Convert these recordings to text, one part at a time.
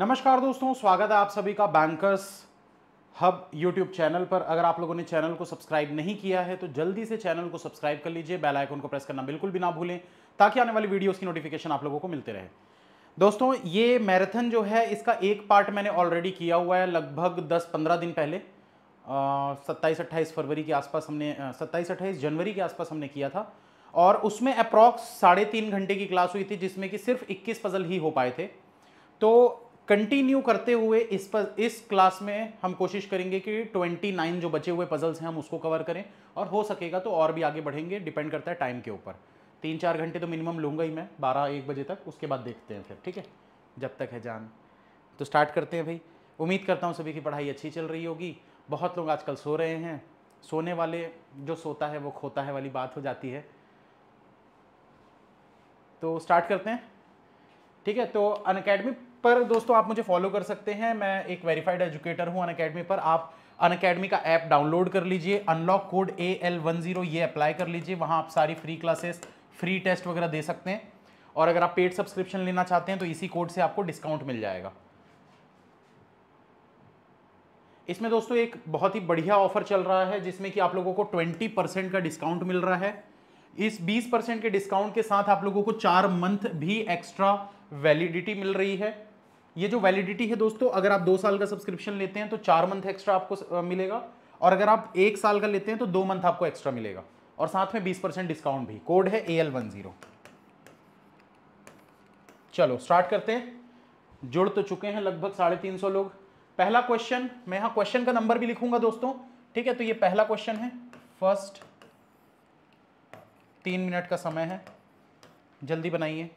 नमस्कार दोस्तों स्वागत है आप सभी का बैंकर्स हब यूट्यूब चैनल पर अगर आप लोगों ने चैनल को सब्सक्राइब नहीं किया है तो जल्दी से चैनल को सब्सक्राइब कर लीजिए बेल आइकन को प्रेस करना बिल्कुल भी ना भूलें ताकि आने वाली वीडियोस की नोटिफिकेशन आप लोगों को मिलते रहे दोस्तों ये मैराथन जो है इसका एक पार्ट मैंने ऑलरेडी किया हुआ है लगभग दस पंद्रह दिन पहले सत्ताईस अट्ठाईस फरवरी के आसपास हमने सत्ताईस अट्ठाईस जनवरी के आसपास हमने किया था और उसमें अप्रॉक्स साढ़े तीन घंटे की क्लास हुई थी जिसमें कि सिर्फ इक्कीस पजल ही हो पाए थे तो कंटिन्यू करते हुए इस पर इस क्लास में हम कोशिश करेंगे कि 29 जो बचे हुए पजल्स हैं हम उसको कवर करें और हो सकेगा तो और भी आगे बढ़ेंगे डिपेंड करता है टाइम के ऊपर तीन चार घंटे तो मिनिमम लूँगा ही मैं बारह एक बजे तक उसके बाद देखते हैं फिर ठीक है जब तक है जान तो स्टार्ट करते हैं भाई उम्मीद करता हूँ सभी की पढ़ाई अच्छी चल रही होगी बहुत लोग आजकल सो रहे हैं सोने वाले जो सोता है वो खोता है वाली बात हो जाती है तो स्टार्ट करते हैं ठीक है तो अन पर दोस्तों आप मुझे फॉलो कर सकते हैं मैं एक वेरीफाइड एजुकेटर हूँ अन अकेडमी पर आप अन अकेडमी का ऐप डाउनलोड कर लीजिए unlock code A L one zero ये अप्लाई कर लीजिए वहाँ आप सारी फ्री क्लासेस फ्री टेस्ट वगैरह दे सकते हैं और अगर आप पेड सब्सक्रिप्शन लेना चाहते हैं तो इसी कोड से आपको डिस्काउंट मिल जाएगा इसमें दोस्तों एक बहुत ही बढ़िया ऑफर चल रहा है जिसमें कि आप लोगों को ट्वेंटी परसेंट का डिस्काउंट मिल रहा है इस बीस परसेंट के डिस्काउंट के साथ आप लोगों को चार मंथ भी एक्स्ट्रा वैलिडिटी मिल रही है ये जो वैलिडिटी है दोस्तों अगर आप दो साल का सब्सक्रिप्शन लेते हैं तो चार मंथ एक्स्ट्रा आपको मिलेगा और अगर आप एक साल का लेते हैं तो दो मंथ आपको एक्स्ट्रा मिलेगा और साथ में बीस परसेंट डिस्काउंट भी कोड है ए एल वन जीरो चलो स्टार्ट करते हैं जुड़ तो चुके हैं लगभग साढ़े तीन सौ लोग पहला क्वेश्चन मैं यहां क्वेश्चन का नंबर भी लिखूंगा दोस्तों ठीक है तो ये पहला क्वेश्चन है फर्स्ट तीन मिनट का समय है जल्दी बनाइए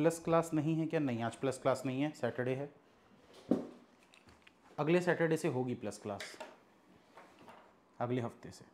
प्लस क्लास नहीं है क्या नहीं आज प्लस क्लास नहीं है सैटरडे है अगले सैटरडे से होगी प्लस क्लास अगले हफ्ते से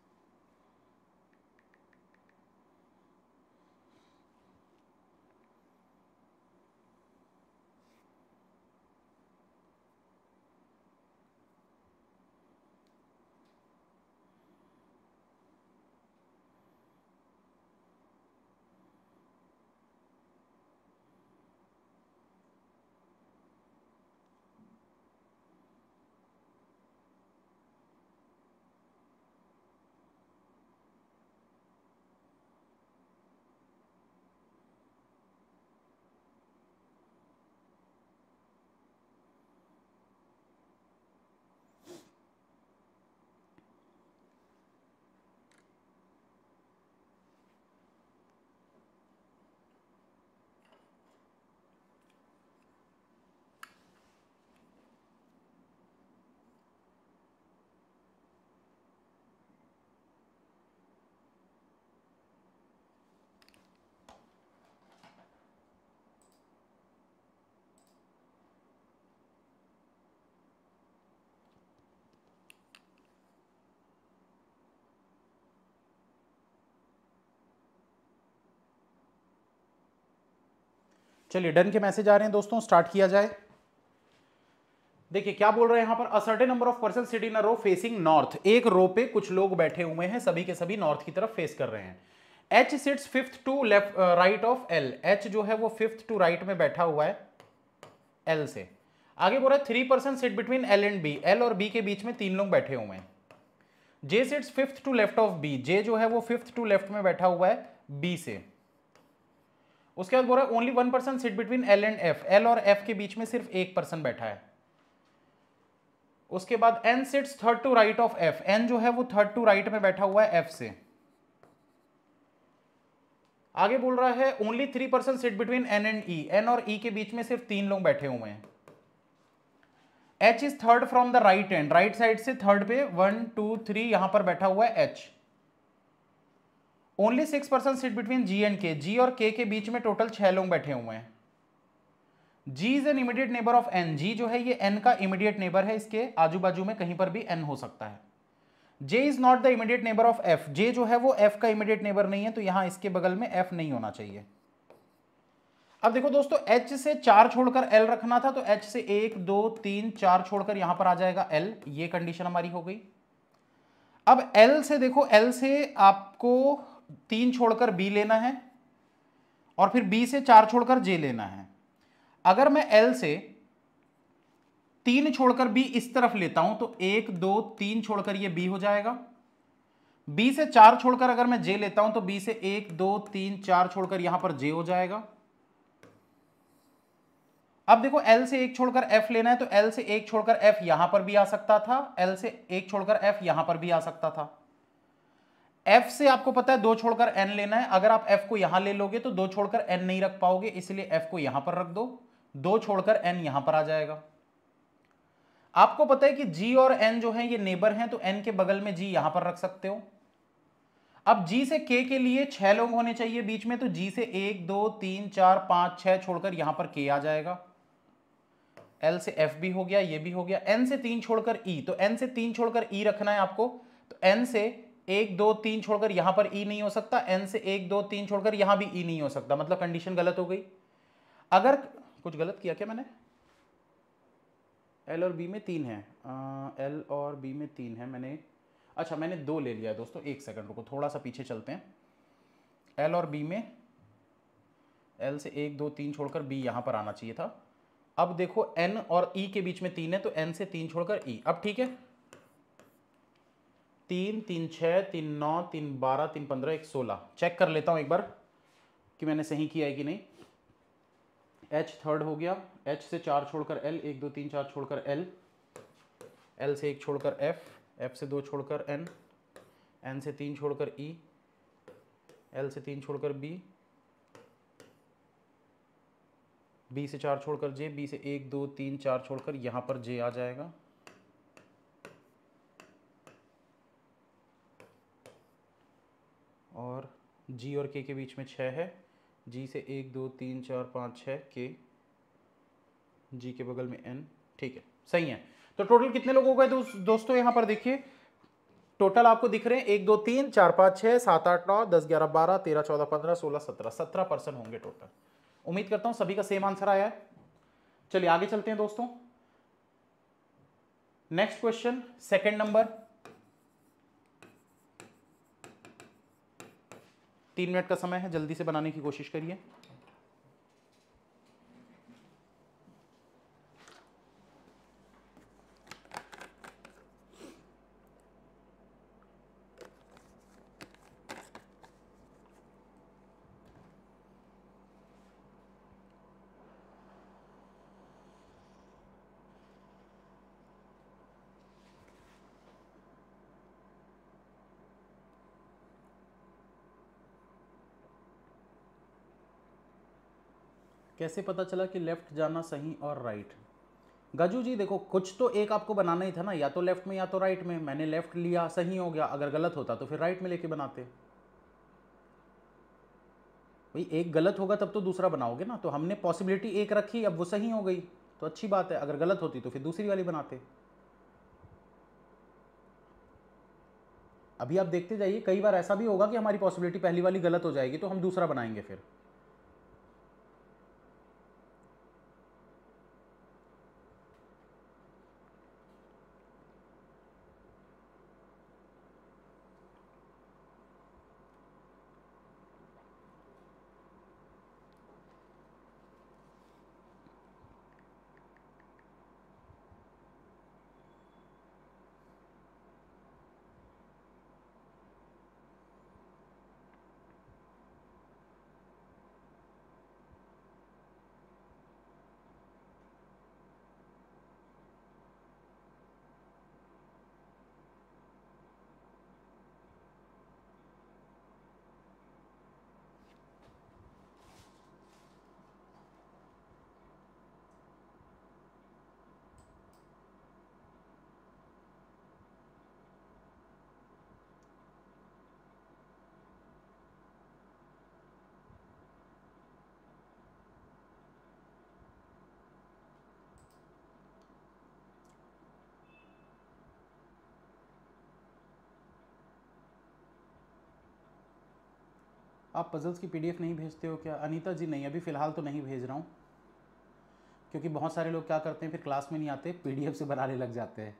चलिए डन के मैसेज आ रहे हैं दोस्तों स्टार्ट किया जाए देखिए क्या बोल रहे हैं यहाँ पर a certain number of person sit in a row facing north एक रो पे कुछ लोग बैठे हुए हैं सभी के सभी नॉर्थ की तरफ फेस कर रहे हैं H sits fifth to left right of L H जो है वो फिफ्थ टू राइट में बैठा हुआ है एल से आगे बोल रहा है three person sit between L and B L और बी के बीच में तीन लोग बैठे हुए हैं J sits fifth to left of B J जो है वो फिफ्थ टू लेफ्ट में बैठा हुआ है बी से उसके बाद बोल रहा है only one person sit between L and F L और एफ के बीच में सिर्फ एक पर्सन बैठा है उसके बाद N sits third to right of F N जो है वो थर्ड टू राइट में बैठा हुआ है एफ से आगे बोल रहा है only three person sit between N and E N और ई e के बीच में सिर्फ तीन लोग बैठे हुए हैं H is third from the right end right side से थर्ड पे वन टू थ्री यहां पर बैठा हुआ है H only six person sit between G and K G और के के बीच में टोटल छह लोग बैठे हुए हैं G is an immediate neighbour of N G जो है ये एन का इमीडिएट नेबर है इसके आजू बाजू में कहीं पर भी एन हो सकता है J is not the immediate neighbour of F J जो है वो एफ का इमीडिएट नेबर नहीं है तो यहां इसके बगल में एफ नहीं होना चाहिए अब देखो दोस्तों एच से चार छोड़कर एल रखना था तो एच से एक दो तीन चार छोड़कर यहां पर आ जाएगा एल ये कंडीशन हमारी हो गई अब एल से देखो एल से आपको तीन छोड़कर बी लेना है और फिर बी से चार छोड़कर जे लेना है अगर मैं एल से तीन छोड़कर बी इस तरफ लेता हूं तो एक दो तीन छोड़कर ये बी हो जाएगा बी से चार छोड़कर अगर मैं जे लेता हूं तो बी से एक दो तीन चार छोड़कर यहां पर जे हो जाएगा अब देखो एल से एक छोड़कर एफ लेना है तो एल से एक छोड़कर एफ यहां पर भी आ सकता था एल से एक छोड़कर एफ यहां पर भी आ सकता था एफ से आपको पता है दो छोड़कर एन लेना है अगर आप एफ को यहां ले लोगे तो दो छोड़कर एन नहीं रख पाओगे इसलिए एफ को यहां पर रख दो दो छोड़कर एन यहां पर आ जाएगा आपको पता है कि जी और एन जो है ये नेबर हैं तो एन के बगल में जी यहां पर रख सकते हो अब जी से के के लिए छह लोग होने चाहिए बीच में तो जी से एक दो तीन चार पांच छह छोड़कर यहां पर के आ जाएगा एल से एफ भी हो गया ये भी हो गया एन से तीन छोड़कर ई e, तो एन से तीन छोड़कर ई e रखना है आपको तो एन से एक दो तीन छोड़कर यहां पर ई e नहीं हो सकता एन से एक दो तीन छोड़कर यहां भी ई e नहीं हो सकता मतलब कंडीशन गलत हो गई अगर कुछ गलत किया क्या मैंने एल और बी में तीन है एल और बी में तीन है मैंने अच्छा मैंने दो ले लिया है दोस्तों एक सेकंड रुको थोड़ा सा पीछे चलते हैं एल और बी में एल से एक दो तीन छोड़कर बी यहाँ पर आना चाहिए था अब देखो एन और ई e के बीच में तीन है तो एन से तीन छोड़कर ई e. अब ठीक है तीन तीन छः तीन नौ तीन बारह तीन पंद्रह एक सोलह चेक कर लेता हूँ एक बार कि मैंने सही किया है कि नहीं एच थर्ड हो गया एच से चार छोड़कर एल एक दो तीन चार छोड़कर एल एल से एक छोड़कर एफ एफ से दो छोड़कर एन एन से तीन छोड़कर ई e, एल से तीन छोड़कर बी बी से चार छोड़कर जे बी से एक दो तीन चार छोड़कर यहाँ पर जे आ जाएगा और जी और के के बीच में छः है जी से एक दो तीन चार पाँच छः के जी के बगल में एन ठीक है सही है तो टोटल कितने लोगों का दो, दोस्तों यहाँ पर देखिए टोटल आपको दिख रहे हैं एक दो तीन चार पाँच छः सात आठ नौ दस ग्यारह बारह तेरह चौदह पंद्रह सोलह सत्रह सत्रह पर्सन होंगे टोटल उम्मीद करता हूँ सभी का सेम आंसर आया है चलिए आगे चलते हैं दोस्तों नेक्स्ट क्वेश्चन सेकेंड नंबर तीन मिनट का समय है जल्दी से बनाने की कोशिश करिए कैसे पता चला कि लेफ़्ट जाना सही और राइट गजू जी देखो कुछ तो एक आपको बनाना ही था ना या तो लेफ़्ट में या तो राइट में मैंने लेफ़्ट लिया सही हो गया अगर गलत होता तो फिर राइट में लेके बनाते भाई एक गलत होगा तब तो दूसरा बनाओगे ना तो हमने पॉसिबिलिटी एक रखी अब वो सही हो गई तो अच्छी बात है अगर गलत होती तो फिर दूसरी वाली बनाते अभी आप देखते जाइए कई बार ऐसा भी होगा कि हमारी पॉसिबिलिटी पहली वाली गलत हो जाएगी तो हम दूसरा बनाएंगे फिर आप पज़ल्स की पीडीएफ नहीं भेजते हो क्या अनीता जी नहीं अभी फ़िलहाल तो नहीं भेज रहा हूँ क्योंकि बहुत सारे लोग क्या करते हैं फिर क्लास में नहीं आते पीडीएफ से बनाने लग जाते हैं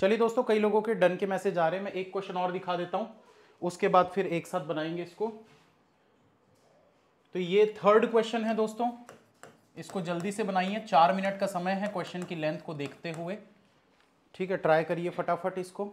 चलिए दोस्तों कई लोगों के डन के मैसेज आ रहे हैं मैं एक क्वेश्चन और दिखा देता हूँ उसके बाद फिर एक साथ बनाएंगे इसको तो ये थर्ड क्वेश्चन है दोस्तों इसको जल्दी से बनाइए चार मिनट का समय है क्वेश्चन की लेंथ को देखते हुए ठीक है ट्राई करिए फटाफट इसको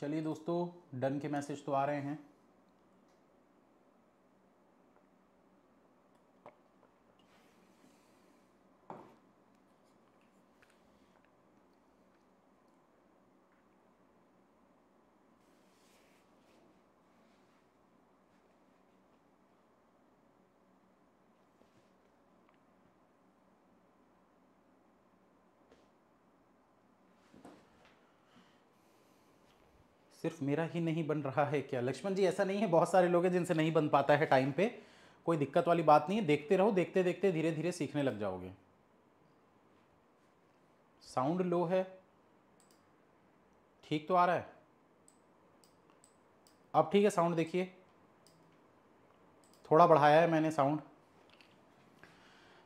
चलिए दोस्तों डन के मैसेज तो आ रहे हैं सिर्फ मेरा ही नहीं बन रहा है क्या लक्ष्मण जी ऐसा नहीं है बहुत सारे लोग हैं जिनसे नहीं बन पाता है टाइम पे कोई दिक्कत वाली बात नहीं है देखते रहो देखते देखते धीरे धीरे सीखने लग जाओगे साउंड लो है ठीक तो आ रहा है अब ठीक है साउंड देखिए थोड़ा बढ़ाया है मैंने साउंड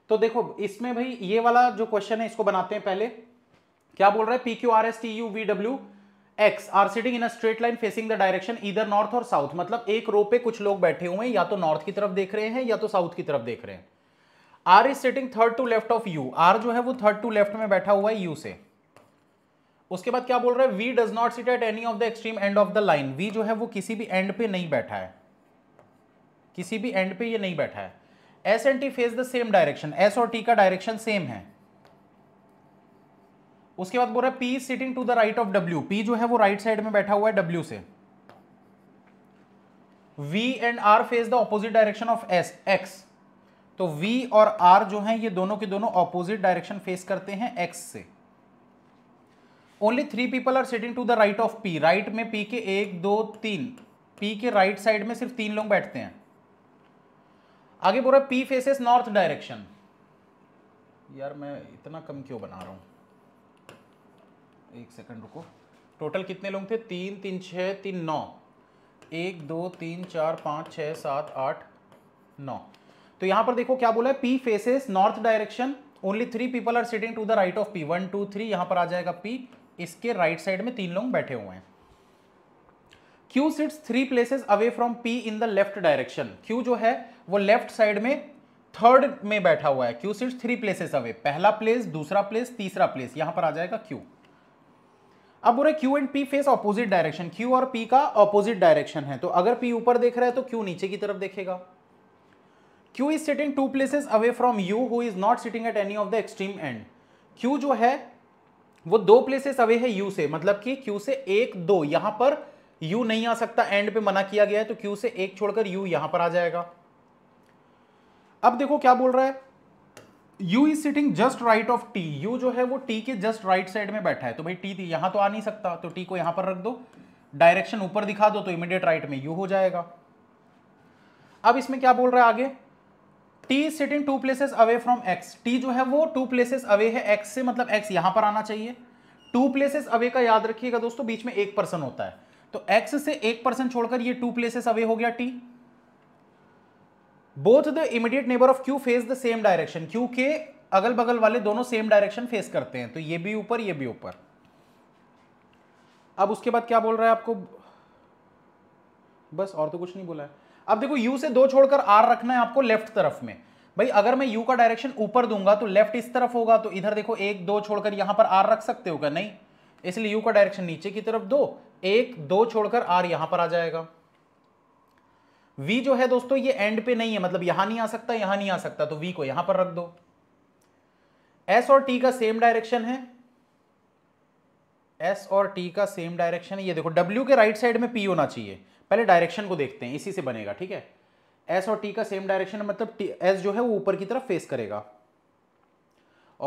तो देखो इसमें भाई ये वाला जो क्वेश्चन है इसको बनाते हैं पहले क्या बोल रहा है P Q R S T U V W X are sitting in a straight line facing the direction इधर नॉर्थ और साउथ मतलब एक रो पे कुछ लोग बैठे हुए हैं या तो नॉर्थ की तरफ देख रहे हैं या तो साउथ की तरफ देख रहे हैं R is sitting third to left of U R जो है वो थर्ड टू लेफ्ट में बैठा हुआ है यू से उसके बाद क्या बोल रहा है V does not sit at any of the extreme end of the line V जो है वो किसी भी एंड पे नहीं बैठा है किसी भी एंड पे ये नहीं बैठा है S and T face the same direction S और टी का डायरेक्शन सेम है उसके बाद बोल रहा है P sitting to the right of W P जो है वो राइट right साइड में बैठा हुआ है डब्ल्यू से V and R face the opposite direction of S X तो V और R जो हैं ये दोनों के दोनों ऑपोजिट डायरेक्शन फेस करते हैं X से only three people are sitting to the right of P right right में P के एक दो तीन P के राइट right साइड में सिर्फ तीन लोग बैठते हैं आगे बोल रहा है P फेसेस नॉर्थ डायरेक्शन यार मैं इतना कम क्यों बना रहा हूं एक सेकंड रुको टोटल कितने लोग थे तीन तीन छः तीन नौ एक दो तीन चार पाँच छः सात आठ नौ तो यहाँ पर देखो क्या बोला है P faces north direction only three people are sitting to the right of P one two three यहाँ पर आ जाएगा पी इसके राइट right साइड में तीन लोग बैठे हुए हैं Q sits three places away from P in the left direction. Q जो है वो लेफ्ट साइड में थर्ड में बैठा हुआ है Q sits three places away. पहला प्लेस दूसरा प्लेस तीसरा प्लेस यहां पर आ जाएगा क्यू अब बोले Q and P face opposite direction Q और पी का ऑपोजिट डायरेक्शन है तो अगर पी ऊपर देख रहा है तो क्यू नीचे की तरफ देखेगा Q is sitting two places away from U who is not sitting at any of the extreme end Q जो है वो दो प्लेसेस अवे है यू से मतलब कि क्यू से एक दो यहां पर यू नहीं आ सकता एंड पे मना किया गया है तो क्यू से एक छोड़कर यू यहां पर आ जाएगा अब देखो क्या बोल रहा है U is sitting just right of T U जो है वो टी के जस्ट राइट साइड में बैठा है तो भाई टी यहां तो आ नहीं सकता तो टी को यहां पर रख दो डायरेक्शन ऊपर दिखा दो तो इमीडिएट राइट में यू हो जाएगा अब इसमें क्या बोल रहा है आगे T is sitting two places away from X T जो है वो टू प्लेसेस अवे है एक्स से मतलब एक्स यहां पर आना चाहिए टू प्लेसेस अवे का याद रखिएगा दोस्तों बीच में एक पर्सन होता है तो एक्स से एक पर्सन छोड़कर ये टू प्लेसेस अवे हो गया T both the immediate neighbour of Q face the same direction Q के अगल बगल वाले दोनों सेम डायरेक्शन फेस करते हैं तो ये भी ऊपर ये भी ऊपर अब उसके बाद क्या बोल रहा है आपको बस और तो कुछ नहीं बोला है अब देखो यू से दो छोड़कर आर रखना है आपको लेफ्ट तरफ में भाई अगर मैं यू का डायरेक्शन ऊपर दूंगा तो लेफ्ट इस तरफ होगा तो इधर देखो एक दो छोड़कर यहां पर आर रख सकते हो क्या नहीं इसलिए यू का डायरेक्शन नीचे की तरफ दो एक दो छोड़कर आर यहां पर आ जाएगा v जो है दोस्तों ये एंड पे नहीं है मतलब यहां नहीं आ सकता यहां नहीं आ सकता तो v को यहां पर रख दो s और t का सेम डायरेक्शन है s और t का सेम डायरेक्शन है ये देखो w के राइट साइड में p होना चाहिए पहले डायरेक्शन को देखते हैं इसी से बनेगा ठीक है s और t का सेम डायरेक्शन मतलब t, s जो है वो ऊपर की तरफ फेस करेगा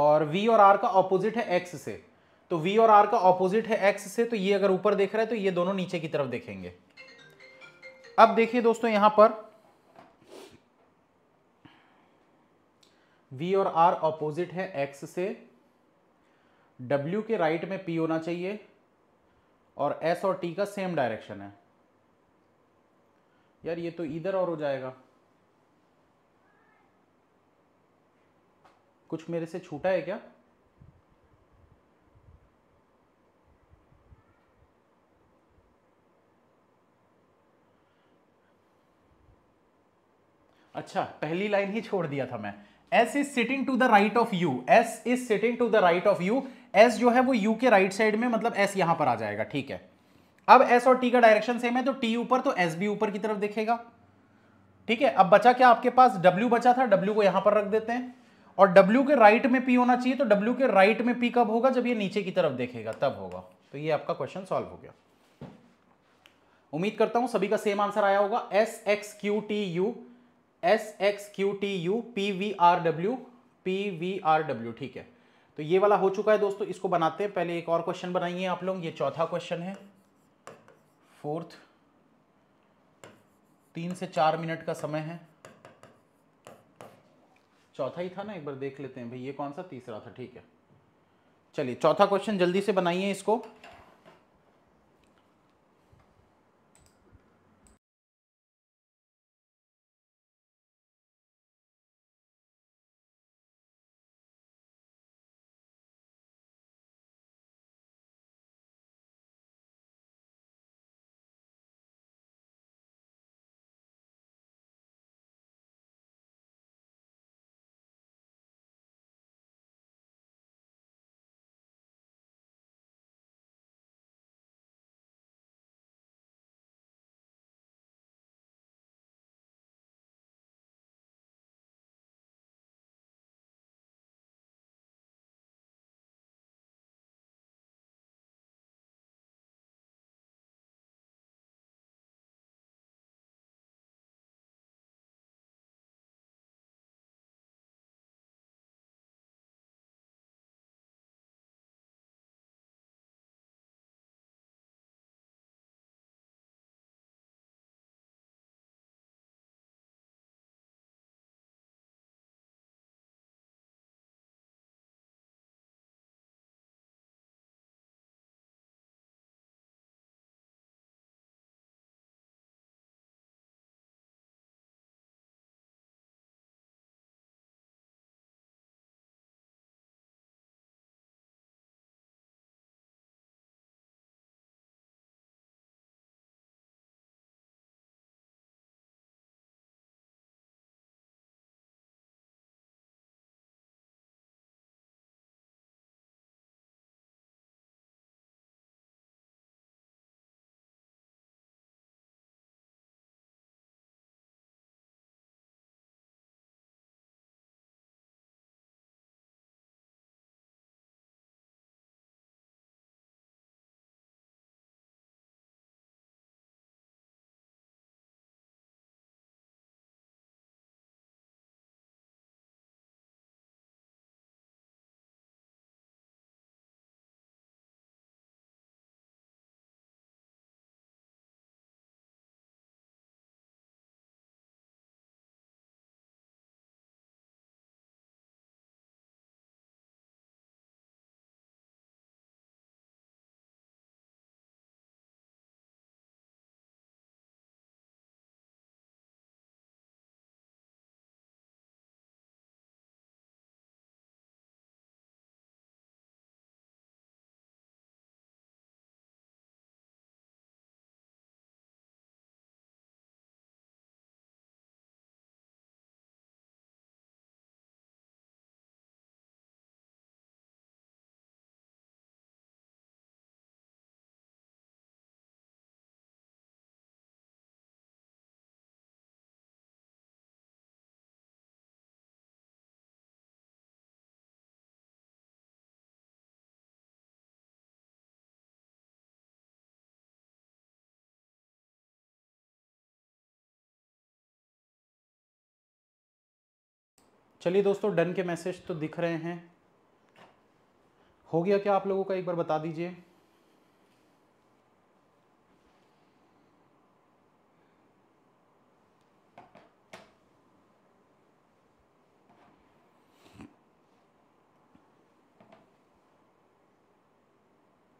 और v और r का ऑपोजिट है x से तो v और r का ऑपोजिट है x से तो ये अगर ऊपर देख रहा है तो ये दोनों नीचे की तरफ देखेंगे अब देखिए दोस्तों यहां पर V और R ऑपोजिट है X से W के राइट में P होना चाहिए और S और T का सेम डायरेक्शन है यार ये तो इधर और हो जाएगा कुछ मेरे से छूटा है क्या अच्छा पहली लाइन ही छोड़ दिया था मैं S is sitting to the right of U S is sitting to the right of U S जो है वो यू के राइट right साइड में मतलब एस यहां पर आ जाएगा ठीक है अब एस और टी का डायरेक्शन सेम है तो टी ऊपर तो एस भी ऊपर की तरफ देखेगा ठीक है अब बचा क्या आपके पास डब्ल्यू बचा था डब्ल्यू को यहां पर रख देते हैं और डब्ल्यू के राइट में पी होना चाहिए तो डब्ल्यू के राइट में पी कब होगा जब ये नीचे की तरफ देखेगा तब होगा तो ये आपका क्वेश्चन सॉल्व हो गया उम्मीद करता हूं सभी का सेम आंसर आया होगा S X Q T U S X Q T U P V R W P V R W ठीक है तो ये वाला हो चुका है दोस्तों इसको बनाते हैं पहले एक और क्वेश्चन बनाइए आप लोग ये चौथा क्वेश्चन है फोर्थ तीन से चार मिनट का समय है चौथा ही था ना एक बार देख लेते हैं भाई ये कौन सा तीसरा था ठीक है चलिए चौथा क्वेश्चन जल्दी से बनाइए इसको चलिए दोस्तों डन के मैसेज तो दिख रहे हैं हो गया क्या आप लोगों का एक बार बता दीजिए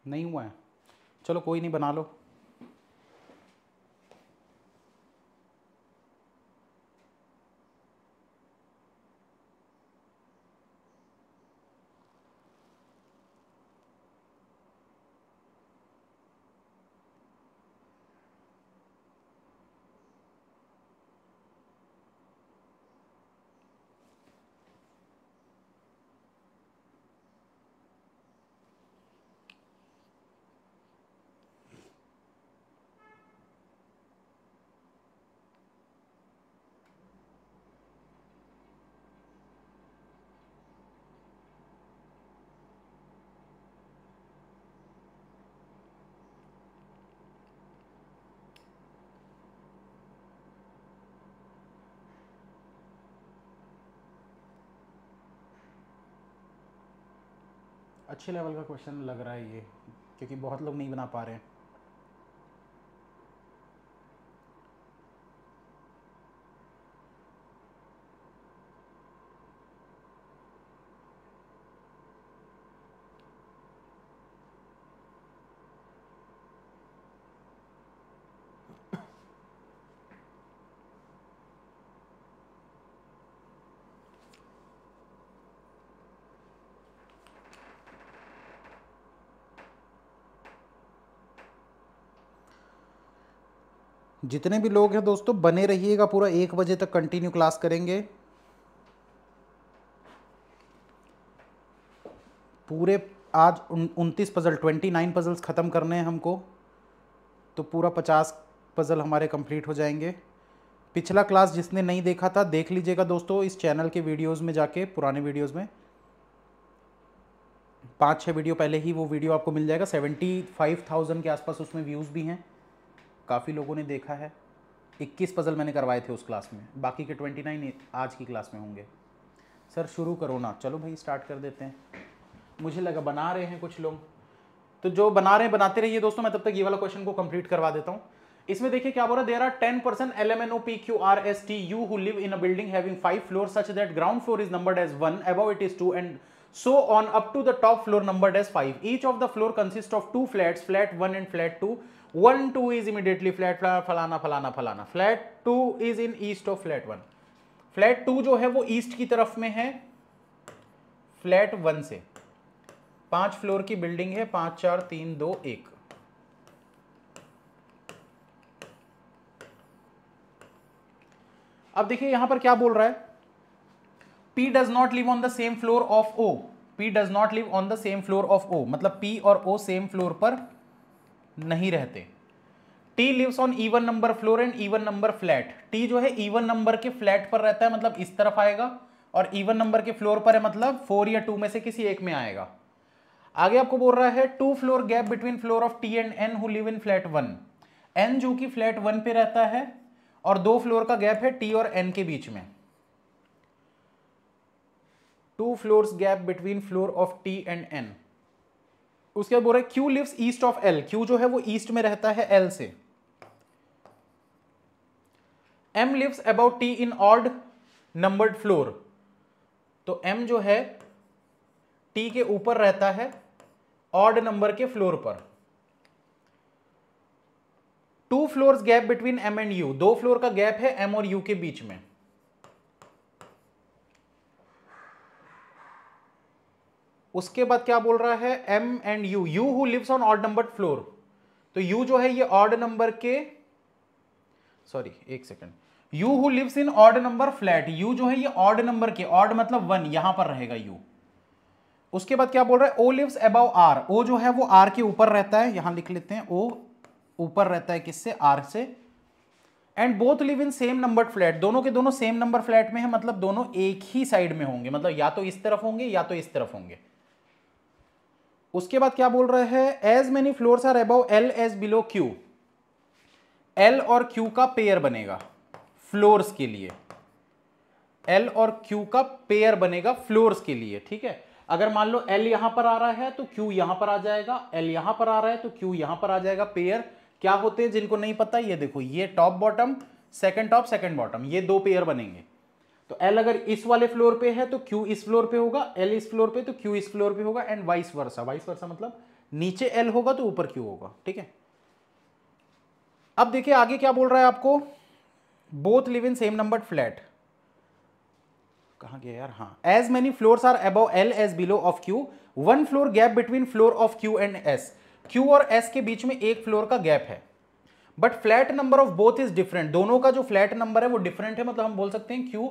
नहीं हुआ है चलो कोई नहीं बना लो अच्छे लेवल का क्वेश्चन लग रहा है ये क्योंकि बहुत लोग नहीं बना पा रहे हैं जितने भी लोग हैं दोस्तों बने रहिएगा पूरा एक बजे तक कंटिन्यू क्लास करेंगे पूरे आज उनतीस पज़ल ट्वेंटी नाइन पज़ल्स ख़त्म करने हैं हमको तो पूरा पचास पज़ल हमारे कंप्लीट हो जाएंगे पिछला क्लास जिसने नहीं देखा था देख लीजिएगा दोस्तों इस चैनल के वीडियोस में जाके पुराने वीडियोस में पाँच छः वीडियो पहले ही वो वीडियो आपको मिल जाएगा सेवेंटी फाइव थाउजेंड के आसपास उसमें व्यूज़ भी हैं काफ़ी लोगों ने देखा है 21 पज़ल मैंने करवाए थे उस क्लास में बाकी के 29 आज की क्लास में होंगे सर शुरू करो ना चलो भाई स्टार्ट कर देते हैं मुझे लगा बना रहे हैं कुछ लोग तो जो बना रहे हैं बनाते रहिए दोस्तों मैं तब तक ये वाला क्वेश्चन को कंप्लीट करवा देता हूँ इसमें देखिए क्या बोल रहा है there are ten percent L M N O P Q R S T U who live in a building having five floor such that ground floor is numbered as one above it is two and so on up to the top floor numbered as five each of the floor consist of two flats flat one and flat two one two is immediately flat फलाना फलाना फलाना flat two is in east of flat one flat two जो है वो east की तरफ में है फ्लैट वन से पांच फ्लोर की बिल्डिंग है पांच चार तीन दो एक अब देखिए यहां पर क्या बोल रहा है P does not live on the same floor of O P does not live on the same floor of O मतलब P और O सेम फ्लोर पर नहीं रहते T lives on even number floor and even number flat T जो है even number के flat पर रहता है मतलब इस तरफ आएगा और इवन नंबर के फ्लोर पर है मतलब फोर या टू में से किसी एक में आएगा आगे आपको बोल रहा है two floor gap between floor of T and N who live in flat one N जो कि फ्लैट वन पे रहता है और दो फ्लोर का गैप है टी और एन के बीच में two floor gap between floor of T and N उसके बाद बोल रहे Q lives east of L Q जो है वो ईस्ट में रहता है एल से M lives above T in odd numbered floor तो एम जो है टी के ऊपर रहता है ऑर्ड नंबर के फ्लोर पर two floors gap between M and U दो फ्लोर का गैप है एम और यू के बीच में उसके बाद क्या बोल रहा है M and U U who lives on odd number floor तो यू जो है ये ऑर्ड नंबर के सॉरी एक second U who lives in odd number flat U जो है ये ऑर्ड नंबर के ऑर्ड मतलब वन यहां पर रहेगा यू उसके बाद क्या बोल रहा है O lives above R O जो है वो आर के ऊपर रहता है यहां लिख लेते हैं ओ ऊपर रहता है किससे आर से and both live in same number flat दोनों के दोनों सेम नंबर फ्लैट में है मतलब दोनों एक ही साइड में होंगे मतलब या तो इस तरफ होंगे या तो इस तरफ होंगे उसके बाद क्या बोल रहे हैं as many floor are above L as below Q L और क्यू का पेयर बनेगा फ्लोर्स के लिए एल और क्यू का पेयर बनेगा फ्लोर्स के लिए ठीक है अगर मान लो एल यहां पर आ रहा है तो क्यू यहां पर आ जाएगा एल यहां पर आ रहा है तो क्यू यहां पर आ जाएगा पेयर क्या होते हैं जिनको नहीं पता ये देखो ये top bottom second top second bottom ये दो पेयर बनेंगे तो एल अगर इस वाले फ्लोर पे है तो क्यू इस फ्लोर पे होगा एल इस फ्लोर पे तो क्यू इस फ्लोर पे होगा and vice versa vice versa मतलब नीचे एल होगा तो ऊपर क्यू होगा ठीक है अब देखिए आगे क्या बोल रहा है आपको both live in same number flat कहा गया यार हाँ as many floor are above L as below of Q one floor gap between floor of Q and S Q और एस के बीच में एक फ्लोर का गैप है but flat number of both is different दोनों का जो फ्लैट नंबर है वो डिफरेंट है मतलब हम बोल सकते हैं क्यू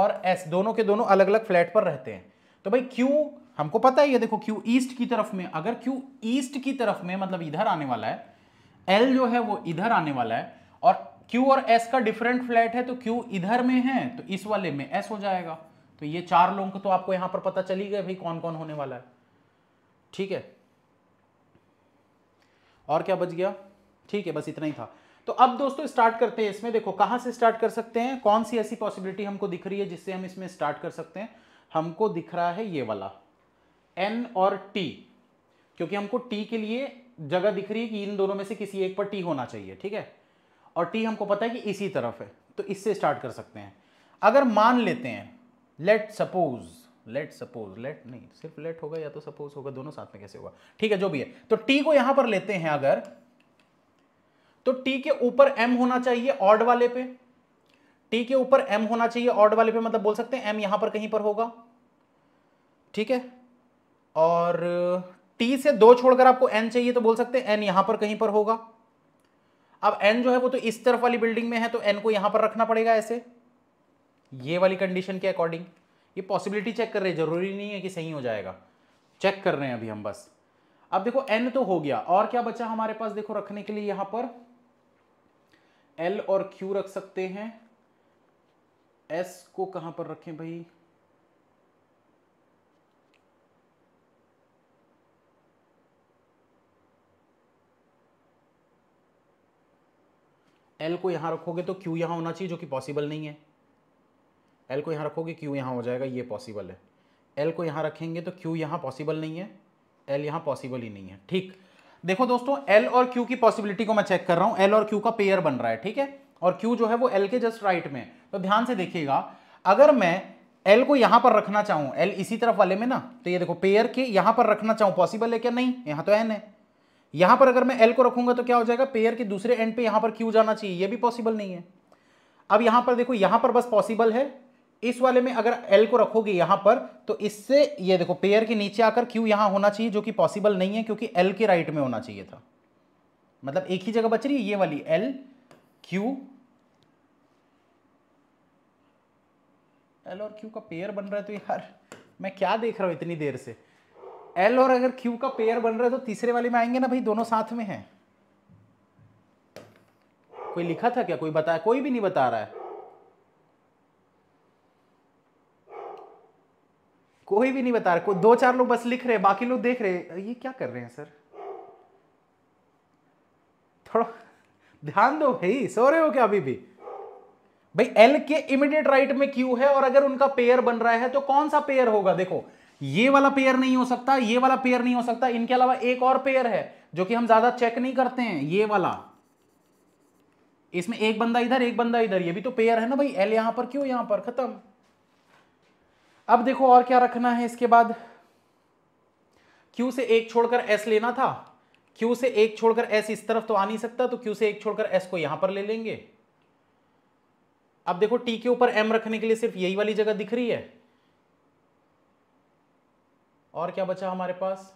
और एस दोनों के दोनों अलग अलग फ्लैट पर रहते हैं तो भाई क्यू हमको पता है ये देखो क्यू ईस्ट की तरफ में अगर क्यू ईस्ट की तरफ में मतलब इधर आने वाला है एल जो है वो इधर आने वाला है और क्यू और एस का डिफरेंट फ्लैट है तो क्यू इधर में है तो इस वाले में एस हो जाएगा तो ये चार लोगों को तो आपको यहां पर पता चली गए भाई कौन कौन होने वाला है ठीक है और क्या बच गया ठीक है बस इतना ही था तो अब दोस्तों स्टार्ट करते हैं इसमें देखो कहां से स्टार्ट कर सकते हैं कौन सी ऐसी पॉसिबिलिटी हमको दिख रही है जिससे हम इसमें स्टार्ट कर सकते हैं हमको दिख रहा है ये वाला एन और टी क्योंकि हमको टी के लिए जगह दिख रही है कि इन दोनों में से किसी एक पर टी होना चाहिए ठीक है और टी हमको पता है कि इसी तरफ है तो इससे स्टार्ट कर सकते हैं अगर मान लेते हैं let suppose let suppose let नहीं सिर्फ लेट होगा या तो सपोज होगा दोनों साथ में कैसे होगा ठीक है जो भी है तो टी को यहां पर लेते हैं अगर तो टी के ऊपर एम होना चाहिए ऑड वाले पे टी के ऊपर एम होना चाहिए ऑड वाले पे मतलब बोल सकते हैं एम यहां पर कहीं पर होगा ठीक है और टी से दो छोड़कर आपको एन चाहिए तो बोल सकते हैं एन यहां पर कहीं पर होगा अब एन जो है वो तो इस तरफ वाली बिल्डिंग में है तो एन को यहां पर रखना पड़ेगा ऐसे ये वाली कंडीशन के अकॉर्डिंग ये पॉसिबिलिटी चेक कर रहे हैं जरूरी नहीं है कि सही हो जाएगा चेक कर रहे हैं अभी हम बस अब देखो एन तो हो गया और क्या बचा हमारे पास देखो रखने के लिए यहां पर एल और क्यू रख सकते हैं एस को कहां पर रखें भाई एल को यहां रखोगे तो क्यू यहां होना चाहिए जो कि पॉसिबल नहीं है एल को यहां रखोगे क्यू यहां हो जाएगा ये पॉसिबल है एल को यहां रखेंगे तो क्यू यहां पॉसिबल नहीं है एल यहां पॉसिबल ही नहीं है ठीक देखो दोस्तों एल और क्यू की पॉसिबिलिटी को मैं चेक कर रहा हूं एल और क्यू का पेयर बन रहा है ठीक है और क्यू जो है वो एल के जस्ट राइट में तो ध्यान से देखिएगा अगर मैं एल को यहां पर रखना चाहूं एल इसी तरफ वाले में ना तो ये देखो पेयर के यहां पर रखना चाहूं पॉसिबल है क्या नहीं यहां तो एन है यहां पर अगर मैं एल को रखूंगा तो क्या हो जाएगा पेयर के दूसरे एंड पे यहां पर क्यू जाना चाहिए ये भी पॉसिबल नहीं है अब यहां पर देखो यहां पर बस पॉसिबल है इस वाले में अगर एल को रखोगे यहां पर तो इससे ये देखो पेयर के नीचे आकर क्यू यहां होना चाहिए जो कि पॉसिबल नहीं है क्योंकि एल के राइट में होना चाहिए था मतलब एक ही जगह बच रही है ये वाली एल क्यू एल और क्यू का पेयर बन रहा है तो यार मैं क्या देख रहा हूं इतनी देर से एल और अगर क्यू का पेयर बन रहा है तो तीसरे वाले में आएंगे ना भाई दोनों साथ में हैं कोई लिखा था क्या कोई बताया कोई भी नहीं बता रहा है कोई भी नहीं बता रहा दो चार लोग बस लिख रहे हैं बाकी लोग देख रहे हैं ये क्या कर रहे हैं सर थोड़ा ध्यान दो भाई सो रहे हो क्या अभी भी भाई एल के इमीडिएट राइट में क्यू है और अगर उनका पेयर बन रहा है तो कौन सा पेयर होगा देखो ये वाला पेयर नहीं हो सकता ये वाला पेयर नहीं हो सकता इनके अलावा एक और पेयर है जो कि हम ज्यादा चेक नहीं करते हैं ये वाला इसमें एक बंदा इधर एक बंदा इधर ये भी तो पेयर है ना भाई एल यहां पर क्यों यहां पर खत्म अब देखो और क्या रखना है इसके बाद क्यू से एक छोड़कर एस लेना था क्यू से एक छोड़कर एस इस तरफ तो आ नहीं सकता तो Q से एक छोड़कर एस को यहां पर ले लेंगे अब देखो टी के ऊपर एम रखने के लिए सिर्फ यही वाली जगह दिख रही है और क्या बचा हमारे पास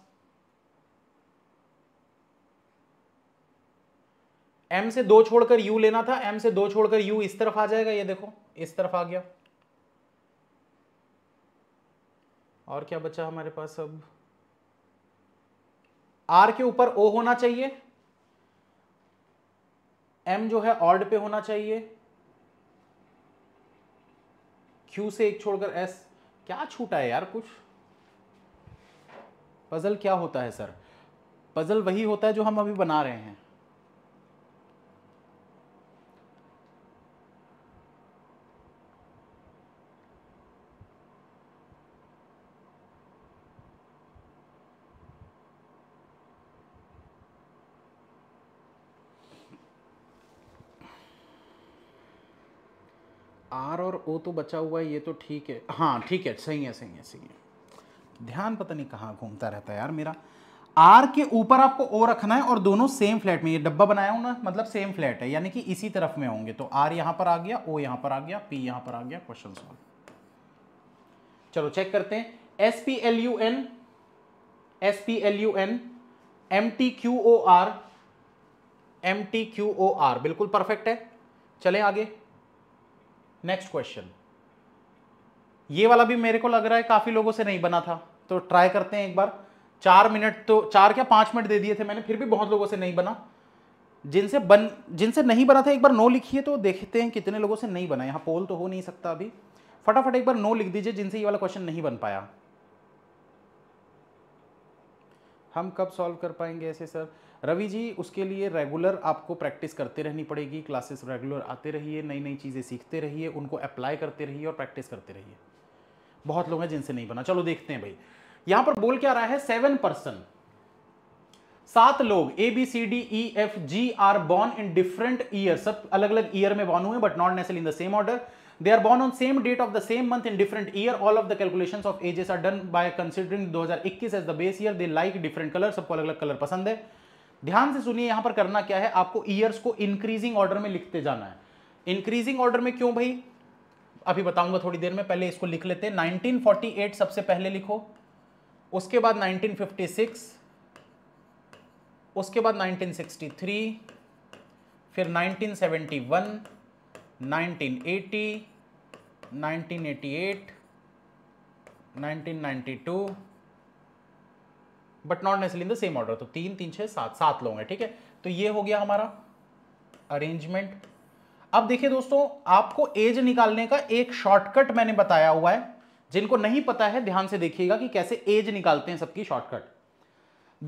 एम से दो छोड़कर यू लेना था एम से दो छोड़कर यू इस तरफ आ जाएगा ये देखो इस तरफ आ गया और क्या बचा हमारे पास अब आर के ऊपर ओ होना चाहिए एम जो है ऑर्ड पे होना चाहिए क्यू से एक छोड़कर एस क्या छूटा है यार कुछ पजल क्या होता है सर पजल वही होता है जो हम अभी बना रहे हैं वो तो बचा हुआ है ये तो ठीक है हाँ ठीक है सही है सही है सही है ध्यान पता नहीं कहाँ घूमता रहता है यार मेरा आर के ऊपर आपको ओ रखना है और दोनों सेम फ्लैट में ये डब्बा बनाया हूँ ना मतलब सेम फ्लैट है यानी कि इसी तरफ में होंगे तो आर यहाँ पर आ गया ओ यहाँ पर आ गया पी यहाँ पर आ गया क्वेश्चन सॉल्व चलो चेक करते हैं S P L U N S P L U N M T Q O R M T Q O R बिल्कुल परफेक्ट है चले आगे नेक्स्ट क्वेश्चन ये वाला भी मेरे को लग रहा है काफ़ी लोगों से नहीं बना था तो ट्राई करते हैं एक बार चार मिनट तो चार क्या पांच मिनट दे दिए थे मैंने फिर भी बहुत लोगों से नहीं बना जिनसे बन जिनसे नहीं बना था एक बार नो लिखिए तो देखते हैं कितने लोगों से नहीं बना यहाँ पोल तो हो नहीं सकता अभी फटाफट एक बार नो लिख दीजिए जिनसे ये वाला क्वेश्चन नहीं बन पाया हम कब सॉल्व कर पाएंगे ऐसे सर रवि जी उसके लिए रेगुलर आपको प्रैक्टिस करते रहनी पड़ेगी क्लासेस रेगुलर आते रहिए नई नई चीज़ें सीखते रहिए उनको अप्लाई करते रहिए और प्रैक्टिस करते रहिए बहुत लोग हैं जिनसे नहीं बना चलो देखते हैं भाई यहां पर बोल क्या रहा है सेवन पर्सन सात लोग A B C D E F G are born in different year सब अलग अलग ईयर में बॉर्न हुए बट नॉट ने in the same order born on same date of the same month in different year all of the calculation of ages are done by considering दो हजार इक्कीस as the base year they like different colour सबको अलग अलग colour पसंद है ध्यान से सुनिए यहां पर करना क्या है आपको ईयर्स को इंक्रीजिंग ऑर्डर में लिखते जाना है इंक्रीजिंग ऑर्डर में क्यों भाई अभी बताऊंगा थोड़ी देर में पहले इसको लिख लेते हैं नाइनटीन फोर्टी एट सबसे पहले लिखो उसके बाद नाइनटीन फिफ्टी सिक्स उसके बाद नाइनटीन सिक्सटी थ्री फिर nineteen seventy one nineteen eighty nineteen eighty eight nineteen ninety two but not necessarily in the same order तो तीन तीन छः सात सात लोग हैं ठीक है तो ये हो गया हमारा अरेंजमेंट अब देखिए दोस्तों आपको एज निकालने का एक शॉर्टकट मैंने बताया हुआ है जिनको नहीं पता है ध्यान से देखिएगा कि कैसे एज निकालते हैं सबकी शॉर्टकट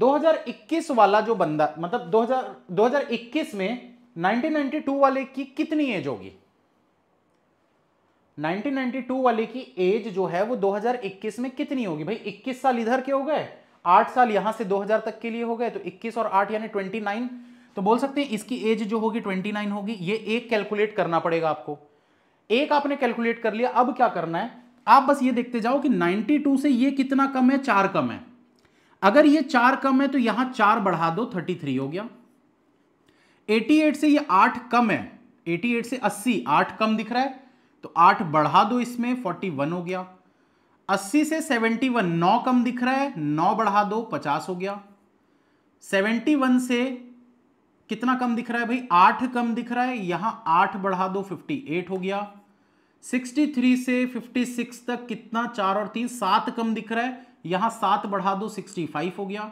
2021 वाला जो बंदा मतलब 2000 2021 में 1992 वाले की कितनी एज होगी 1992 वाले की एज जो है वो 2021 में कितनी होगी भाई 21 साल इधर के हो गए आठ साल यहां से 2000 तक के लिए हो गए तो 21 और 8 यानी 29 तो बोल सकते हैं इसकी एज जो होगी 29 होगी ये एक कैलकुलेट करना पड़ेगा आपको एक आपने कैलकुलेट कर लिया अब क्या करना है आप बस ये देखते जाओ कि 92 से ये कितना कम है चार कम है अगर ये चार कम है तो यहां चार बढ़ा दो 33 हो गया 88 से ये आठ कम है 88 से 80 आठ कम दिख रहा है तो आठ बढ़ा दो इसमें 41 हो गया अस्सी से सेवेंटी वन नौ कम दिख रहा है नौ बढ़ा दो पचास हो गया सेवेंटी वन से कितना कम दिख रहा है भाई आठ कम दिख रहा है यहां आठ बढ़ा दो फिफ्टी एट हो गया सिक्सटी थ्री से फिफ्टी सिक्स तक कितना चार और तीन सात कम दिख रहा है यहां सात बढ़ा दो सिक्सटी फाइव हो गया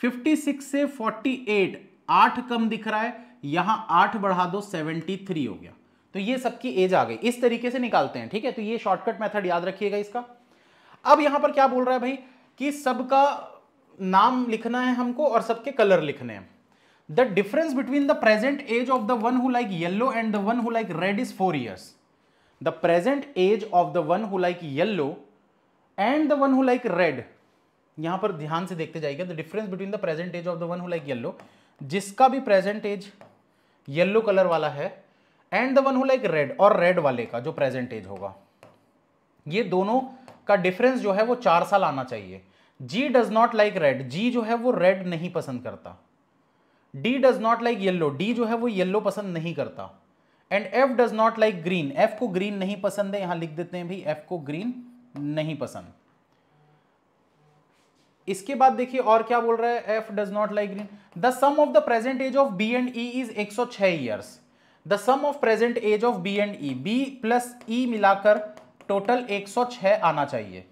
फिफ्टी सिक्स से 48 एट आठ कम दिख रहा है यहां आठ बढ़ा दो सेवेंटी थ्री हो गया तो ये सबकी एज आ गई इस तरीके से निकालते हैं ठीक है तो ये शॉर्टकट मेथड याद रखिएगा इसका अब यहां पर क्या बोल रहा है भाई कि सबका नाम लिखना है हमको और सबके कलर लिखने हैं the difference between the present age of the one who like yellow and the one who like red is four years the present age of the one who like yellow and the one who like red यहां पर ध्यान से देखते जाइएगा the difference between the present age of the one who like yellow जिसका भी present age yellow colour वाला है and the one who like red और रेड वाले का जो प्रेजेंट एज होगा ये दोनों का डिफरेंस जो है वो चार साल आना चाहिए G does not like red G जो है वो रेड नहीं पसंद करता D does not like yellow D जो है वो येल्लो पसंद नहीं करता and F does not like green F को ग्रीन नहीं पसंद है यहां लिख देते हैं भाई एफ को ग्रीन नहीं पसंद इसके बाद देखिए और क्या बोल रहा है F does not like green the sum of the present age of B and E is 106 सौ years the sum of present age of B and E B plus E मिलाकर टोटल 106 आना चाहिए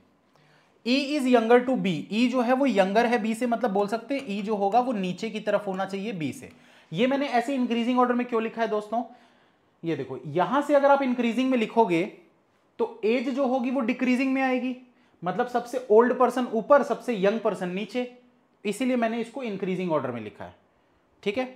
E is younger to B E जो है वो younger है B से मतलब बोल सकते हैं ई e जो होगा वो नीचे की तरफ होना चाहिए बी से ये मैंने ऐसे इंक्रीजिंग ऑर्डर में क्यों लिखा है दोस्तों ये देखो यहां से अगर आप इंक्रीजिंग में लिखोगे तो एज जो होगी वो डिक्रीजिंग में आएगी मतलब सबसे ओल्ड पर्सन ऊपर सबसे यंग पर्सन नीचे इसीलिए मैंने इसको इंक्रीजिंग ऑर्डर में लिखा है ठीक है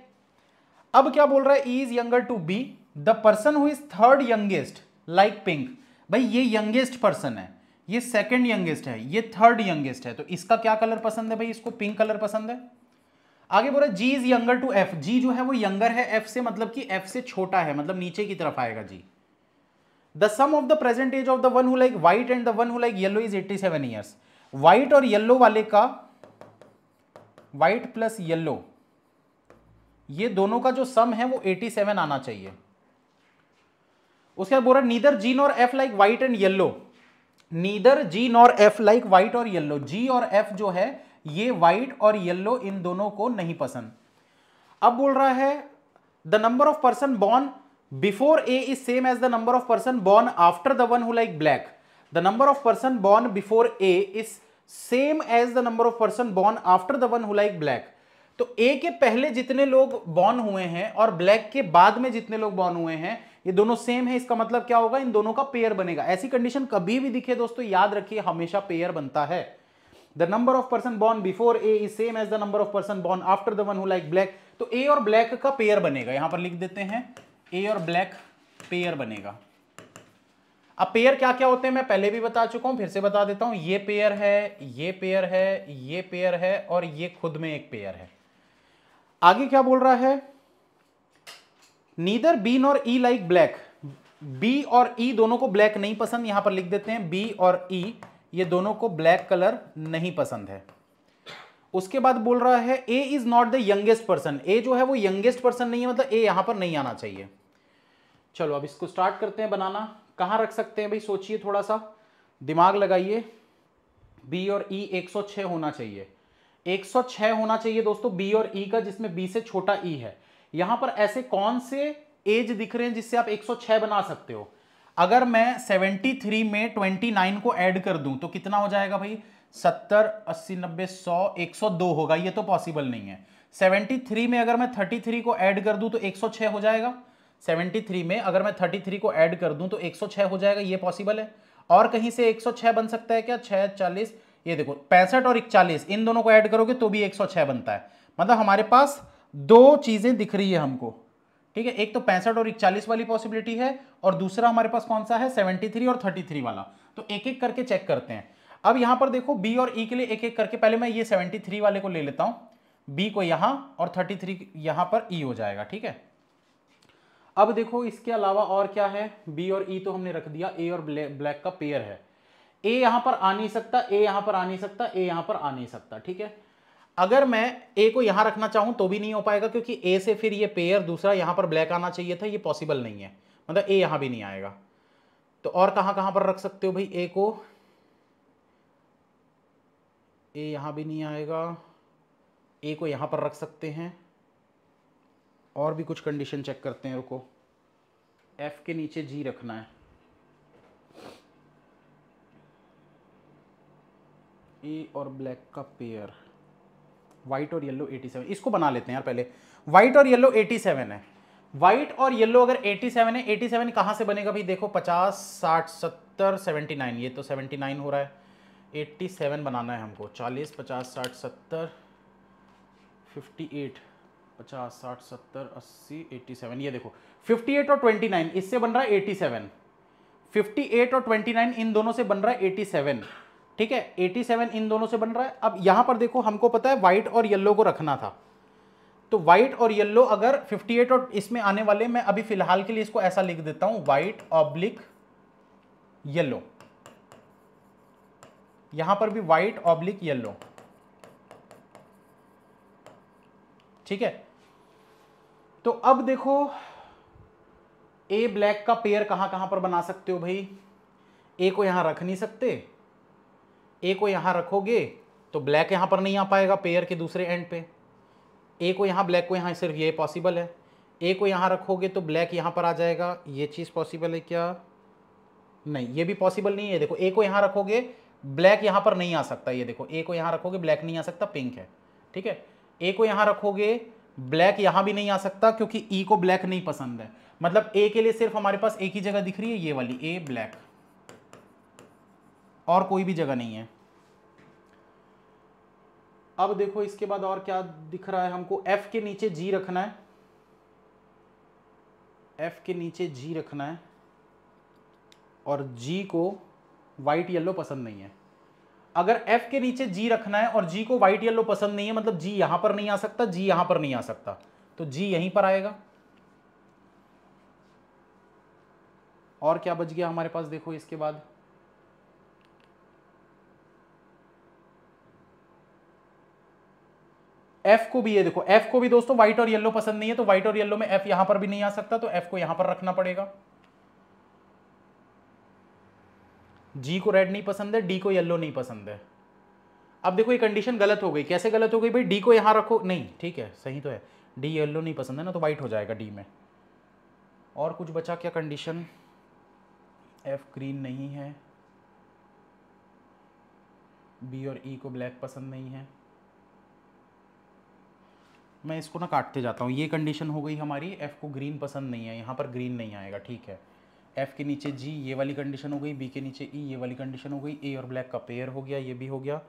अब क्या बोल रहा है E is younger to B the person who is third youngest like pink भाई ये यंगेस्ट पर्सन है ये सेकंड यंगेस्ट है ये थर्ड यंगेस्ट है तो इसका क्या कलर पसंद है भाई इसको पिंक कलर पसंद है आगे बोला G is younger to F G जो है वो यंगर है एफ से मतलब कि एफ से छोटा है मतलब नीचे की तरफ आएगा G the sum of the present age of the one who like white and the one like yellow is eighty seven years white और येलो वाले का व्हाइट प्लस येलो ये दोनों का जो सम है वो 87 आना चाहिए उसके बाद बोल रहा है neither G nor F like white and yellow neither G nor F like white और येल्लो जी और एफ जो है ये व्हाइट और येल्लो इन दोनों को नहीं पसंद अब बोल रहा है the number of person born before A is same as the number of person born after the one who like black the number of person born before A is same as the number of person born after the one who like black तो A के पहले जितने लोग born हुए हैं और black के बाद में जितने लोग बॉर्न हुए हैं ये दोनों सेम है इसका मतलब क्या होगा इन दोनों का पेयर बनेगा ऐसी कंडीशन कभी भी दिखे दोस्तों याद रखिए हमेशा पेयर बनता है the number of person born before A is same as the number of person born after the one who like black तो ए और ब्लैक का पेयर बनेगा यहां पर लिख देते हैं ए और ब्लैक पेयर बनेगा अब पेयर क्या क्या होते हैं मैं पहले भी बता चुका हूं फिर से बता देता हूं ये पेयर है ये पेयर है ये पेयर है और ये खुद में एक पेयर है आगे क्या बोल रहा है neither B nor E like black B और ई e दोनों को ब्लैक नहीं पसंद यहां पर लिख देते हैं बी और ई e, ये दोनों को ब्लैक कलर नहीं पसंद है उसके बाद बोल रहा है A is not the youngest person A जो है वो यंगेस्ट पर्सन नहीं है मतलब ए यहां पर नहीं आना चाहिए चलो अब इसको स्टार्ट करते हैं बनाना कहां रख सकते हैं भाई सोचिए थोड़ा सा दिमाग लगाइए बी और ई e 106 होना चाहिए 106 होना चाहिए दोस्तों बी और ई e का जिसमें बी से छोटा ई e है यहां पर ऐसे कौन से एज दिख रहे हैं जिससे आप 106 बना सकते हो अगर मैं 73 में 29 को ऐड कर दूं तो कितना हो जाएगा भाई 70 80 90 100 102 होगा ये तो पॉसिबल नहीं है 73 में अगर मैं 33 को ऐड कर दूं तो 106 हो जाएगा 73 में अगर मैं 33 को ऐड कर दूं तो 106 हो जाएगा ये पॉसिबल है और कहीं से 106 बन सकता है क्या छः चालीस ये देखो पैंसठ और इकचालीस इन दोनों को ऐड करोगे तो भी 106 बनता है मतलब हमारे पास दो चीजें दिख रही है हमको ठीक है एक तो पैंसठ और इकचालीस वाली पॉसिबिलिटी है और दूसरा हमारे पास कौन सा है सेवेंटी थ्री और थर्टी थ्री वाला तो एक एक करके चेक करते हैं अब यहां पर देखो बी और ई e के लिए एक एक करके पहले मैं ये सेवेंटी थ्री वाले को ले लेता हूं बी को यहां और थर्टी थ्री यहां पर ई e हो जाएगा ठीक है अब देखो इसके अलावा और क्या है बी और ई e तो हमने रख दिया ए और ब्लैक का पेयर है ए यहां पर आ नहीं सकता ए यहां पर आ नहीं सकता ए यहां पर आ नहीं सकता ठीक है अगर मैं ए को यहां रखना चाहूं तो भी नहीं हो पाएगा क्योंकि ए से फिर ये पेयर दूसरा यहां पर ब्लैक आना चाहिए था ये पॉसिबल नहीं है मतलब ए यहां भी नहीं आएगा तो और कहां कहां पर रख सकते हो भाई ए को ए यहां भी नहीं आएगा ए को यहां पर रख सकते हैं और भी कुछ कंडीशन चेक करते हैं रुको एफ के नीचे जी रखना है ए और ब्लैक का पेयर वाइट और येलो 87 इसको बना लेते हैं यार पहले वाइट और येलो 87 है वाइट और येलो अगर 87 है 87 सेवन कहाँ से बनेगा भाई देखो 50 60 70 79 ये तो 79 हो रहा है 87 बनाना है हमको 40 50 60 70 58 50 60 70 80 87 ये देखो 58 और 29 इससे बन रहा है 87 58 और 29 इन दोनों से बन रहा है 87 ठीक है 87 इन दोनों से बन रहा है अब यहाँ पर देखो हमको पता है वाइट और येल्लो को रखना था तो वाइट और येल्लो अगर 58 और इसमें आने वाले मैं अभी फिलहाल के लिए इसको ऐसा लिख देता हूँ वाइट ऑब्लिक येल्लो यहाँ पर भी वाइट ऑब्लिक येल्लो ठीक है तो अब देखो ए ब्लैक का पेयर कहाँ कहाँ पर बना सकते हो भाई ए को यहाँ रख नहीं सकते ए को यहाँ रखोगे तो ब्लैक यहाँ पर नहीं आ पाएगा पेयर के दूसरे एंड पे ए को यहाँ ब्लैक को यहाँ सिर्फ ये पॉसिबल है ए को यहाँ रखोगे तो ब्लैक यहाँ पर आ जाएगा ये चीज़ पॉसिबल है क्या नहीं ये भी पॉसिबल नहीं है देखो ए को यहाँ रखोगे ब्लैक यहाँ पर नहीं आ सकता ये देखो ए को यहाँ रखोगे ब्लैक नहीं आ सकता पिंक है ठीक है ए को यहाँ रखोगे ब्लैक यहाँ भी नहीं आ सकता क्योंकि ई e को ब्लैक नहीं पसंद है मतलब ए के लिए सिर्फ हमारे पास एक ही जगह दिख रही है ये वाली ए ब्लैक और कोई भी जगह नहीं है अब देखो इसके बाद और क्या दिख रहा है हमको एफ के नीचे जी रखना है एफ के नीचे जी रखना है और जी को वाइट येलो पसंद नहीं है अगर एफ के नीचे जी रखना है और जी को वाइट येलो पसंद नहीं है मतलब जी यहां पर नहीं आ सकता जी यहां पर नहीं आ सकता तो जी यहीं पर आएगा और क्या बच गया हमारे पास देखो इसके बाद एफ को भी ये देखो एफ को भी दोस्तों व्हाइट और येलो पसंद नहीं है तो व्हाइट और येलो में एफ यहां पर भी नहीं आ सकता तो एफ को यहां पर रखना पड़ेगा जी को रेड नहीं पसंद है डी को येलो नहीं पसंद है अब देखो ये कंडीशन गलत हो गई कैसे गलत हो गई भाई डी को यहाँ रखो नहीं ठीक है सही तो है डी येल्लो नहीं पसंद है ना तो व्हाइट हो जाएगा डी में और कुछ बचा क्या कंडीशन एफ ग्रीन नहीं है बी और ई e को ब्लैक पसंद नहीं है मैं इसको ना काटते जाता हूँ ये कंडीशन हो गई हमारी एफ़ को ग्रीन पसंद नहीं है यहाँ पर ग्रीन नहीं आएगा ठीक है एफ़ के नीचे जी ये वाली कंडीशन हो गई बी के नीचे ई e, ये वाली कंडीशन हो गई ए और ब्लैक का पेयर हो गया ये भी हो गया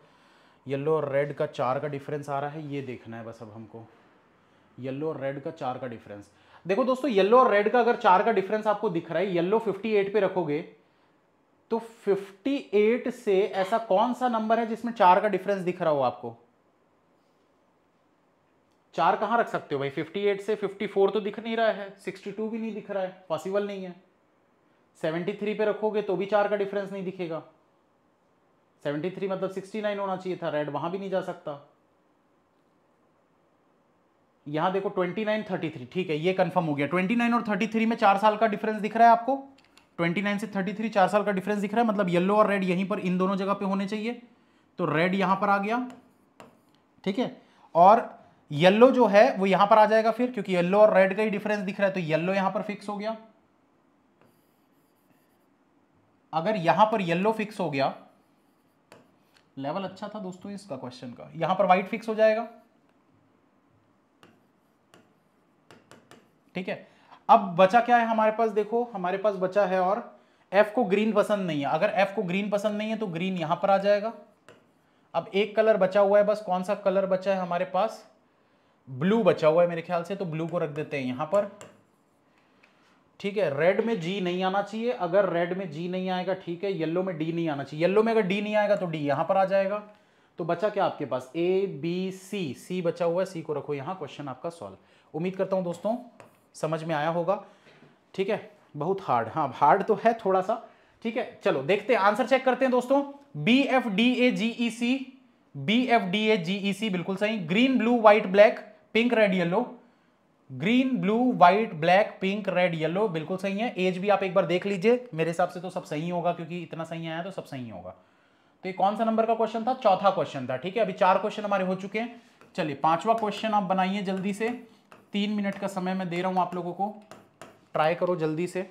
येल्लो और रेड का चार का डिफरेंस आ रहा है ये देखना है बस अब हमको येल्लो और रेड का चार का डिफरेंस देखो दोस्तों येल्लो और रेड का अगर चार का डिफरेंस आपको दिख रहा है येल्लो फिफ्टी पे रखोगे तो 58 से ऐसा कौन सा नंबर है जिसमें चार का डिफरेंस दिख रहा हो आपको चार कहाँ रख सकते हो भाई 58 से 54 तो दिख नहीं रहा है 62 भी नहीं दिख रहा है पॉसिबल नहीं है 73 पे रखोगे तो भी चार का डिफरेंस नहीं दिखेगा 73 मतलब 69 होना चाहिए था रेड वहां भी नहीं जा सकता यहाँ देखो 29 33 ठीक है ये कंफर्म हो गया 29 और 33 में चार साल का डिफरेंस दिख रहा है आपको 29 से 33 चार साल का डिफरेंस दिख रहा है मतलब येलो और रेड यहीं पर इन दोनों जगह पे होने चाहिए तो रेड यहां पर आ गया ठीक है और येलो जो है वो यहां पर आ जाएगा फिर क्योंकि येल्लो और रेड का ही डिफरेंस दिख रहा है तो येलो यहां पर फिक्स हो गया अगर यहां पर येल्लो फिक्स हो गया लेवल अच्छा था दोस्तों इसका क्वेश्चन का यहां पर व्हाइट फिक्स हो जाएगा ठीक है अब बचा क्या है हमारे पास देखो हमारे पास बचा है और एफ को ग्रीन पसंद नहीं है अगर एफ को ग्रीन पसंद नहीं है तो ग्रीन यहां पर आ जाएगा अब एक कलर बचा हुआ है बस कौन सा कलर बचा है हमारे पास ब्लू बचा हुआ है मेरे ख्याल से तो ब्लू को रख देते हैं यहां पर ठीक है रेड में जी नहीं आना चाहिए अगर रेड में जी नहीं आएगा ठीक है येल्लो में डी नहीं आना चाहिए येल्लो में अगर डी नहीं आएगा तो डी यहां पर आ जाएगा तो बचा क्या आपके पास ए बी सी सी बचा हुआ है सी को रखो यहां क्वेश्चन आपका सॉल्व उम्मीद करता हूं दोस्तों समझ में आया होगा ठीक है बहुत हार्ड हाँ हार्ड तो है थोड़ा सा ठीक है चलो देखते हैं आंसर चेक करते हैं दोस्तों B F D A G E C B F D A G E C बिल्कुल सही green blue white black pink red yellow green blue white black pink red yellow बिल्कुल सही है एज भी आप एक बार देख लीजिए मेरे हिसाब से तो सब सही होगा क्योंकि इतना सही आया तो सब सही होगा तो ये कौन सा नंबर का क्वेश्चन था चौथा क्वेश्चन था ठीक है अभी चार क्वेश्चन हमारे हो चुके हैं चलिए पांचवा क्वेश्चन आप बनाइए जल्दी से तीन मिनट का समय मैं दे रहा हूं आप लोगों को ट्राई करो जल्दी से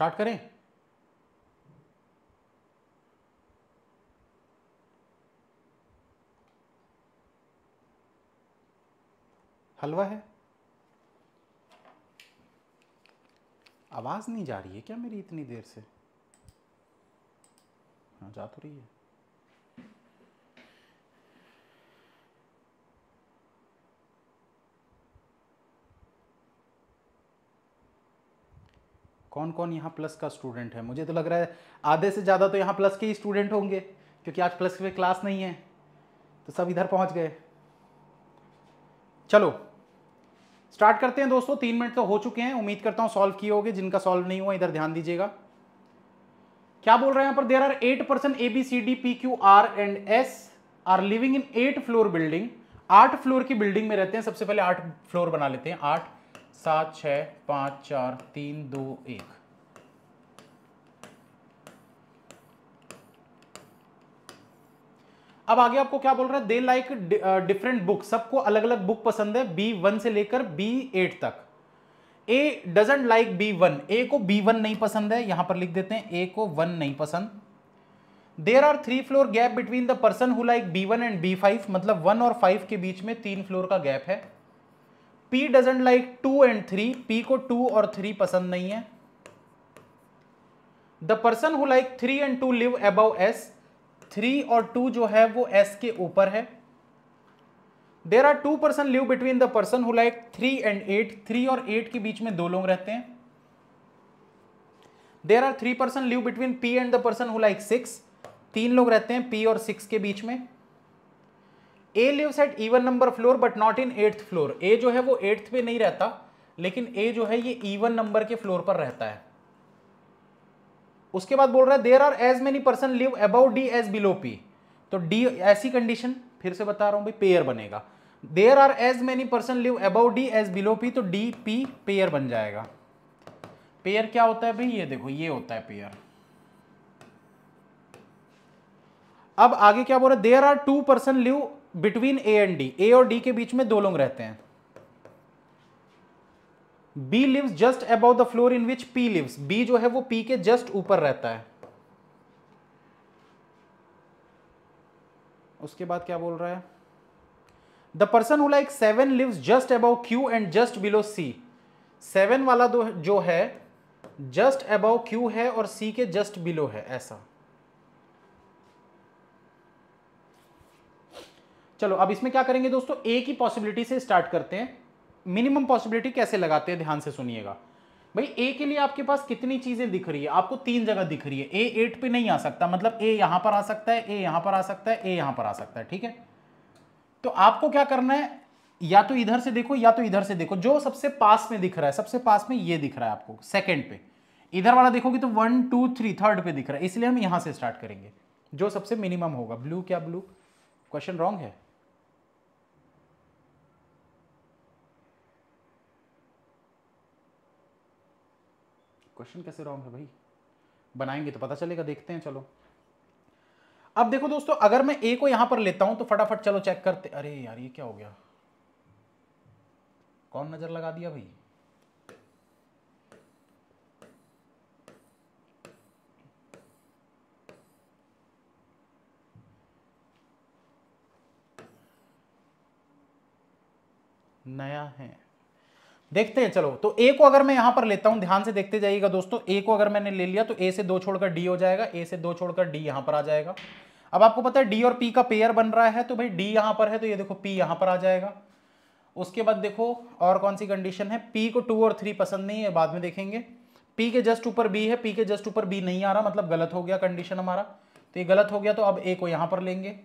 स्टार्ट करें हलवा है आवाज़ नहीं जा रही है क्या मेरी इतनी देर से हाँ जा तो रही है कौन कौन यहाँ प्लस का स्टूडेंट है मुझे तो लग रहा है आधे से ज़्यादा तो यहाँ प्लस के ही स्टूडेंट होंगे क्योंकि आज प्लस के क्लास नहीं है तो सब इधर पहुँच गए चलो स्टार्ट करते हैं दोस्तों तीन मिनट तो हो चुके हैं उम्मीद करता हूँ सॉल्व किए होंगे जिनका सॉल्व नहीं हुआ इधर ध्यान दीजिएगा क्या बोल रहे हैं यहाँ पर there are eight person A B C D P Q R and S are living in eight floor building आठ फ्लोर की बिल्डिंग में रहते हैं सबसे पहले आठ फ्लोर बना लेते हैं आठ सात छ पाँच चार तीन दो एक अब आगे आपको क्या बोल रहा है दे लाइक डिफरेंट बुक सबको अलग अलग बुक पसंद है बी वन से लेकर बी एट तक A doesn't like B one A को बी वन नहीं पसंद है यहां पर लिख देते हैं ए को वन नहीं पसंद there are three floor gap between the person who like B one and B five मतलब वन और फाइव के बीच में तीन फ्लोर का गैप है P doesn't like two and three P को टू और थ्री पसंद नहीं है The person who like three and two live above S, three और टू जो है वो S के ऊपर है there are two person live between the person who like three and eight three और एट के बीच में दो लोग रहते हैं there are three person live between P and the person who like six तीन लोग रहते हैं पी और सिक्स के बीच में A lives at even number floor but not in eighth floor A जो है वो एट्थ पे नहीं रहता लेकिन ए जो है ये इवन नंबर के फ्लोर पर रहता है उसके बाद बोल रहा है there are as many person live above D as below P तो डी ऐसी कंडीशन फिर से बता रहा हूं भाई पेयर बनेगा there are as many person live above D as below P तो डी पी पेयर बन जाएगा पेयर क्या होता है भाई ये देखो ये होता है पेयर अब आगे क्या बोल रहा है there are two person live between A and D A और डी के बीच में दो लोग रहते हैं B lives just about the floor in which P lives B जो है वो पी के जस्ट ऊपर रहता है उसके बाद क्या बोल रहा है the person like seven lives just above Q and just below C seven वाला दो जो है जस्ट अबाउ क्यू है और सी के जस्ट बिलो है ऐसा चलो अब इसमें क्या करेंगे दोस्तों ए की पॉसिबिलिटी से स्टार्ट करते हैं मिनिमम पॉसिबिलिटी कैसे लगाते हैं ध्यान से सुनिएगा भाई ए के लिए आपके पास कितनी चीजें दिख रही है आपको तीन जगह दिख रही है ए एट पे नहीं आ सकता मतलब ए यहां पर आ सकता है ए यहां पर आ सकता है ए यहां पर आ सकता है ठीक है तो आपको क्या करना है या तो इधर से देखो या तो इधर से देखो जो सबसे पास में दिख रहा है सबसे पास में ये दिख रहा है आपको सेकेंड पे इधर वाला देखोगे तो वन टू थ्री थर्ड पे दिख रहा है इसलिए हम यहां से स्टार्ट करेंगे जो सबसे मिनिमम होगा ब्लू क्या ब्लू क्वेश्चन रॉन्ग है क्वेश्चन कैसे रॉन्ग है भाई बनाएंगे तो पता चलेगा देखते हैं चलो अब देखो दोस्तों अगर मैं ए को यहां पर लेता हूं तो फटाफट चलो चेक करते अरे यार ये क्या हो गया कौन नजर लगा दिया भाई नया है देखते हैं चलो तो ए को अगर मैं यहां पर लेता हूं ध्यान से देखते जाइएगा दोस्तों ए को अगर मैंने ले लिया तो ए से दो छोड़कर डी हो जाएगा ए से दो छोड़कर डी यहां पर आ जाएगा अब आपको पता है डी और पी का पेयर बन रहा है तो भाई डी यहां पर है तो ये देखो पी यहां पर आ जाएगा उसके बाद देखो और कौन सी कंडीशन है पी को टू और थ्री पसंद नहीं है बाद में देखेंगे पी के जस्ट ऊपर बी है पी के जस्ट ऊपर बी नहीं आ रहा मतलब गलत हो गया कंडीशन हमारा तो ये गलत हो गया तो अब ए को यहां पर लेंगे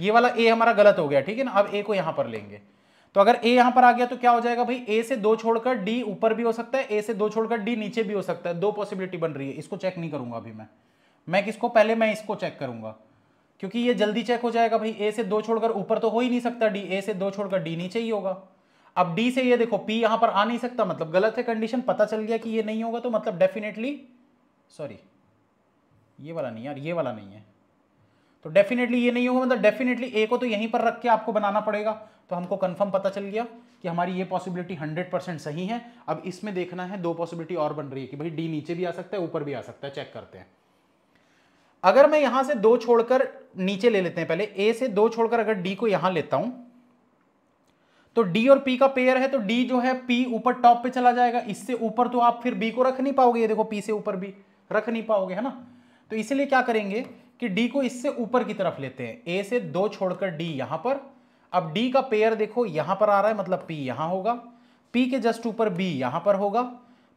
ये वाला ए हमारा गलत हो गया ठीक है ना अब ए को यहां पर लेंगे तो अगर ए यहां पर आ गया तो क्या हो जाएगा भाई ए से दो छोड़कर डी ऊपर भी हो सकता है ए से दो छोड़कर डी नीचे भी हो सकता है दो पॉसिबिलिटी बन रही है इसको चेक नहीं करूंगा अभी मैं मैं किसको पहले मैं इसको चेक करूंगा क्योंकि ये जल्दी चेक हो जाएगा भाई ए से दो छोड़कर ऊपर तो हो ही नहीं सकता डी ए से दो छोड़कर डी नीचे ही होगा अब डी से ये देखो पी यहां पर आ नहीं सकता मतलब गलत है कंडीशन पता चल गया कि ये नहीं होगा तो मतलब डेफिनेटली सॉरी ये वाला नहीं यार ये वाला नहीं है तो डेफिनेटली ये नहीं होगा मतलब डेफिनेटली ए को तो यहीं पर रख के आपको बनाना पड़ेगा तो हमको कंफर्म पता चल गया कि हमारी ये पॉसिबिलिटी 100 परसेंट सही है अब इसमें देखना है दो पॉसिबिलिटी और बन रही है कि भाई डी नीचे भी आ सकता है ऊपर भी आ सकता है चेक करते हैं अगर मैं यहां से दो छोड़कर नीचे ले लेते हैं पहले ए से दो छोड़कर अगर डी को यहां लेता हूं तो डी और पी का पेयर है तो डी जो है पी ऊपर टॉप पे चला जाएगा इससे ऊपर तो आप फिर बी को रख नहीं पाओगे ये देखो पी से ऊपर भी रख नहीं पाओगे है ना तो इसीलिए क्या करेंगे कि डी को इससे ऊपर की तरफ लेते हैं ए से दो छोड़कर डी यहां पर अब डी का पेयर देखो यहां पर आ रहा है मतलब पी यहां होगा पी के जस्ट ऊपर बी यहां पर होगा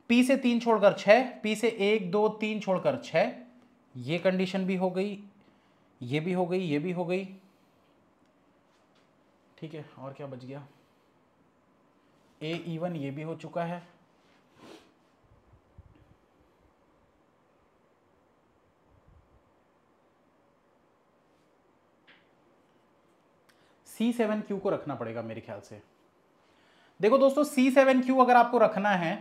पी से तीन छोड़कर छह पी से एक दो तीन छोड़कर छ ये कंडीशन भी हो गई ये भी हो गई ये भी हो गई ठीक है और क्या बच गया ए इवन ये भी हो चुका है सी सेवन क्यू को रखना पड़ेगा मेरे ख्याल से देखो दोस्तों सी सेवन क्यू अगर आपको रखना है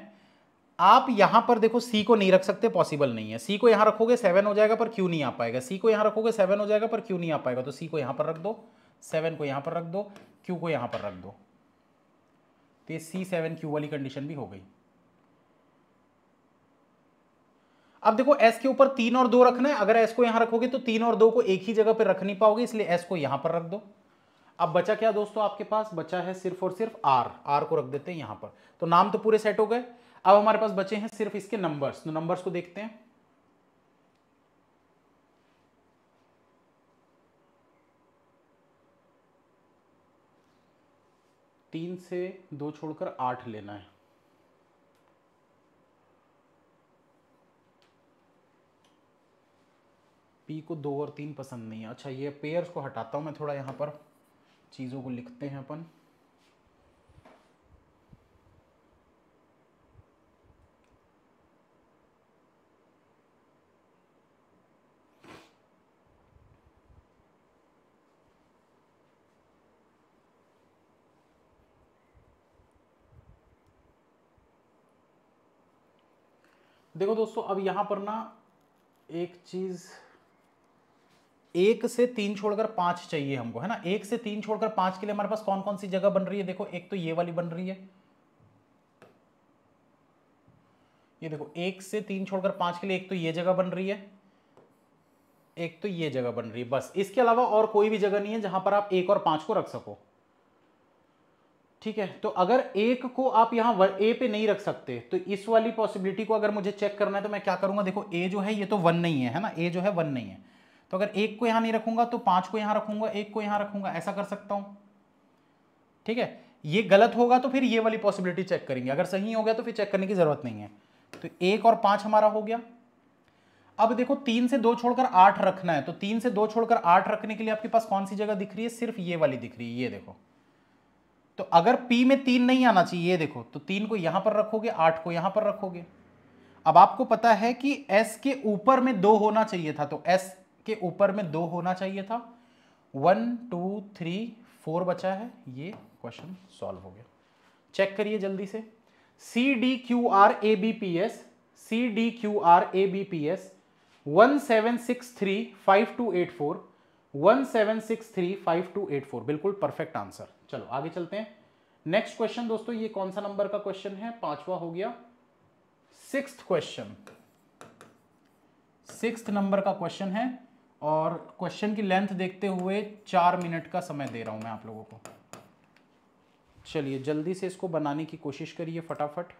आप यहां पर देखो सी को नहीं रख सकते पॉसिबल नहीं है सी को यहां रखोगे सेवन हो जाएगा पर क्यू नहीं आ पाएगा सी को यहां रखोगे सेवन हो जाएगा पर क्यू नहीं आ पाएगा तो सी को यहां पर रख दो सेवन को यहां पर रख दो क्यू को यहां पर रख दो तो ये सी सेवन क्यू वाली कंडीशन भी हो गई अब देखो एस के ऊपर तीन और दो रखना है अगर एस को यहां रखोगे तो तीन और दो को एक ही जगह पर रख नहीं पाओगे इसलिए एस को यहां पर रख दो अब बचा क्या दोस्तों आपके पास बचा है सिर्फ और सिर्फ आर आर को रख देते हैं यहां पर तो नाम तो पूरे सेट हो गए अब हमारे पास बचे हैं सिर्फ इसके नंबर्स तो नंबर्स को देखते हैं तीन से दो छोड़कर आठ लेना है पी को दो और तीन पसंद नहीं है अच्छा ये पेयर्स को हटाता हूं मैं थोड़ा यहां पर चीज़ों को लिखते हैं अपन देखो दोस्तों अब यहां पर ना एक चीज़ एक से तीन छोड़कर पांच चाहिए हमको है ना एक से तीन छोड़कर पांच के लिए हमारे पास कौन कौन सी जगह बन रही है देखो एक तो ये वाली बन रही है ये देखो एक से तीन छोड़कर पांच के लिए एक तो ये जगह बन रही है एक तो ये जगह बन रही है बस इसके अलावा और कोई भी जगह नहीं है जहां पर आप एक और पांच को रख सको ठीक है तो अगर एक को आप यहां ए पे नहीं रख सकते तो इस वाली पॉसिबिलिटी को अगर मुझे चेक करना है तो मैं क्या करूंगा देखो ए जो है ये तो वन नहीं है है ना ए जो है वन नहीं है तो अगर एक को यहाँ नहीं रखूंगा तो पांच को यहाँ रखूंगा एक को यहाँ रखूंगा ऐसा कर सकता हूँ ठीक है ये गलत होगा तो फिर ये वाली पॉसिबिलिटी चेक करेंगे अगर सही हो गया तो फिर चेक करने की ज़रूरत नहीं है तो एक और पांच हमारा हो गया अब देखो तीन से दो छोड़कर आठ रखना है तो तीन से दो छोड़कर आठ रखने के लिए आपके पास कौन सी जगह दिख रही है सिर्फ ये वाली दिख रही है ये देखो तो अगर पी में तीन नहीं आना चाहिए ये देखो तो तीन को यहां पर रखोगे आठ को यहां पर रखोगे अब आपको पता है कि एस के ऊपर में दो होना चाहिए था तो एस के ऊपर में दो होना चाहिए था वन टू थ्री फोर बचा है ये क्वेश्चन सॉल्व हो गया चेक करिए जल्दी से C D Q R A B P S C D Q R A B P S one seven six three five two eight four one seven six three five two eight four बिल्कुल perfect answer चलो आगे चलते हैं next question दोस्तों ये कौन सा number का क्वेश्चन है पांचवा हो गया सिक्स क्वेश्चन सिक्स नंबर का क्वेश्चन है और क्वेश्चन की लेंथ देखते हुए चार मिनट का समय दे रहा हूँ मैं आप लोगों को चलिए जल्दी से इसको बनाने की कोशिश करिए फटाफट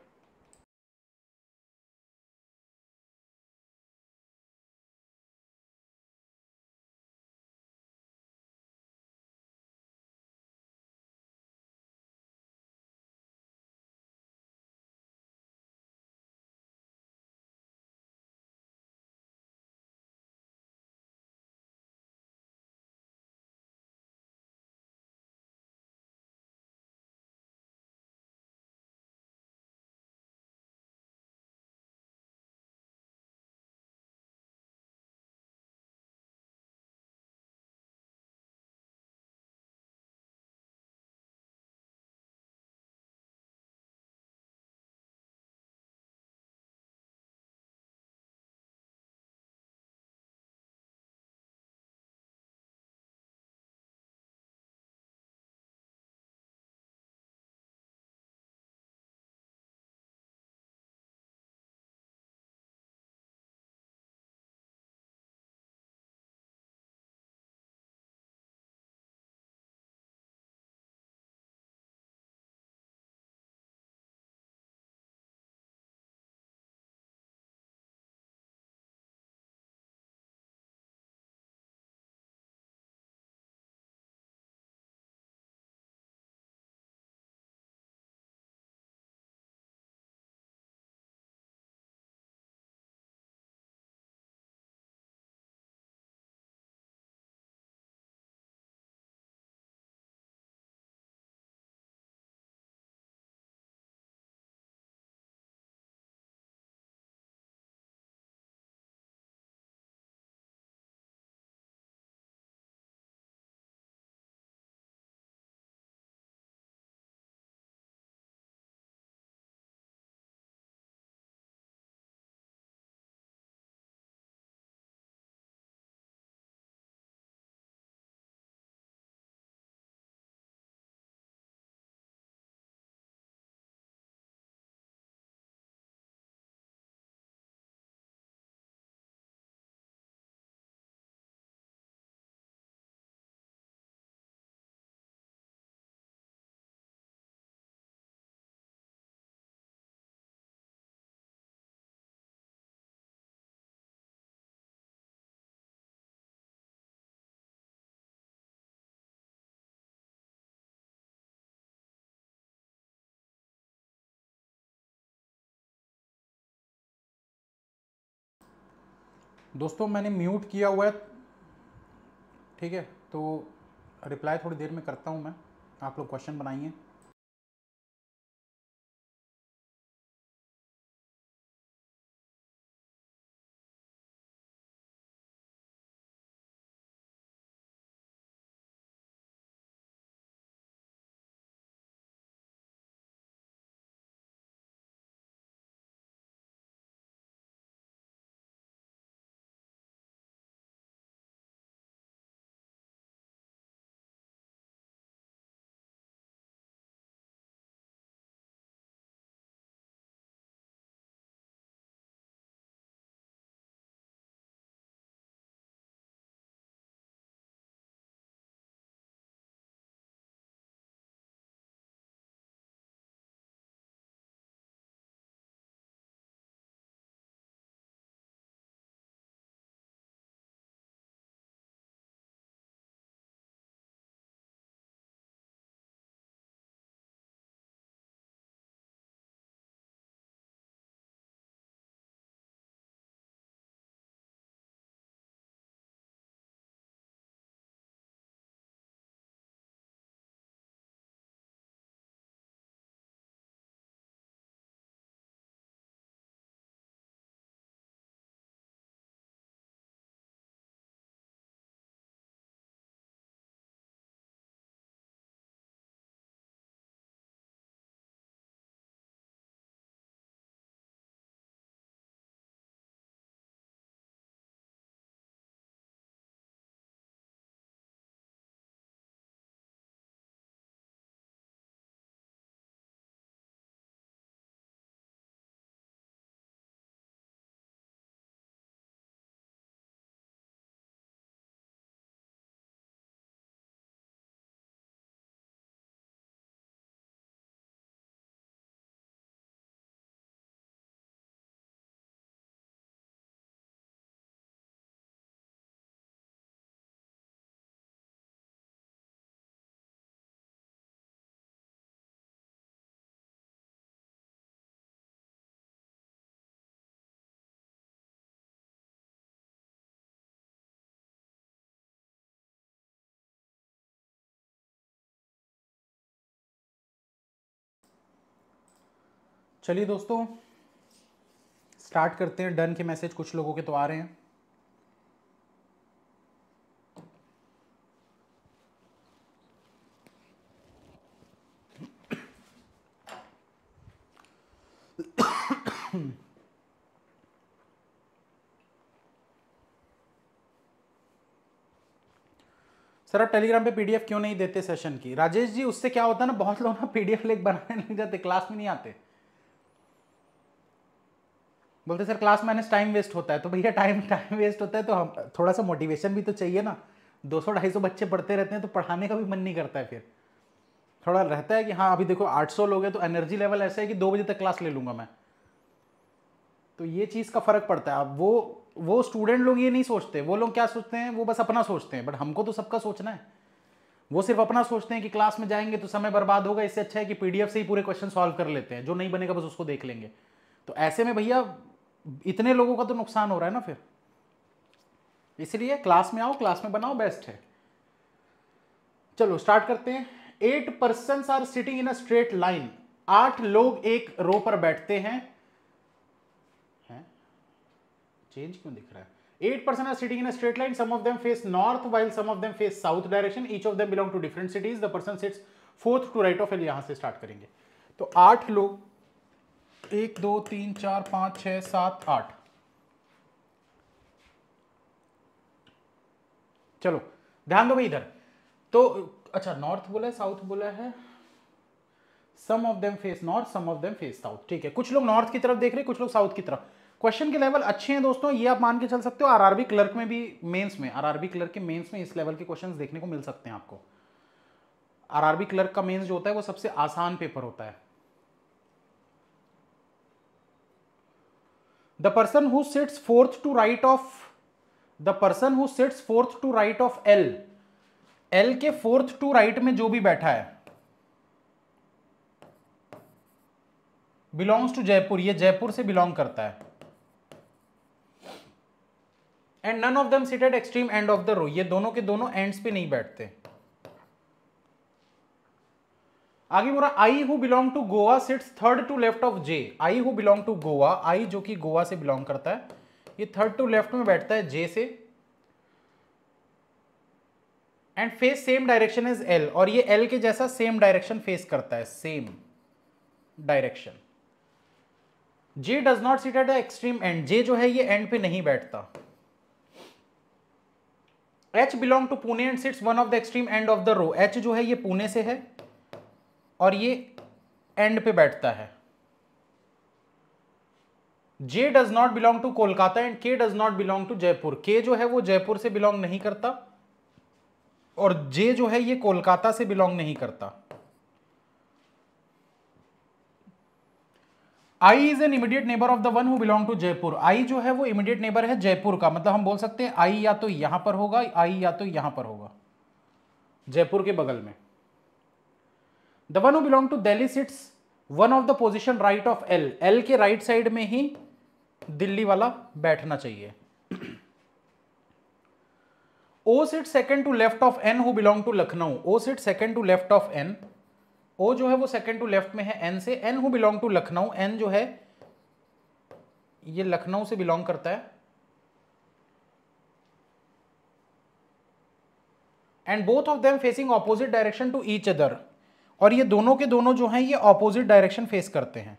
दोस्तों मैंने म्यूट किया हुआ है ठीक है तो रिप्लाई थोड़ी देर में करता हूँ मैं आप लोग क्वेश्चन बनाइए चलिए दोस्तों स्टार्ट करते हैं डन के मैसेज कुछ लोगों के तो आ रहे हैं सर आप टेलीग्राम पे पीडीएफ क्यों नहीं देते सेशन की राजेश जी उससे क्या होता है ना बहुत लोग ना पीडीएफ लेख बनाने नहीं जाते क्लास में नहीं आते बोलते sir class minus time waste होता है तो भैया टाइम टाइम वेस्ट होता है तो हम थोड़ा सा मोटिवेशन भी तो चाहिए ना दो सौ ढाई सौ बच्चे पढ़ते रहते हैं तो पढ़ाने का भी मन नहीं करता है फिर थोड़ा रहता है कि हाँ अभी देखो आठ सौ लोग हैं तो एनर्जी लेवल ऐसा है कि दो बजे तक क्लास ले लूँगा मैं तो ये चीज़ का फ़र्क पड़ता है अब वो वो स्टूडेंट लोग ये नहीं सोचते वो लोग क्या सोचते हैं वो बस अपना सोचते हैं बट हमको तो सबका सोचना है वो सिर्फ अपना सोचते हैं कि क्लास में जाएंगे तो समय बर्बाद होगा इससे अच्छा है कि पीडीएफ से ही पूरे क्वेश्चन सॉल्व कर लेते हैं जो नहीं बनेगा बस उसको देख लेंगे तो ऐसे में भैया इतने लोगों का तो नुकसान हो रहा है ना फिर इसलिए क्लास में आओ क्लास में बनाओ बेस्ट है चलो स्टार्ट करते हैं eight person are sitting in straight line आठ लोग एक रो पर बैठते हैं है? चेंज क्यों दिख रहा है eight person are sitting in straight line some of them face north while some of them face south direction each of them belong to different cities the person sits fourth to right of L यहां से start करेंगे तो आठ लोग एक दो तीन चार पाँच छह सात आठ चलो ध्यान दो भाई इधर तो अच्छा नॉर्थ बोला है साउथ बोला है some of them face north some of them face south ठीक है कुछ लोग नॉर्थ की तरफ देख रहे हैं कुछ लोग साउथ की तरफ क्वेश्चन के लेवल अच्छे हैं दोस्तों ये आप मान के चल सकते हो आरआरबी क्लर्क में भी मेंस में आरआरबी क्लर्क के मेंस में इस लेवल के क्वेश्चंस देखने को मिल सकते हैं आपको आरआरबी क्लर्क का मेंस जो होता है वो सबसे आसान पेपर होता है the person who sits fourth to right of the person who sits fourth to right of L L के फोर्थ टू राइट में जो भी बैठा है बिलोंग्स टू जयपुर ये जयपुर से बिलोंग करता है and none of them seated extreme end of the row ये दोनों के दोनों एंड्स पे नहीं बैठते आगे more I who belong to Goa sits third to left of J I who belong to Goa I जो कि गोवा से बिलोंग करता है ये थर्ड टू लेफ्ट में बैठता है जे से and face same direction is L और ये एल के जैसा सेम डायरेक्शन फेस करता है same direction J does not seat at the extreme end J जो है ये एंड पे नहीं बैठता H belong to Pune and sits one of the extreme end of the row H जो है ये पुणे से है और ये एंड पे बैठता है J does not belong to Kolkata and K does not belong to Jaipur K जो है वो जयपुर से बिलोंग नहीं करता और जे जो है ये कोलकाता से बिलोंग नहीं करता I is an immediate neighbour of the one who belong to Jaipur I जो है वो इमीडिएट नेबर है जयपुर का मतलब हम बोल सकते हैं आई या तो यहां पर होगा आई या तो यहां पर होगा जयपुर के बगल में the one who belong to Delhi sits one of the position right of L L के राइट right साइड में ही दिल्ली वाला बैठना चाहिए O sit second to left of N who belong to Lucknow O sit second to left of N O जो है वो second to left में है एन से N who belong to Lucknow N जो है ये लखनऊ से बिलोंग करता है and both of them facing opposite direction to each other और ये दोनों के दोनों जो हैं ये ऑपोजिट डायरेक्शन फेस करते हैं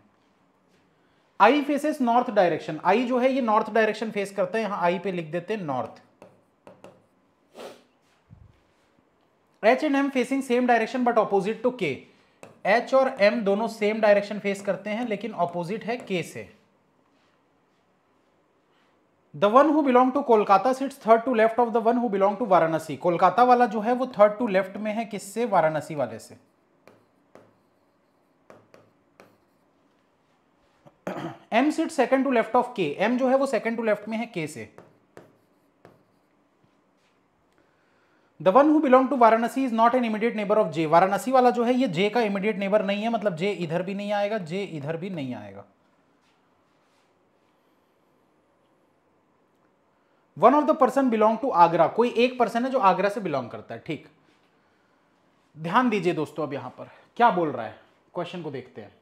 I faces north direction I जो है ये नॉर्थ डायरेक्शन फेस करता है यहां आई पे लिख देते हैं north H and M facing same direction but opposite to K H और एम दोनों सेम डायरेक्शन फेस करते हैं लेकिन ऑपोजिट है के से the one who belong to Kolkata sits third to left of the one who belong to Varanasi Kolkata वाला जो है वो थर्ड टू लेफ्ट में है किससे वाराणसी वाले से M sit second to left of K M जो है वो सेकेंड टू लेफ्ट में है के से the one who belong to Varanasi is not an immediate neighbour of J Varanasi वाला जो है ये जे का इमीडिएट नेबर नहीं है मतलब जे इधर भी नहीं आएगा जे इधर भी नहीं आएगा one of the person belong to Agra कोई एक पर्सन है जो आगरा से बिलोंग करता है ठीक ध्यान दीजिए दोस्तों अब यहां पर क्या बोल रहा है क्वेश्चन को देखते हैं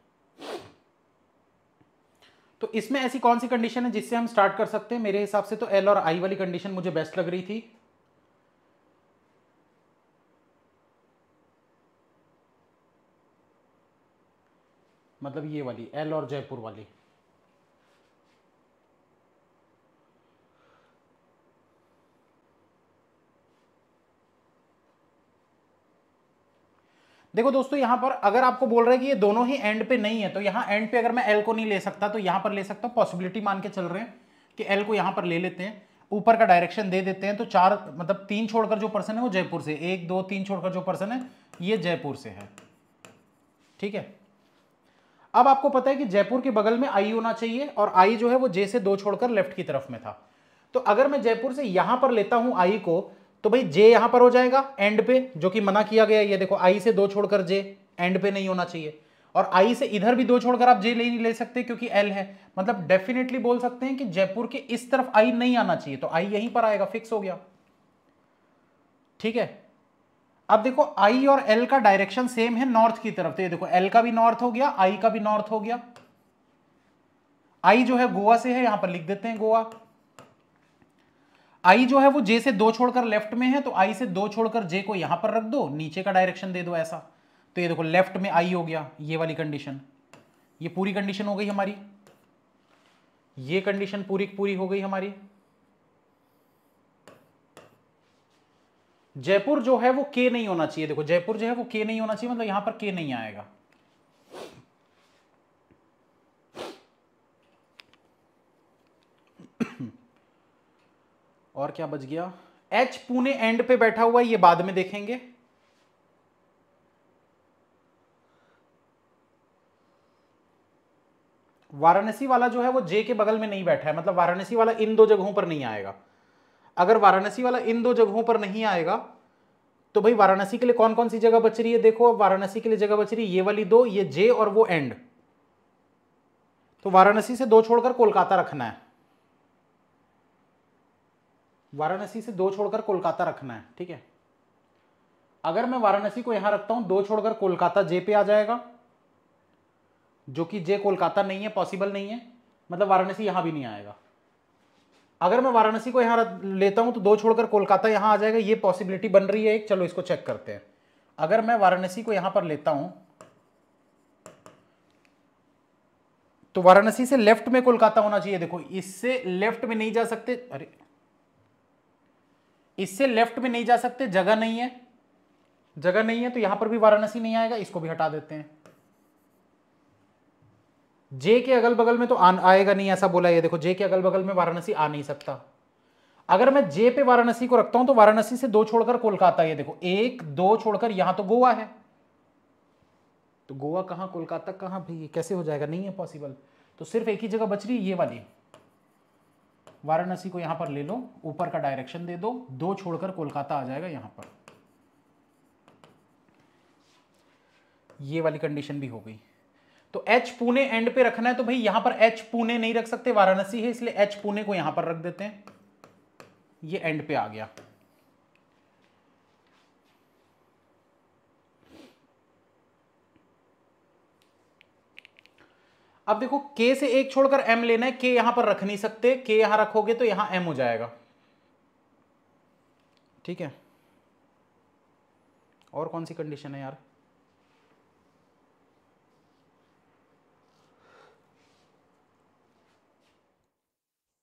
तो इसमें ऐसी कौन सी कंडीशन है जिससे हम स्टार्ट कर सकते हैं मेरे हिसाब से तो एल और आई वाली कंडीशन मुझे बेस्ट लग रही थी मतलब ये वाली एल और जयपुर वाली देखो दोस्तों यहां पर अगर आपको बोल रहे हैं कि ये दोनों ही एंड पे नहीं है तो यहाँ एंड पे अगर मैं एल को नहीं ले सकता तो यहां पर ले सकता हूँ पॉसिबिलिटी मान के चल रहे हैं कि एल को यहां पर ले लेते हैं ऊपर का डायरेक्शन दे देते हैं तो चार मतलब तीन छोड़कर जो पर्सन है वो जयपुर से एक दो तीन छोड़कर जो पर्सन है ये जयपुर से है ठीक है अब आपको पता है कि जयपुर के बगल में आई होना चाहिए और आई जो है वो जे से दो छोड़कर लेफ्ट की तरफ में था तो अगर मैं जयपुर से यहां पर लेता हूं आई को तो भाई जे यहां पर हो जाएगा एंड पे जो कि मना किया गया ये देखो आई से दो छोड़कर जे एंड पे नहीं होना चाहिए और आई से इधर भी दो छोड़कर आप जे ले नहीं ले सकते क्योंकि एल है मतलब डेफिनेटली बोल सकते हैं कि जयपुर के इस तरफ आई नहीं आना चाहिए तो आई यहीं पर आएगा फिक्स हो गया ठीक है अब देखो आई और एल का डायरेक्शन सेम है नॉर्थ की तरफ तो ये देखो एल का भी नॉर्थ हो गया आई का भी नॉर्थ हो गया आई जो है गोवा से है यहां पर लिख देते हैं गोवा आई जो है वो जे से दो छोड़कर लेफ्ट में है तो आई से दो छोड़कर जे को यहां पर रख दो नीचे का डायरेक्शन दे दो ऐसा तो ये देखो लेफ्ट में आई हो गया ये वाली कंडीशन ये पूरी कंडीशन हो गई हमारी ये कंडीशन पूरी पूरी हो गई हमारी जयपुर जो है वो के नहीं होना चाहिए देखो जयपुर जो है वो के नहीं होना चाहिए मतलब यहां पर के नहीं आएगा और क्या बच गया एच पुणे एंड पे बैठा हुआ ये बाद में देखेंगे वाराणसी वाला जो है वो जे के बगल में नहीं बैठा है मतलब वाराणसी वाला इन दो जगहों पर नहीं आएगा अगर वाराणसी वाला इन दो जगहों पर नहीं आएगा तो भाई वाराणसी के लिए कौन कौन सी जगह बच रही है देखो अब वाराणसी के लिए जगह बच रही है ये वाली दो ये जे और वो एंड तो वाराणसी से दो छोड़कर कोलकाता रखना है वाराणसी से दो छोड़कर कोलकाता रखना है ठीक है अगर मैं वाराणसी को यहां रखता हूं दो छोड़कर कोलकाता जे पे आ जाएगा जो कि जे कोलकाता नहीं है पॉसिबल नहीं है मतलब वाराणसी यहां भी नहीं आएगा अगर मैं वाराणसी को यहां लेता हूं तो दो छोड़कर कोलकाता यहां आ जाएगा ये पॉसिबिलिटी बन रही है एक चलो इसको चेक करते हैं अगर मैं वाराणसी को यहां पर लेता हूं तो वाराणसी से लेफ्ट में कोलकाता होना चाहिए देखो इससे लेफ्ट में नहीं जा सकते अरे इससे लेफ्ट में नहीं जा सकते जगह नहीं है जगह नहीं है तो यहां पर भी वाराणसी नहीं आएगा इसको भी हटा देते हैं जे के अगल बगल में तो आ, आएगा नहीं ऐसा बोला ये देखो जे के अगल बगल में वाराणसी आ नहीं सकता अगर मैं जे पे वाराणसी को रखता हूं तो वाराणसी से दो छोड़कर कोलकाता ये देखो एक दो छोड़कर यहां तो गोवा है तो गोवा कहां कोलकाता कहां भाई कैसे हो जाएगा नहीं है पॉसिबल तो सिर्फ एक ही जगह बच रही है ये वाली वाराणसी को यहां पर ले लो ऊपर का डायरेक्शन दे दो दो छोड़कर कोलकाता आ जाएगा यहां पर ये वाली कंडीशन भी हो गई तो एच पुणे एंड पे रखना है तो भाई यहां पर एच पुणे नहीं रख सकते वाराणसी है इसलिए एच पुणे को यहां पर रख देते हैं ये एंड पे आ गया अब देखो के से एक छोड़कर एम लेना है के यहां पर रख नहीं सकते के यहां रखोगे तो यहां एम हो जाएगा ठीक है और कौन सी कंडीशन है यार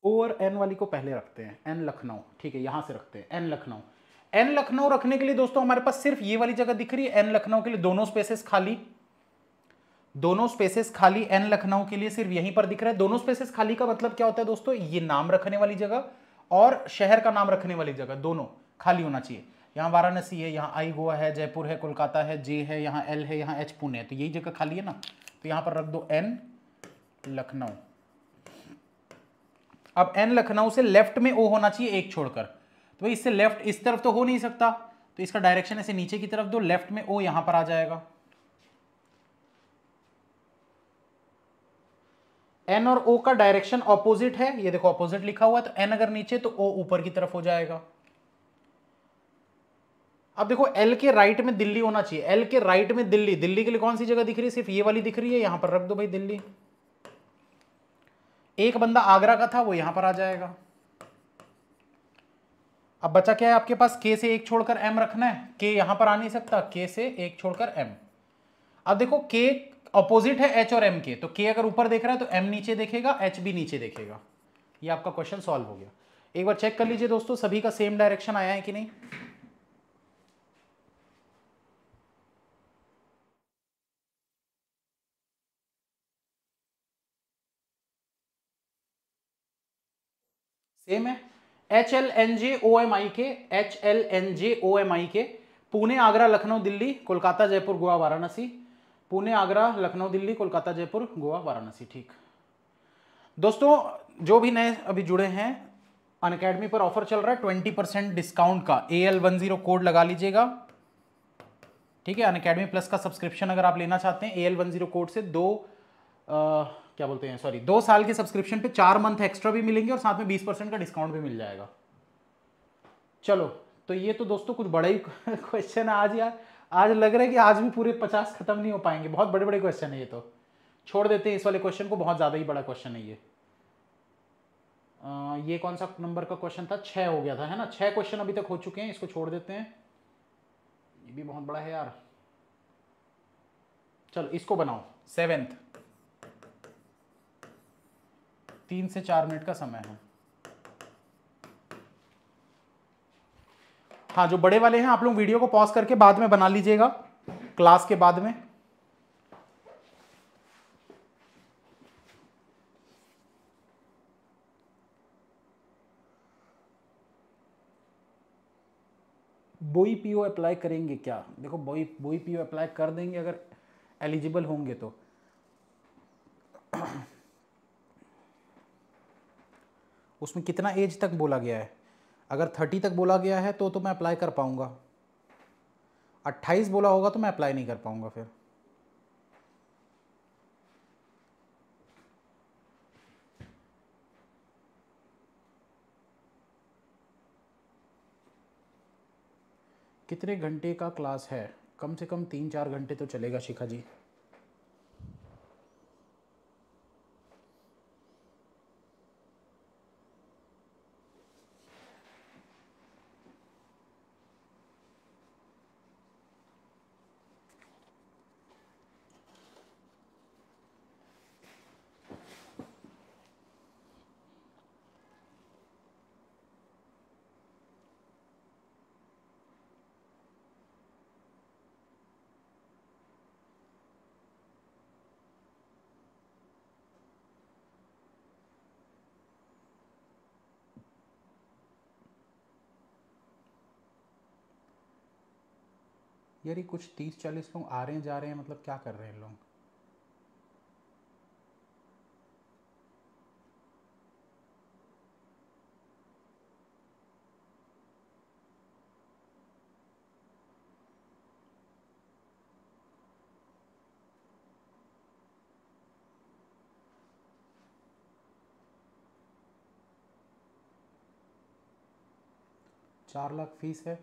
ओवर एन वाली को पहले रखते हैं एन लखनऊ ठीक है यहां से रखते हैं एन लखनऊ एन लखनऊ रखने के लिए दोस्तों हमारे पास सिर्फ ये वाली जगह दिख रही है एन लखनऊ के लिए दोनों स्पेसेस खाली दोनों स्पेसेस खाली एन लखनऊ के लिए सिर्फ यहीं पर दिख रहा है दोनों स्पेसेस खाली का मतलब क्या होता है दोस्तों ये नाम रखने वाली जगह और शहर का नाम रखने वाली जगह दोनों खाली होना चाहिए यहाँ वाराणसी है यहाँ आई गोवा है जयपुर है कोलकाता है जे है यहाँ एल है यहाँ एच पुणे है तो यही जगह खाली है ना तो यहाँ पर रख दो एन लखनऊ अब एन लखनऊ से लेफ्ट में ओ होना चाहिए एक छोड़कर तो भाई इससे लेफ्ट इस तरफ तो हो नहीं सकता तो इसका डायरेक्शन ऐसे नीचे की तरफ दो लेफ्ट में ओ यहाँ पर आ जाएगा एन और ओ का डायरेक्शन ऑपोजिट है ये देखो ऑपोजिट लिखा हुआ है तो एन अगर नीचे तो ओ ऊपर की तरफ हो जाएगा अब देखो एल के राइट में दिल्ली होना चाहिए एल के राइट में दिल्ली दिल्ली के लिए कौन सी जगह दिख रही है सिर्फ ये वाली दिख रही है यहां पर रख दो भाई दिल्ली एक बंदा आगरा का था वो यहां पर आ जाएगा अब बचा क्या है आपके पास के से एक छोड़कर एम रखना है के यहां पर आ नहीं सकता के से एक छोड़कर एम अब देखो के अपोजिट है एच और एम के तो के अगर ऊपर देख रहा है तो एम नीचे देखेगा एच भी नीचे देखेगा ये आपका क्वेश्चन सॉल्व हो गया एक बार चेक कर लीजिए दोस्तों सभी का सेम डायरेक्शन आया है कि नहीं सेम है H L N J O M I K H L N J O M I K Pune Agra Lucknow Delhi Kolkata Jaipur Goa Varanasi Pune Agra Lucknow Delhi Kolkata Jaipur Goa Varanasi ठीक दोस्तों जो भी नए अभी जुड़े हैं अन अकेडमी पर ऑफर चल रहा है ट्वेंटी परसेंट डिस्काउंट का A L one zero code लगा लीजिएगा ठीक है अन अकेडमी प्लस का सब्सक्रिप्शन अगर आप लेना चाहते हैं A L one zero code से दो आ, क्या बोलते हैं सॉरी दो साल के सब्सक्रिप्शन पे चार मंथ एक्स्ट्रा भी मिलेंगे और साथ में बीस परसेंट का डिस्काउंट भी मिल जाएगा चलो तो ये तो दोस्तों कुछ बड़ा ही क्वेश्चन है आज यार आज लग रहा है कि आज भी पूरे पचास खत्म नहीं हो पाएंगे बहुत बड़े बड़े क्वेश्चन है ये तो छोड़ देते हैं इस वाले क्वेश्चन को बहुत ज़्यादा ही बड़ा क्वेश्चन है ये आ, ये कौन सा नंबर का क्वेश्चन था छः हो गया था है ना छः क्वेश्चन अभी तक हो चुके हैं इसको छोड़ देते हैं ये भी बहुत बड़ा है यार चलो इसको बनाओ सेवेंथ तीन से चार मिनट का समय है हाँ जो बड़े वाले हैं आप लोग वीडियो को पॉज करके बाद में बना लीजिएगा क्लास के बाद में बोई पीओ अप्लाई करेंगे क्या देखो बोई बोई पीओ अप्लाई कर देंगे अगर एलिजिबल होंगे तो उसमें कितना एज तक बोला गया है अगर थर्टी तक बोला गया है तो तो मैं अप्लाई कर पाऊंगा अट्ठाईस बोला होगा तो मैं अप्लाई नहीं कर पाऊंगा फिर कितने घंटे का क्लास है कम से कम तीन चार घंटे तो चलेगा शिखा जी यार कुछ तीस चालीस लोग आ रहे हैं जा रहे हैं मतलब क्या कर रहे हैं लोग चार लाख फीस है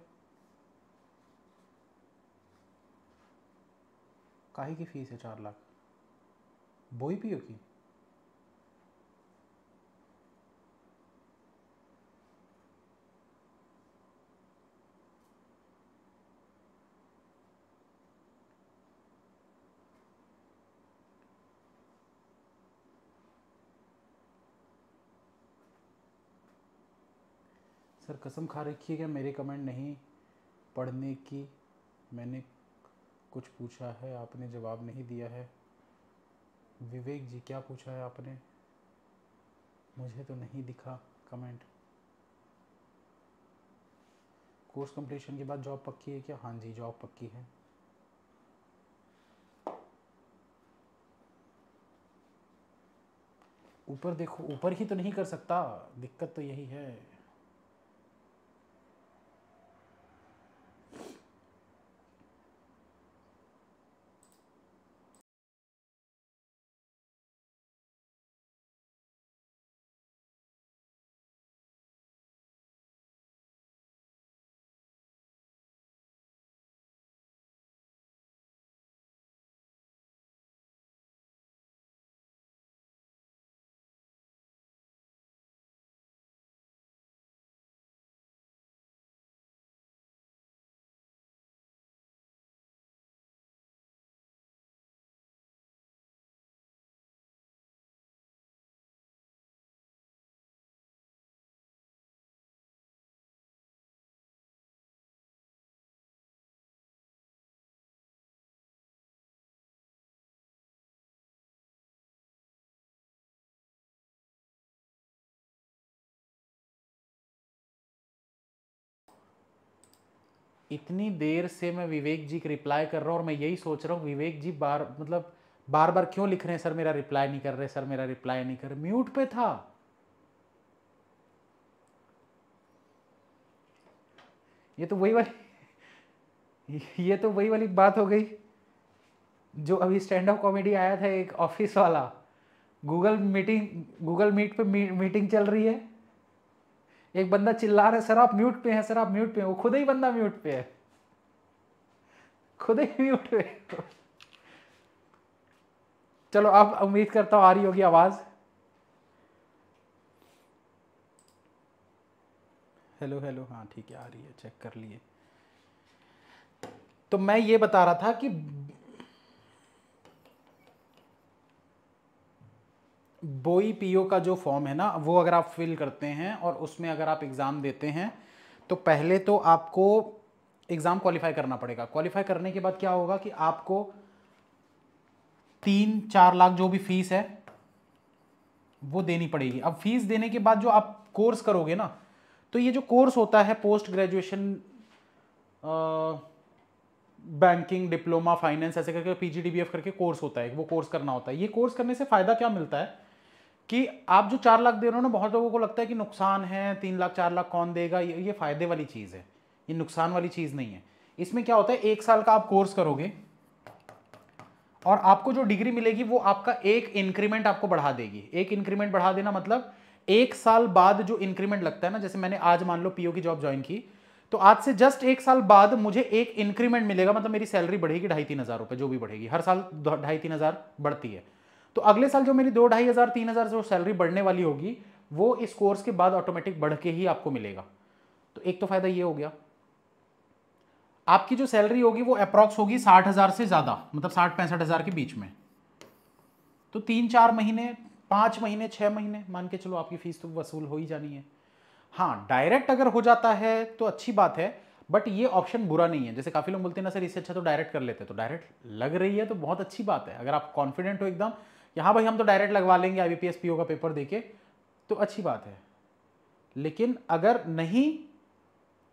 काहे की फ़ीस है चार लाख बोई पीओ की सर कसम खा रखी है क्या मेरे कमेंट नहीं पढ़ने की मैंने कुछ पूछा है आपने जवाब नहीं दिया है विवेक जी क्या पूछा है आपने मुझे तो नहीं दिखा कमेंट कोर्स कंप्लीशन के बाद जॉब पक्की है क्या हाँ जी जॉब पक्की है ऊपर देखो ऊपर ही तो नहीं कर सकता दिक्कत तो यही है इतनी देर से मैं विवेक जी की रिप्लाई कर रहा हूँ और मैं यही सोच रहा हूँ विवेक जी बार मतलब बार बार क्यों लिख रहे हैं सर मेरा रिप्लाई नहीं कर रहे सर मेरा रिप्लाई नहीं कर म्यूट पे था ये तो वही वाली ये तो वही वाली बात हो गई जो अभी स्टैंड अप कॉमेडी आया था एक ऑफिस वाला गूगल मीटिंग गूगल मीट पे मीटिंग चल रही है एक बंदा चिल्ला रहा है सर आप म्यूट पे हैं सर आप म्यूट पे हैं वो खुद ही बंदा म्यूट पे है खुद ही म्यूट पे चलो अब उम्मीद करता हूं आ रही होगी आवाज़ हेलो हेलो हाँ ठीक है आ रही है चेक कर लिए तो मैं ये बता रहा था कि बोई पीओ का जो फॉर्म है ना वो अगर आप फिल करते हैं और उसमें अगर आप एग्ज़ाम देते हैं तो पहले तो आपको एग्ज़ाम क्वालिफाई करना पड़ेगा क्वालिफाई करने के बाद क्या होगा कि आपको तीन चार लाख जो भी फीस है वो देनी पड़ेगी अब फीस देने के बाद जो आप कोर्स करोगे ना तो ये जो कोर्स होता है post graduation banking diploma finance ऐसे करके पी करके कोर्स होता है वो कोर्स करना होता है ये कोर्स करने से फ़ायदा क्या मिलता है कि आप जो चार लाख दे रहे हो ना बहुत लोगों को लगता है कि नुकसान है तीन लाख चार लाख कौन देगा ये ये फ़ायदे वाली चीज़ है ये नुकसान वाली चीज़ नहीं है इसमें क्या होता है एक साल का आप कोर्स करोगे और आपको जो डिग्री मिलेगी वो आपका एक इंक्रीमेंट आपको बढ़ा देगी एक इंक्रीमेंट बढ़ा देना मतलब एक साल बाद जो इंक्रीमेंट लगता है ना जैसे मैंने आज मान लो पीओ की जॉब ज्वाइन की तो आज से जस्ट एक साल बाद मुझे एक इंक्रीमेंट मिलेगा मतलब मेरी सैलरी बढ़ेगी ढाई तीन हज़ार रुपये जो भी बढ़ेगी हर साल ढाई तीन हज़ार बढ़ती है तो अगले साल जो मेरी दो ढाई हज़ार तीन हज़ार जो सैलरी बढ़ने वाली होगी वो इस कोर्स के बाद ऑटोमेटिक बढ़ के ही आपको मिलेगा तो एक तो फ़ायदा ये हो गया आपकी जो सैलरी होगी वो अप्रॉक्स होगी साठ हज़ार से ज़्यादा मतलब साठ पैंसठ हज़ार के बीच में तो तीन चार महीने पाँच महीने छः महीने मान के चलो आपकी फ़ीस तो वसूल हो ही जानी है हाँ डायरेक्ट अगर हो जाता है तो अच्छी बात है बट ये ऑप्शन बुरा नहीं है जैसे काफ़ी लोग बोलते हैं ना सर इससे अच्छा तो डायरेक्ट कर लेते हैं तो डायरेक्ट लग रही है तो बहुत अच्छी बात है अगर आप कॉन्फिडेंट हो एकदम यहाँ भाई हम तो डायरेक्ट लगवा लेंगे आई बी पी का पेपर देके तो अच्छी बात है लेकिन अगर नहीं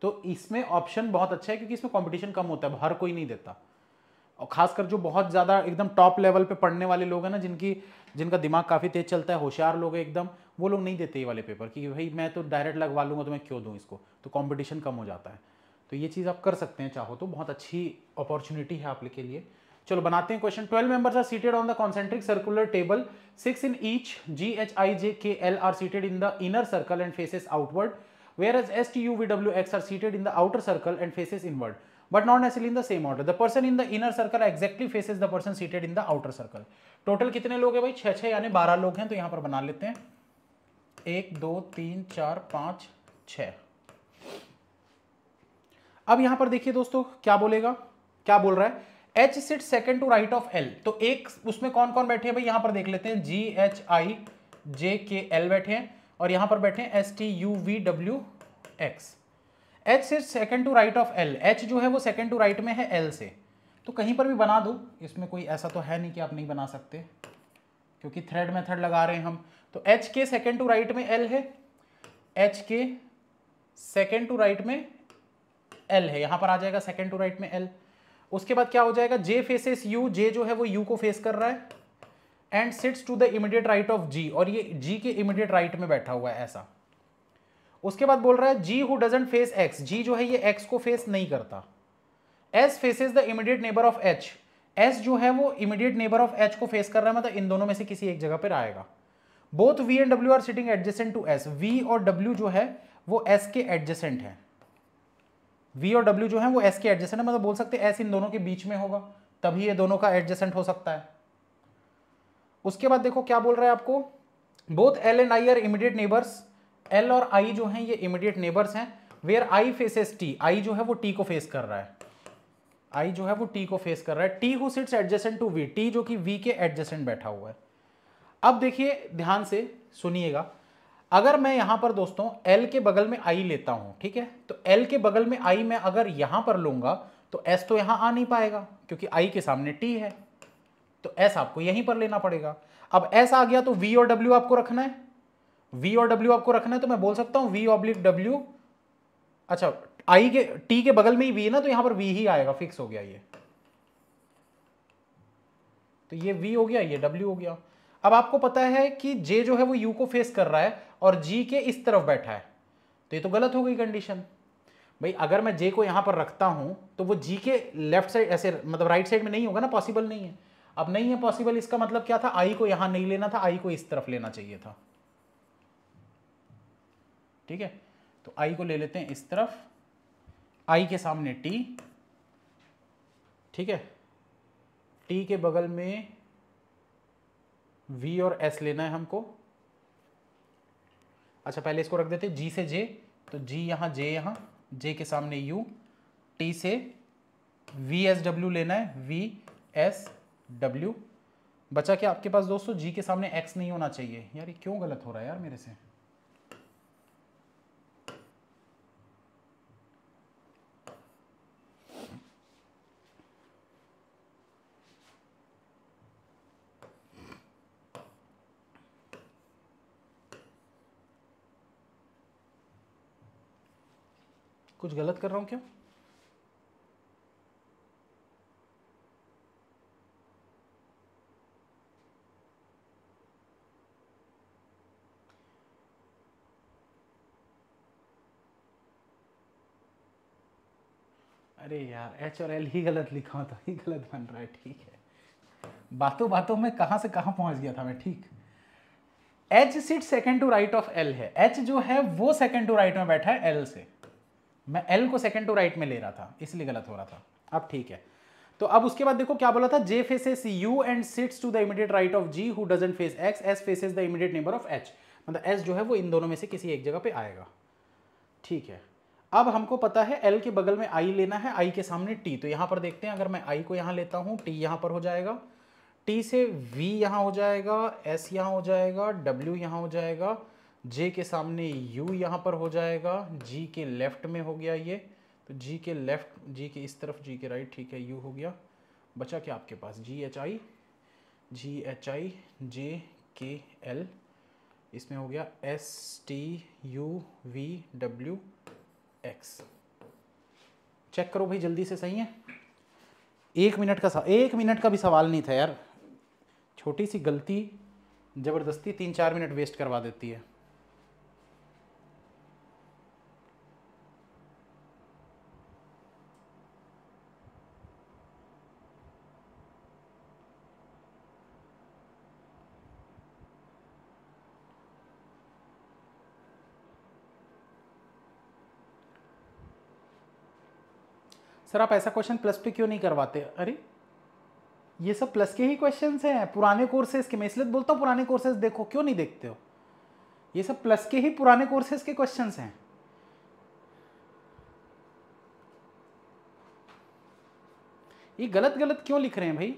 तो इसमें ऑप्शन बहुत अच्छा है क्योंकि इसमें कंपटीशन कम होता है हर कोई नहीं देता और खासकर जो बहुत ज़्यादा एकदम टॉप लेवल पे पढ़ने वाले लोग हैं ना जिनकी जिनका दिमाग काफ़ी तेज चलता है होशियार लोग एकदम वो लोग नहीं देते ये वाले पेपर कि भाई मैं तो डायरेक्ट लगवा लूँगा तो मैं क्यों दूँ इसको तो कॉम्पिटिशन कम हो जाता है तो ये चीज़ आप कर सकते हैं चाहो तो बहुत अच्छी अपॉर्चुनिटी है आप के लिए चलो बनाते हैं question twelve members are seated on the concentric circular table six in each G H I J K L are seated in the inner circle and faces outward where as S T U V W X are seated in the outer circle and faces inward but not necessarily in the same order the person in the inner circle exactly faces the person seated in the outer circle total कितने लोग हैं भाई छः छः यानी बारह लोग हैं तो यहाँ पर बना लेते हैं एक दो तीन चार पाँच छ अब यहां पर देखिए दोस्तों क्या बोलेगा क्या बोल रहा है H sit second to right of L तो एक उसमें कौन कौन बैठे हैं भाई यहां पर देख लेते हैं जी H I J K L बैठे हैं और यहां पर बैठे हैं S T U V W X H sit second to right of L H जो है वो सेकेंड टू राइट में है एल से तो कहीं पर भी बना दो इसमें कोई ऐसा तो है नहीं कि आप नहीं बना सकते क्योंकि थ्रेड मेथड लगा रहे हैं हम तो एच के सेकेंड टू राइट में एल है एच के सेकेंड टू राइट में एल है यहां पर आ जाएगा सेकेंड टू राइट में एल उसके बाद क्या हो जाएगा जे फेसेस यू जे जो है वो यू को फेस कर रहा है and sits to the immediate right of G और ये जी के इमीडिएट राइट right में बैठा हुआ है ऐसा उसके बाद बोल रहा है G who doesn't face X G जो है ये एक्स को फेस नहीं करता S faces the immediate neighbour of H S जो है वो इमीडिएट नेबर ऑफ एच को फेस कर रहा है मतलब इन दोनों में से किसी एक जगह पर आएगा both V and W are sitting adjacent to S V और डब्ल्यू जो है वो एस के एडजेसेंट है वी और डब्ल्यू जो है वो एस के एडजेसेंट है मतलब बोल सकते हैं एस इन दोनों के बीच में होगा तभी ये दोनों का एडजेसेंट हो सकता है उसके बाद देखो क्या बोल रहा है आपको both L and I are immediate neighbours L और आई जो है ये इमीडिएट नेबर्स हैं where I faces T I जो है वो टी को फेस कर रहा है आई जो है वो टी को फेस कर रहा है T who sits adjacent to V T जो कि वी के एडजेसेंट बैठा हुआ है अब देखिए ध्यान से सुनिएगा अगर मैं यहां पर दोस्तों एल के बगल में आई लेता हूं ठीक है तो एल के बगल में आई मैं अगर यहां पर लूंगा तो एस तो यहां आ नहीं पाएगा क्योंकि आई के सामने टी है तो एस आपको यहीं पर लेना पड़ेगा अब एस आ गया तो वी और डब्ल्यू आपको रखना है वी और डब्ल्यू आपको रखना है तो मैं बोल सकता हूं वी ऑब्लिक डब्ल्यू अच्छा आई के टी के बगल में ही वी है ना तो यहां पर वी ही आएगा फिक्स हो गया ये तो ये वी हो गया ये डब्ल्यू हो गया अब आपको पता है कि जे जो है वो यू को फेस कर रहा है और जी के इस तरफ बैठा है तो ये तो गलत हो गई कंडीशन भाई अगर मैं जे को यहाँ पर रखता हूँ तो वो जी के लेफ्ट साइड ऐसे मतलब राइट साइड में नहीं होगा ना पॉसिबल नहीं है अब नहीं है पॉसिबल इसका मतलब क्या था आई को यहाँ नहीं लेना था आई को इस तरफ लेना चाहिए था ठीक है तो आई को ले लेते हैं इस तरफ आई के सामने टी ठीक है टी के बगल में वी और एस लेना है हमको अच्छा पहले इसको रख देते जी से जे तो जी यहाँ जे यहाँ जे के सामने यू टी से वी एस डब्ल्यू लेना है वी एस डब्ल्यू बचा क्या आपके पास दोस्तों जी के सामने एक्स नहीं होना चाहिए यार ये क्यों गलत हो रहा है यार मेरे से कुछ गलत कर रहा हूँ क्या अरे यार एच और एल ही गलत लिखा था ही गलत बन रहा है ठीक है बातों बातों में कहां से कहां पहुंच गया था मैं ठीक H seat second to right of L है एच जो है वो सेकेंड टू राइट में बैठा है एल से मैं एल को सेकेंड टू राइट में ले रहा था इसलिए गलत हो रहा था अब ठीक है तो अब उसके बाद देखो क्या बोला था J faces U and sits to the immediate right of G who doesn't face X S faces the immediate neighbour of H मतलब एस जो है वो इन दोनों में से किसी एक जगह पे आएगा ठीक है अब हमको पता है एल के बगल में आई लेना है आई के सामने टी तो यहाँ पर देखते हैं अगर मैं आई को यहाँ लेता हूँ टी यहाँ पर हो जाएगा टी से वी यहाँ हो जाएगा एस यहाँ हो जाएगा डब्ल्यू यहाँ हो जाएगा जे के सामने यू यहाँ पर हो जाएगा जी के लेफ्ट में हो गया ये तो जी के लेफ्ट जी के इस तरफ जी के राइट ठीक है यू हो गया बचा क्या आपके पास जी H I ji H I J K L इसमें हो गया S T U V W X check करो भाई जल्दी से सही है एक मिनट का एक मिनट का भी सवाल नहीं था यार छोटी सी गलती ज़बरदस्ती तीन चार मिनट वेस्ट करवा देती है सर आप ऐसा क्वेश्चन प्लस पे क्यों नहीं करवाते अरे ये सब प्लस के ही क्वेश्चन हैं पुराने कोर्सेज के मैं इसलिए बोलता हूँ पुराने कोर्सेज देखो क्यों नहीं देखते हो ये सब प्लस के ही पुराने कोर्सेज के क्वेश्चन हैं ये गलत गलत क्यों लिख रहे हैं भाई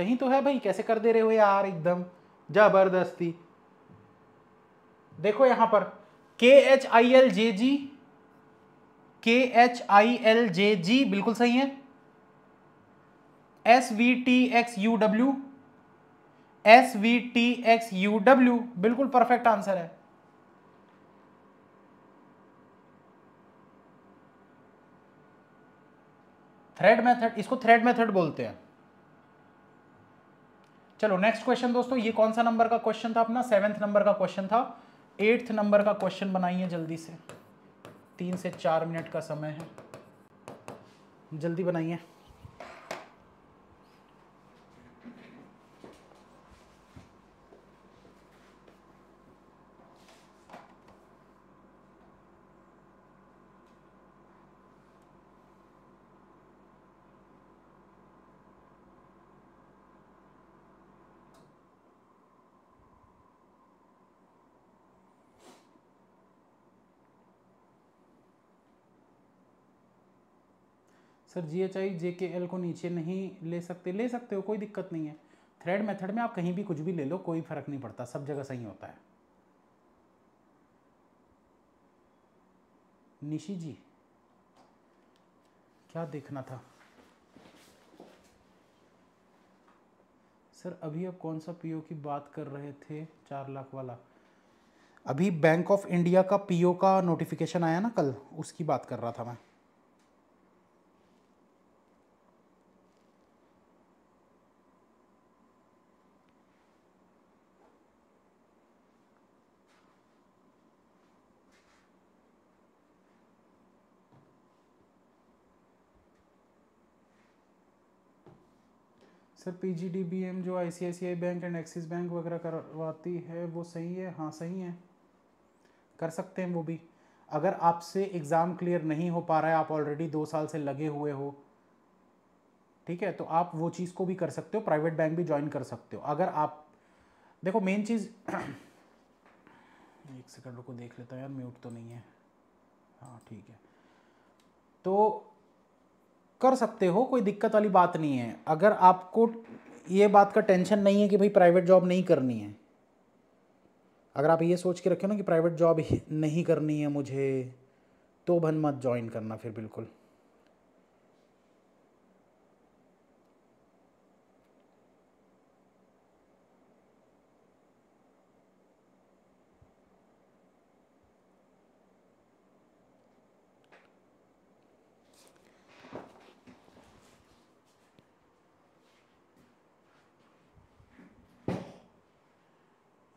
सही तो है भाई कैसे कर दे रहे हो यार एकदम जबरदस्ती देखो यहां पर के एच आई एल जे जी के एच आई एल जे जी बिल्कुल सही है S V T X U W S V T X U W बिल्कुल परफेक्ट आंसर है थ्रेड मेथड इसको थ्रेड मेथड बोलते हैं चलो नेक्स्ट क्वेश्चन दोस्तों ये कौन सा नंबर का क्वेश्चन था अपना सेवेंथ नंबर का क्वेश्चन था एट्थ नंबर का क्वेश्चन बनाइए जल्दी से तीन से चार मिनट का समय है जल्दी बनाइए sir ji H I J K L को नीचे नहीं ले सकते ले सकते हो कोई दिक्कत नहीं है थ्रेड मेथड में आप कहीं भी कुछ भी ले लो कोई फ़र्क नहीं पड़ता सब जगह सही होता है निशी जी क्या देखना था सर अभी आप कौन सा पीओ की बात कर रहे थे चार लाख वाला अभी बैंक ऑफ इंडिया का पीओ का नोटिफिकेशन आया ना कल उसकी बात कर रहा था मैं sir P G D B M जो I C I C I bank and Axis bank वगैरह करवाती है वो सही है हाँ सही है कर सकते हैं वो भी अगर आपसे एग्ज़ाम क्लियर नहीं हो पा रहा है आप ऑलरेडी दो साल से लगे हुए हो ठीक है तो आप वो चीज़ को भी कर सकते हो प्राइवेट बैंक भी ज्वाइन कर सकते हो अगर आप देखो मेन चीज़ एक सेकंड रुको देख लेता हूँ यार म्यूट तो नहीं है हाँ ठीक है तो कर सकते हो कोई दिक्कत वाली बात नहीं है अगर आपको ये बात का टेंशन नहीं है कि भाई प्राइवेट जॉब नहीं करनी है अगर आप ये सोच के रखे ना कि प्राइवेट जॉब नहीं करनी है मुझे तो भन मत ज्वाइन करना फिर बिल्कुल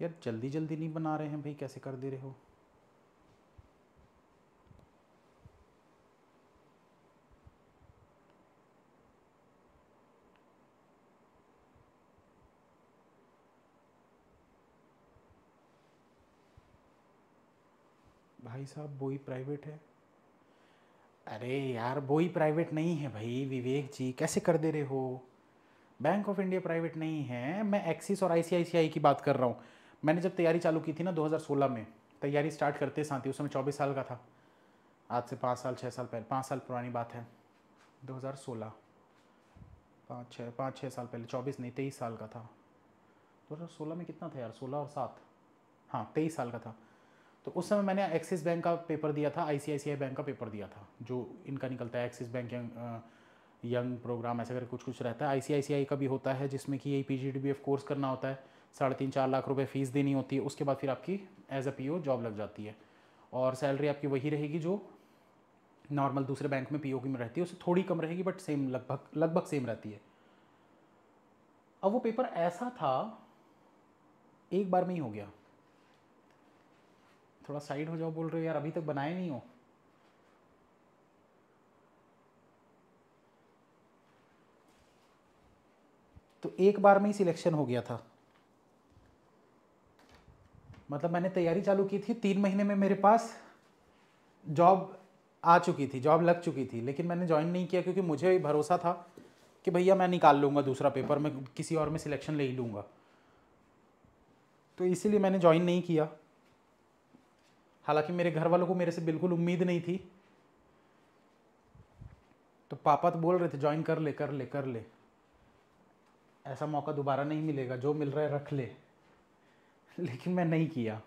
यार जल्दी जल्दी नहीं बना रहे हैं भाई कैसे कर दे रहे हो भाई साहब बोई प्राइवेट है अरे यार बोई प्राइवेट नहीं है भाई विवेक जी कैसे कर दे रहे हो बैंक ऑफ इंडिया प्राइवेट नहीं है मैं एक्सिस और आईसीआईसीआई की बात कर रहा हूँ मैंने जब तैयारी चालू की थी ना 2016 में तैयारी स्टार्ट करते साथ ही उस समय चौबीस साल का था आज से पाँच साल छः साल पहले पाँच साल पुरानी बात है 2016 पाँच छः पाँच छः साल पहले चौबीस नहीं तेईस साल का था दो हज़ार सोलह में कितना था यार सोलह और सात हाँ तेईस साल का था तो उस समय मैंने एक्सिस बैंक का पेपर दिया था आईसीआईसीआई बैंक का पेपर दिया था जो इनका निकलता है Axis bank young young program ऐसा करके कुछ कुछ रहता है आईसीआईसीआई का भी होता है जिसमें कि यही पी कोर्स करना होता है साढ़े तीन चार लाख रुपए फ़ीस देनी होती है उसके बाद फिर आपकी एज अ पी जॉब लग जाती है और सैलरी आपकी वही रहेगी जो नॉर्मल दूसरे बैंक में पी की में रहती है उससे थोड़ी कम रहेगी बट सेम लगभग लगभग सेम रहती है अब वो पेपर ऐसा था एक बार में ही हो गया थोड़ा साइड हो जाओ बोल रहे हो यार अभी तक बनाए नहीं हो तो एक बार में ही सिलेक्शन हो गया था मतलब मैंने तैयारी चालू की थी तीन महीने में मेरे पास जॉब आ चुकी थी जॉब लग चुकी थी लेकिन मैंने ज्वाइन नहीं किया क्योंकि मुझे भरोसा था कि भैया मैं निकाल लूँगा दूसरा पेपर मैं किसी और में सिलेक्शन ले ही लूँगा तो इसीलिए मैंने ज्वाइन नहीं किया हालांकि मेरे घर वालों को मेरे से बिल्कुल उम्मीद नहीं थी तो पापा तो बोल रहे थे ज्वाइन कर ले कर ले कर ले ऐसा मौका दोबारा नहीं मिलेगा जो मिल रहा है रख ले लेकिन मैं नहीं किया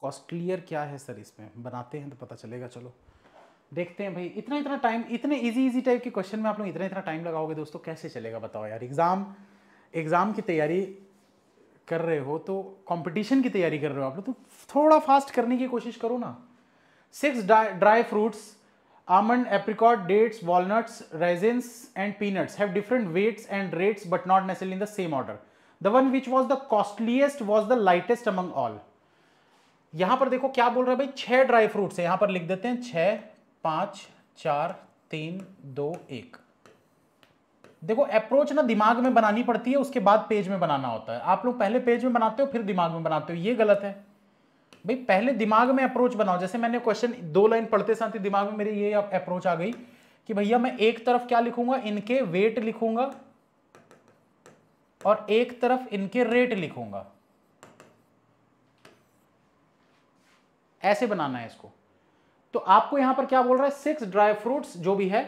कॉस्टलियर क्या है सर इसमें बनाते हैं तो पता चलेगा चलो देखते हैं भाई इतना इतना टाइम इतने इजी इजी टाइप के क्वेश्चन में आप लोग इतना इतना टाइम लगाओगे दोस्तों कैसे चलेगा बताओ यार एग्ज़ाम एग्ज़ाम की तैयारी कर रहे हो तो कंपटीशन की तैयारी कर रहे हो आप लोग तो थोड़ा फास्ट करने की कोशिश करो ना six dry fruits almond apricot dates walnuts raisins and peanuts have different weights and rates but not necessarily in the same order the one which was the costliest was the lightest among all यहां पर देखो क्या बोल रहा है भाई छह dry fruits है यहां पर लिख देते हैं छह पाँच चार तीन दो एक देखो अप्रोच ना दिमाग में बनानी पड़ती है उसके बाद पेज में बनाना होता है आप लोग पहले पेज में बनाते हो फिर दिमाग में बनाते हो ये गलत है भाई पहले दिमाग में अप्रोच बनाओ जैसे मैंने क्वेश्चन दो लाइन पढ़ते साथ ही दिमाग में मेरी ये अप्रोच आ गई कि भैया मैं एक तरफ क्या लिखूंगा इनके वेट लिखूंगा और एक तरफ इनके रेट लिखूंगा ऐसे बनाना है इसको तो आपको यहां पर क्या बोल रहा है सिक्स ड्राई फ्रूट्स जो भी है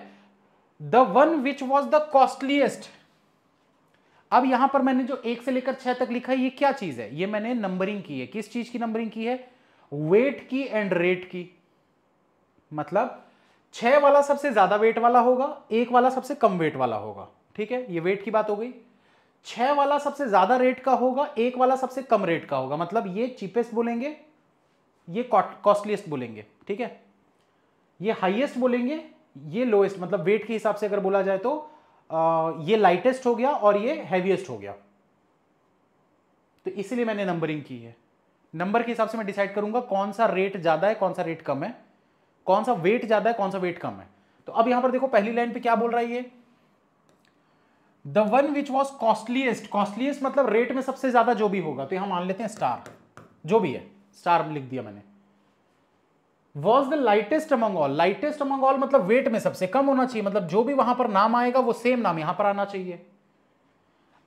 the one which was the costliest अब यहां पर मैंने जो एक से लेकर छह तक लिखा है ये क्या चीज है ये मैंने नंबरिंग की है किस चीज की नंबरिंग की है वेट की एंड रेट की मतलब छह वाला सबसे ज्यादा वेट वाला होगा एक वाला सबसे कम वेट वाला होगा ठीक है ये वेट की बात हो गई छह वाला सबसे ज्यादा रेट का होगा एक वाला सबसे कम रेट का होगा मतलब ये चीपेस्ट बोलेंगे ये कॉस्टलीस्ट बोलेंगे ठीक है ये हाईएस्ट बोलेंगे ये लोएस्ट मतलब वेट के हिसाब से अगर बोला जाए तो आ, ये लाइटेस्ट हो गया और ये हैवीएस्ट हो गया तो इसीलिए मैंने नंबरिंग की है नंबर के हिसाब से मैं डिसाइड करूंगा कौन सा रेट ज़्यादा है कौन सा रेट कम है कौन सा वेट ज़्यादा है कौन सा वेट कम है तो अब यहां पर देखो पहली लाइन पे क्या बोल रहा है ये the one which was costliest costliest मतलब रेट में सबसे ज़्यादा जो भी होगा तो यहां मान लेते हैं स्टार जो भी है स्टार लिख दिया मैंने was the lightest among all lightest among all मतलब वेट में सबसे कम होना चाहिए मतलब जो भी वहां पर नाम आएगा वो सेम नाम यहां पर आना चाहिए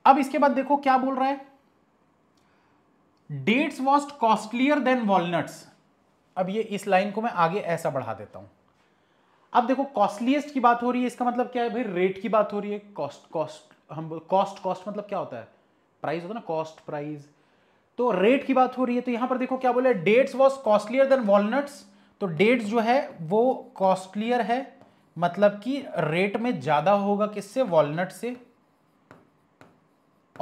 अब इसके बाद देखो क्या बोल रहा है dates was costlier than walnuts अब ये इस लाइन को मैं आगे ऐसा बढ़ा देता हूं अब देखो कॉस्टलीस्ट की बात हो रही है इसका मतलब क्या है भाई रेट की बात हो रही है कॉस्ट कॉस्ट हम कॉस्ट कॉस्ट मतलब क्या होता है प्राइस होता है ना कॉस्ट प्राइस तो रेट की बात हो रही है तो यहां पर देखो क्या बोले dates was costlier than walnuts तो डेट्स जो है वो कॉस्टलियर है मतलब कि रेट में ज़्यादा होगा किससे वॉलनट से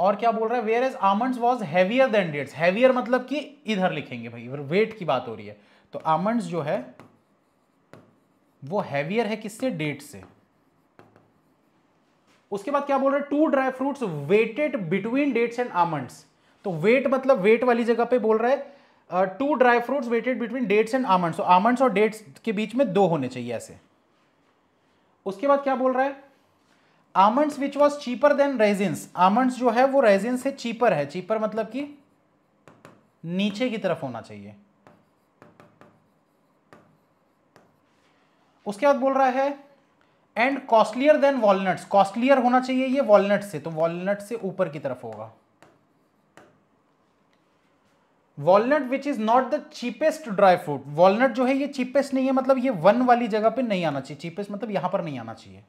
और क्या बोल रहा है whereas almond was heavier than dates heavier मतलब कि इधर लिखेंगे भाई वेट की बात हो रही है तो आमंड जो है वो हैवियर है किससे डेट से उसके बाद क्या बोल रहे two dry fruits weighted between dates and almonds तो वेट मतलब वेट वाली जगह पे बोल रहा है two dry fruits weighted between dates and almond so almonds और डेट्स के बीच में दो होने चाहिए ऐसे उसके बाद क्या बोल रहा है almonds which was cheaper than raisins almonds जो है वो रेजिन से चीपर है चीपर मतलब कि नीचे की तरफ होना चाहिए उसके बाद बोल रहा है and costlier than walnuts costlier होना चाहिए ये वॉलनट से तो वॉलनट से ऊपर की तरफ होगा walnut which is not the cheapest dry fruit walnut जो है ये चीपेस्ट नहीं है मतलब ये वन वाली जगह पे नहीं आना चाहिए चीपेस्ट मतलब यहां पर नहीं आना चाहिए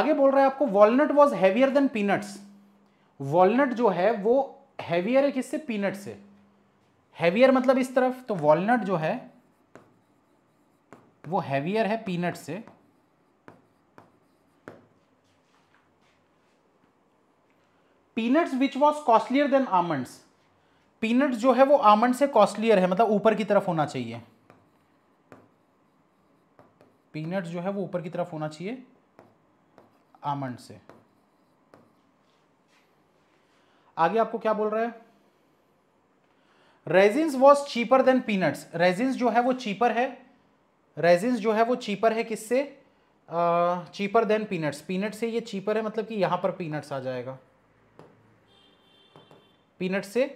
आगे बोल रहा है आपको walnut was heavier than peanuts walnut जो है वो हैवियर है किससे पीनट से हैवियर मतलब इस तरफ तो वॉलनट जो है वो हैवियर है पीनट से peanuts which was costlier than almonds peanut जो है वो आमंड से कॉस्टलियर है मतलब ऊपर की तरफ होना चाहिए पीनट जो है वो ऊपर की तरफ होना चाहिए आमंड से आगे आपको क्या बोल रहा है raisins was cheaper than peanuts raisins जो है वो चीपर है रेजिन्स जो है वो चीपर है किससे चीपर देन पीनट्स पीनट से ये चीपर है मतलब कि यहां पर पीनट्स आ जाएगा पीनट से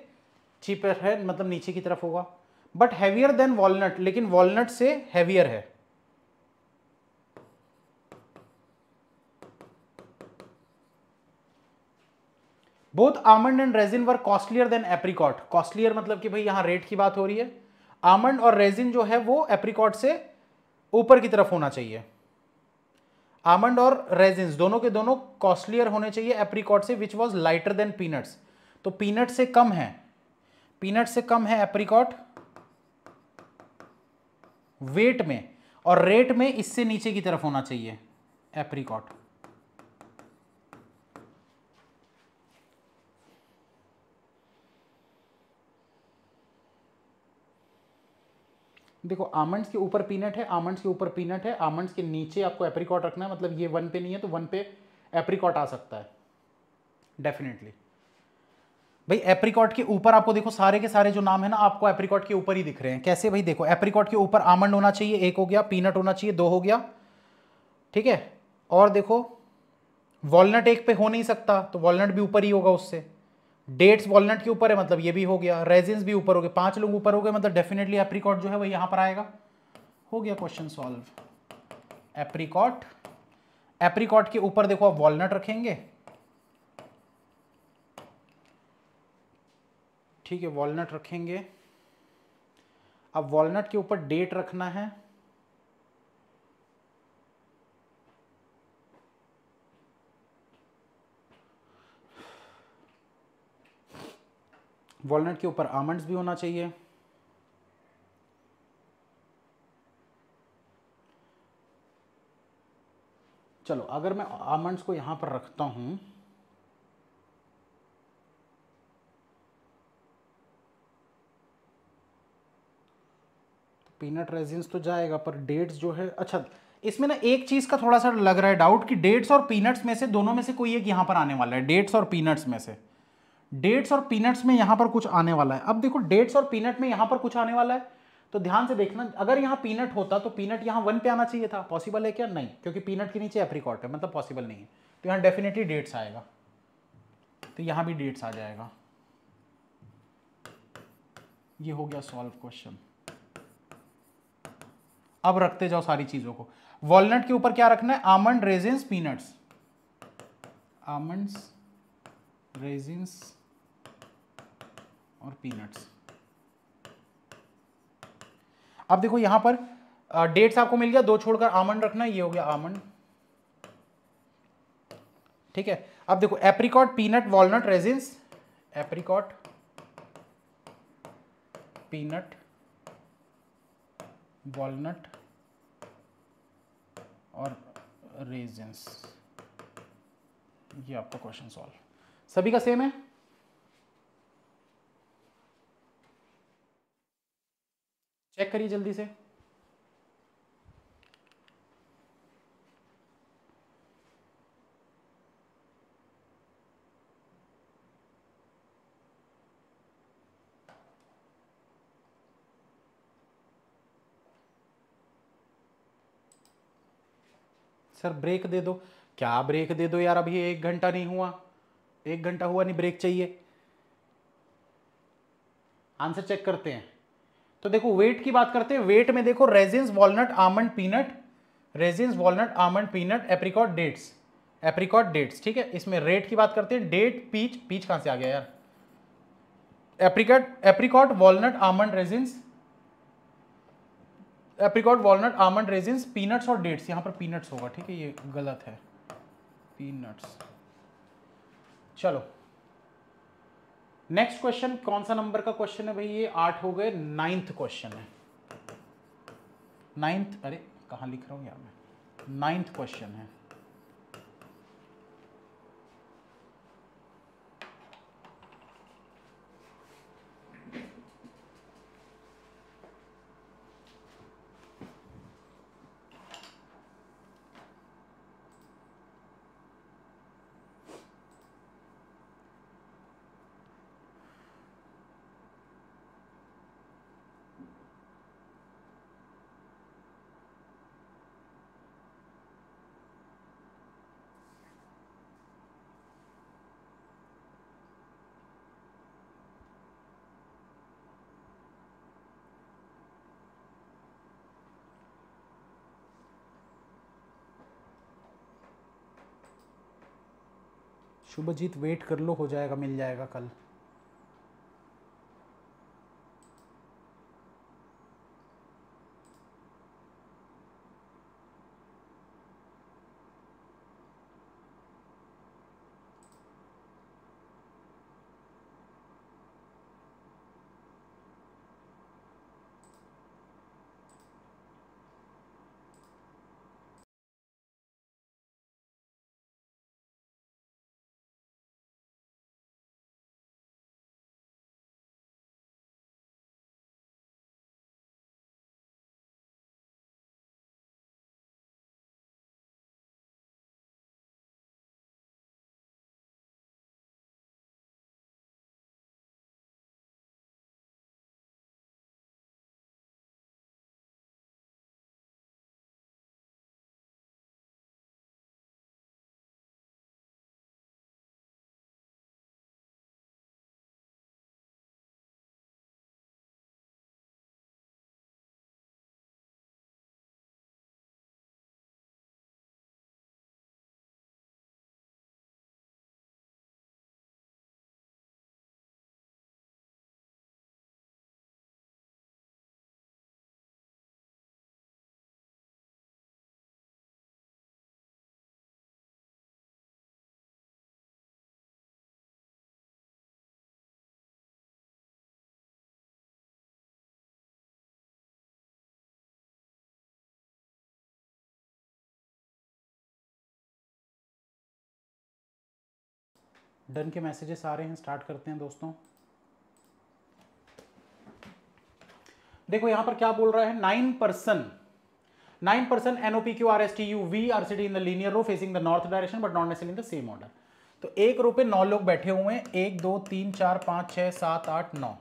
चीपर है मतलब नीचे की तरफ होगा बट हैवियर देन वॉलनट लेकिन वॉलनट से हैवियर है both almond and raisin were costlier than apricot costlier मतलब कि भाई यहां रेट की बात हो रही है आमंड और रेजिन जो है वो एप्रीकॉट से ऊपर की तरफ होना चाहिए आमंड और रेजिन दोनों के दोनों कॉस्टलियर होने चाहिए एप्रीकॉट से which was lighter than peanuts तो पीनट से कम है पीनट से कम है एप्रिकॉट वेट में और रेट में इससे नीचे की तरफ होना चाहिए एप्रिकॉट देखो आमंड्स के ऊपर पीनट है आमंड्स के ऊपर पीनट है आमंड्स के नीचे आपको एप्रिकॉट रखना है मतलब ये वन पे नहीं है तो वन पे एप्रिकॉट आ सकता है डेफिनेटली भाई एप्रिकॉट के ऊपर आपको देखो सारे के सारे जो नाम है ना आपको एप्रिकॉट के ऊपर ही दिख रहे हैं कैसे भाई देखो एप्रिकॉट के ऊपर आमंड होना चाहिए एक हो गया पीनट होना चाहिए दो हो गया ठीक है और देखो वॉलनट एक पे हो नहीं सकता तो वॉलनट भी ऊपर ही होगा उससे डेट्स वॉलनट के ऊपर है मतलब ये भी हो गया रेजिन्स भी ऊपर हो गए पांच लोग ऊपर हो गए मतलब डेफिनेटली एप्रिकॉट जो है वो यहाँ पर आएगा हो गया क्वेश्चन सॉल्व एप्रिकॉट एप्रिकॉट के ऊपर देखो आप वॉलनट रखेंगे ठीक है वॉलनट रखेंगे अब वॉलनट के ऊपर डेट रखना है वॉलनट के ऊपर आमंड्स भी होना चाहिए चलो अगर मैं आमंड्स को यहां पर रखता हूं पीनट रेजिन्स तो जाएगा पर डेट्स जो है अच्छा इसमें ना एक चीज़ का थोड़ा सा लग रहा है डाउट कि डेट्स और पीनट्स में से दोनों में से कोई एक यहाँ पर आने वाला है डेट्स और पीनट्स में से डेट्स और पीनट्स में यहाँ पर कुछ आने वाला है अब देखो डेट्स और पीनट में यहाँ पर कुछ आने वाला है तो ध्यान से देखना अगर यहाँ पीनट होता तो पीनट यहाँ वन पे आना चाहिए था पॉसिबल है क्या नहीं क्योंकि पीनट के नीचे एप्रीकॉट है मतलब पॉसिबल नहीं है तो यहाँ डेफिनेटली डेट्स आएगा तो यहाँ भी डेट्स आ जाएगा ये हो गया सॉल्व क्वेश्चन अब रखते जाओ सारी चीज़ों को वॉलनट के ऊपर क्या रखना है almond raisins peanuts almonds raisins और पीनट्स अब देखो यहां पर डेट्स आपको मिल गया दो छोड़कर आमंड रखना ये हो गया आमंड ठीक है अब देखो apricot peanut walnut raisins apricot peanut walnut और रेजेंस ये आपका क्वेश्चन सॉल्व सभी का सेम है चेक करिए जल्दी से सर ब्रेक दे दो क्या ब्रेक दे दो यार अभी एक घंटा नहीं हुआ एक घंटा हुआ नहीं ब्रेक चाहिए आंसर चेक करते हैं तो देखो वेट की बात करते हैं वेट में देखो raisins walnut almond peanut raisins walnut almond peanut apricot dates apricot dates ठीक है इसमें रेट की बात करते हैं डेट पीच पीच कहां से आ गया यार apricot apricot walnut almond raisins apricot walnut almond raisins peanuts और डेट्स यहाँ पर पीनट्स होगा ठीक है ये गलत है पीनट्स चलो नेक्स्ट क्वेश्चन कौन सा नंबर का क्वेश्चन है भाई ये आठ हो गए नाइन्थ क्वेश्चन है नाइन्थ अरे कहाँ लिख रहा हूँ यार मैं नाइन्थ क्वेश्चन है शुभजीत वेट कर लो हो जाएगा मिल जाएगा कल डन के मैसेजेस आ रहे हैं स्टार्ट करते हैं दोस्तों देखो यहां पर क्या बोल रहा है nine person nine person N O P Q R S T U V are sitting in the linear row facing the north direction but not in the same order तो एक रो पे नौ लोग बैठे हुए हैं एक दो तीन चार पांच छह सात आठ नौ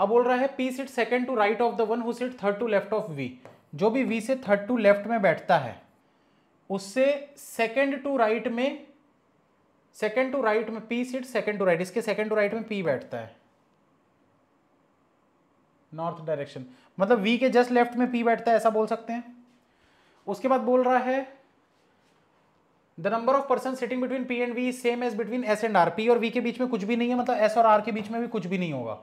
अब बोल रहा है P sit second to right of the one who sit third to left of V जो भी वी से थर्ड टू लेफ्ट में बैठता है उससे सेकेंड टू राइट में सेकेंड टू राइट में P sit second to right इसके सेकेंड टू राइट में पी बैठता है नॉर्थ डायरेक्शन मतलब वी के जस्ट लेफ्ट में पी बैठता है ऐसा बोल सकते हैं उसके बाद बोल रहा है the number of person sitting between P and V same as between S and R P और वी के बीच में कुछ भी नहीं है मतलब एस और आर के बीच में भी कुछ भी नहीं होगा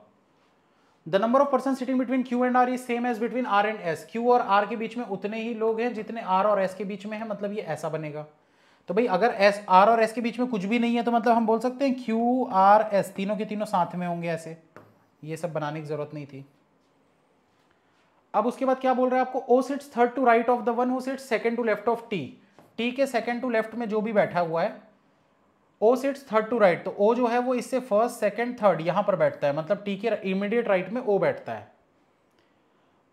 the number of person sitting between Q and R is same as between R and S Q और आर के बीच में उतने ही लोग हैं जितने आर और एस के बीच में है मतलब ये ऐसा बनेगा तो भाई अगर एस आर और एस के बीच में कुछ भी नहीं है तो मतलब हम बोल सकते हैं क्यू आर एस तीनों के तीनों साथ में होंगे ऐसे ये सब बनाने की जरूरत नहीं थी अब उसके बाद क्या बोल रहा है आपको O sits third to right of the one who sits second to left of T T के सेकंड टू लेफ्ट में जो भी बैठा हुआ है O sits third to right तो ओ जो है वो इससे फर्स्ट सेकंड थर्ड यहां पर बैठता है मतलब टी के इमीडिएट राइट में ओ बैठता है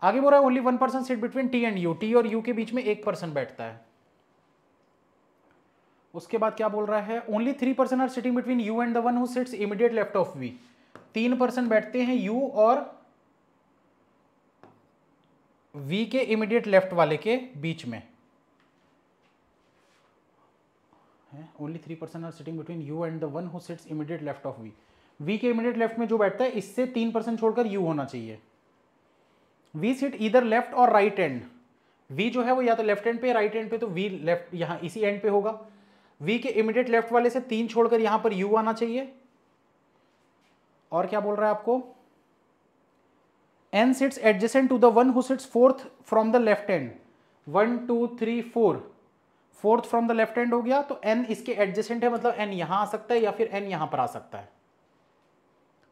आगे बोल रहा है only one person sit between T and U T और यू के बीच में एक पर्सन बैठता है उसके बाद क्या बोल रहा है only three person are sitting between U and the one who sits immediate left of V तीन पर्सन बैठते हैं यू और वी के इमीडिएट लेफ्ट वाले के बीच में only three person are sitting between U and the one who sits immediate left of V V के इमीडिएट लेफ्ट में जो बैठता है इससे तीन पर्सन छोड़कर यू होना चाहिए वी सिट इधर लेफ्ट और राइट एंड वी जो है वो या तो लेफ्ट एंड पे राइट एंड पे तो वी लेफ्ट यहां इसी एंड पे होगा V के इमीडिएट लेफ्ट वाले से तीन छोड़कर यहां पर यू आना चाहिए और क्या बोल रहा है आपको N sits adjacent to the one who sits fourth from the left end one two three four fourth from the left end हो गया तो एन इसके एडजेसेंट है मतलब एन यहां आ सकता है या फिर एन यहां पर आ सकता है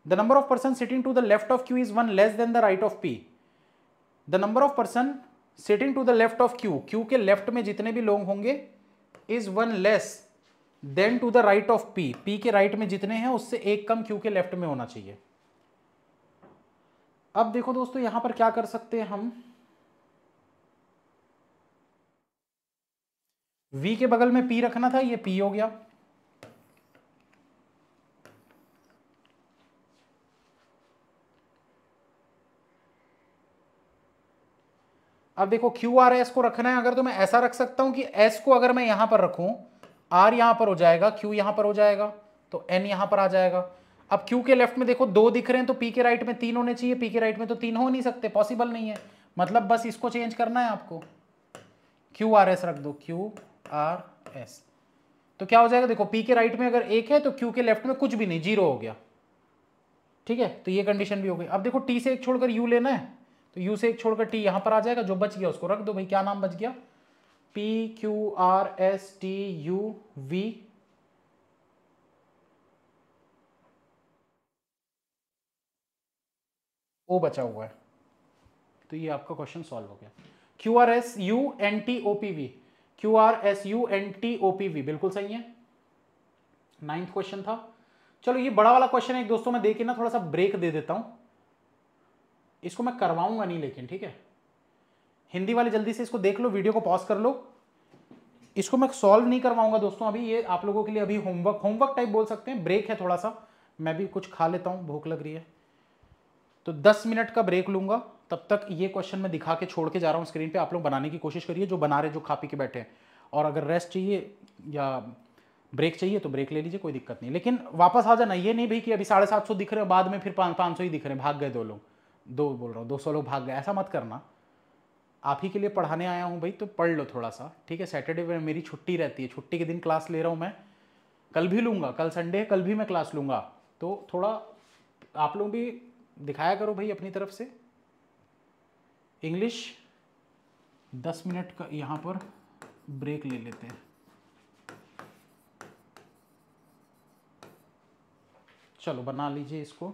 the number of person sitting to the left of q is one less than the right of p the number of person sitting to the left of q q के लेफ्ट में जितने भी लोग होंगे is one less than to the right of P P के right में जितने हैं उससे एक कम क्यू के लेफ्ट में होना चाहिए अब देखो दोस्तों यहां पर क्या कर सकते हैं हम वी के बगल में पी रखना था ये पी हो गया अब देखो क्यू आर एस को रखना है अगर तो मैं ऐसा रख सकता हूं कि एस को अगर मैं यहां पर रखूं आर यहां पर हो जाएगा क्यू यहां पर हो जाएगा तो एन यहां पर आ जाएगा अब क्यू के लेफ्ट में देखो दो दिख रहे हैं तो पी के राइट में तीन होने चाहिए पी के राइट में तो तीन हो नहीं सकते पॉसिबल नहीं है मतलब बस इसको चेंज करना है आपको क्यू आर एस रख दो क्यू आर एस तो क्या हो जाएगा देखो पी के राइट में अगर एक है तो क्यू के लेफ्ट में कुछ भी नहीं जीरो हो गया ठीक है तो ये कंडीशन भी हो गई अब देखो टी से एक छोड़कर यू लेना है तो यू से एक छोड़कर टी यहां पर आ जाएगा जो बच गया उसको रख दो भाई क्या नाम बच गया P Q R S T U V O बचा हुआ है तो ये आपका क्वेश्चन सॉल्व हो गया Q R S U N T O P V Q R S U N T O P V बिल्कुल सही है नाइन्थ क्वेश्चन था चलो ये बड़ा वाला क्वेश्चन है दोस्तों मैं देखे ना थोड़ा सा ब्रेक दे देता हूं इसको मैं करवाऊंगा नहीं लेकिन ठीक है हिंदी वाले जल्दी से इसको देख लो वीडियो को पॉज कर लो इसको मैं सॉल्व नहीं करवाऊंगा दोस्तों अभी ये आप लोगों के लिए अभी होमवर्क होमवर्क टाइप बोल सकते हैं ब्रेक है थोड़ा सा मैं भी कुछ खा लेता हूँ भूख लग रही है तो 10 मिनट का ब्रेक लूँगा तब तक ये क्वेश्चन मैं दिखा के छोड़ के जा रहा हूँ स्क्रीन पे आप लोग बनाने की कोशिश करिए जो बना रहे जो खा पी के बैठे हैं और अगर रेस्ट चाहिए या ब्रेक चाहिए तो ब्रेक ले लीजिए कोई दिक्कत नहीं लेकिन वापस आ जाना ये नहीं भाई कि अभी साढ़े सात सौ दिख रहे हो बाद में फिर पाँच सौ ही दिख रहे हैं भाग गए दो लोग दो बोल रहा हूँ दो सौ लोग भाग गए ऐसा मत करना आप ही के लिए पढ़ाने आया हूँ भाई तो पढ़ लो थोड़ा सा ठीक है सैटरडे में मेरी छुट्टी रहती है छुट्टी के दिन क्लास ले रहा हूँ मैं कल भी लूँगा कल संडे है कल भी मैं क्लास लूँगा तो थोड़ा आप लोग भी दिखाया करो भाई अपनी तरफ से इंग्लिश दस मिनट का यहाँ पर ब्रेक ले लेते हैं चलो बना लीजिए इसको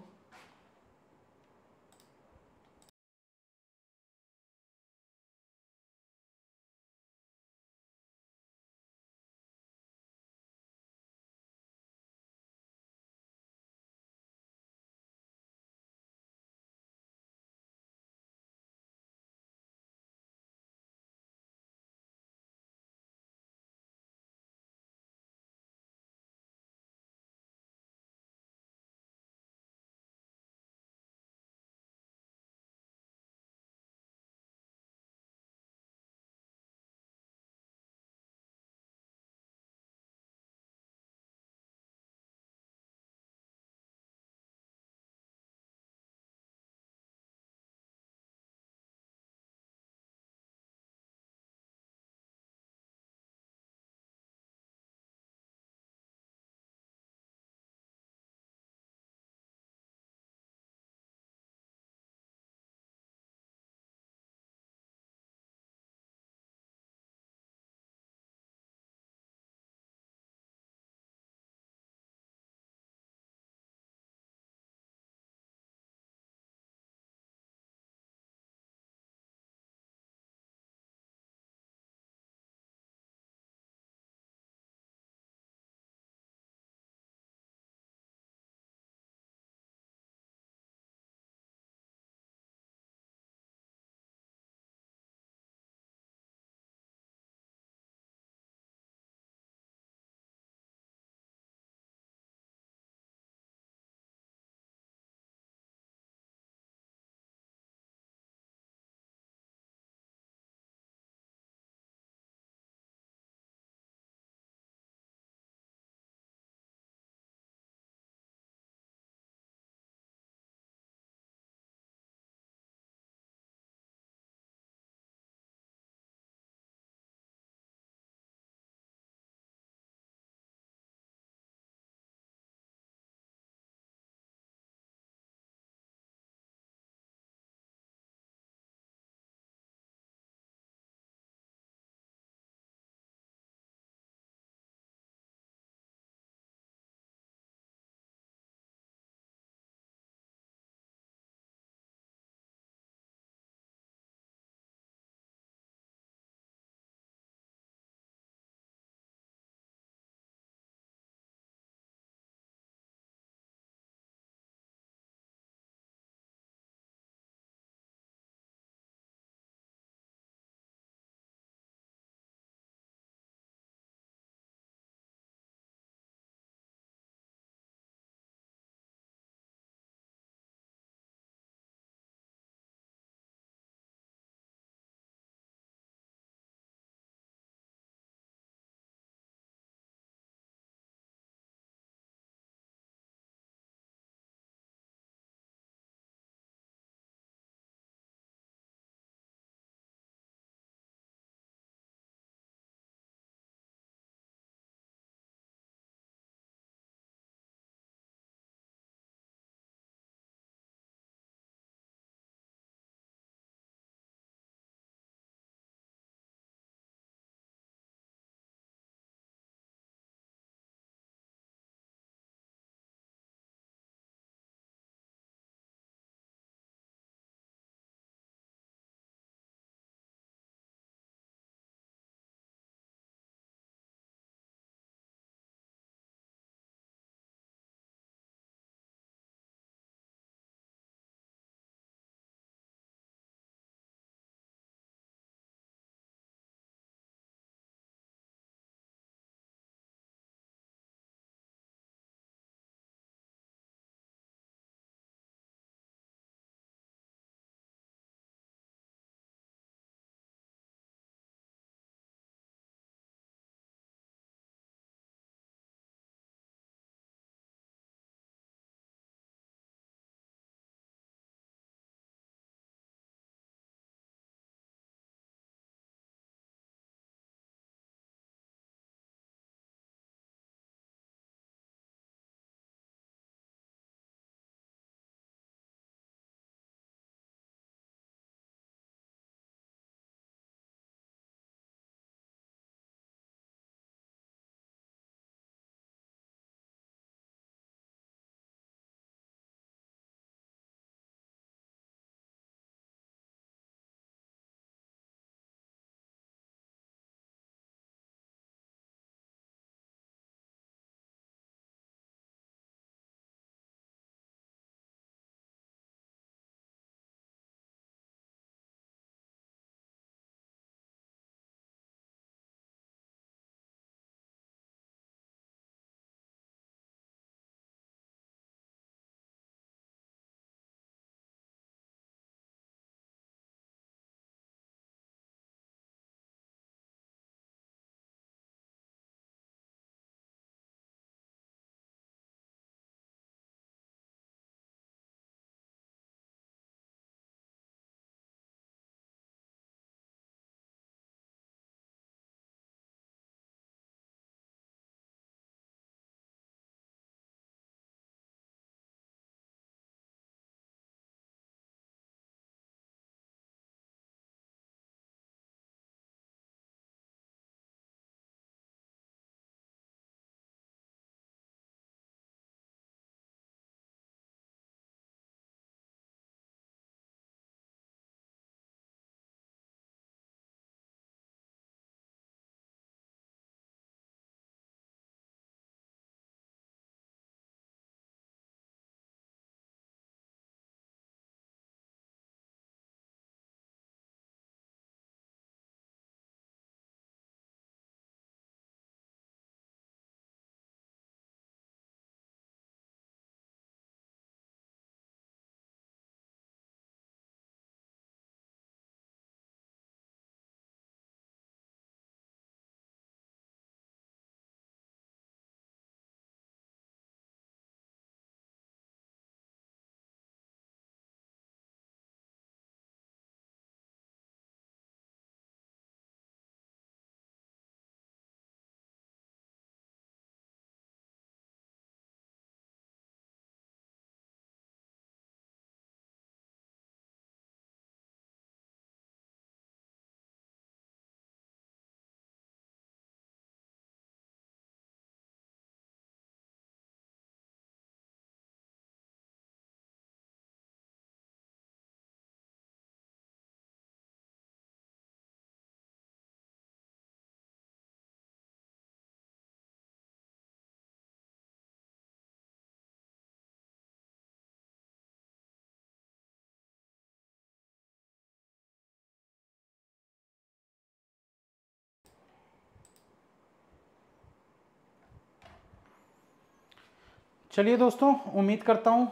चलिए दोस्तों उम्मीद करता हूँ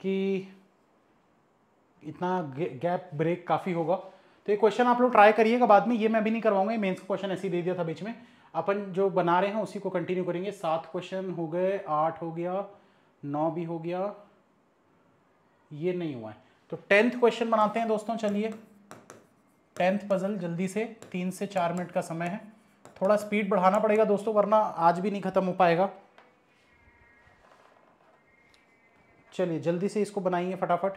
कि इतना गैप ब्रेक काफ़ी होगा तो ये क्वेश्चन आप लोग ट्राई करिएगा बाद में ये मैं भी नहीं करवाऊंगा ये मेंस का क्वेश्चन ऐसे ही दे दिया था बीच में अपन जो बना रहे हैं उसी को कंटिन्यू करेंगे सात क्वेश्चन हो गए आठ हो गया नौ भी हो गया ये नहीं हुआ है तो टेंथ क्वेश्चन बनाते हैं दोस्तों चलिए टेंथ पजल जल्दी से तीन से चार मिनट का समय है थोड़ा स्पीड बढ़ाना पड़ेगा दोस्तों वरना आज भी नहीं खत्म हो पाएगा चलिए जल्दी से इसको बनाइए फटाफट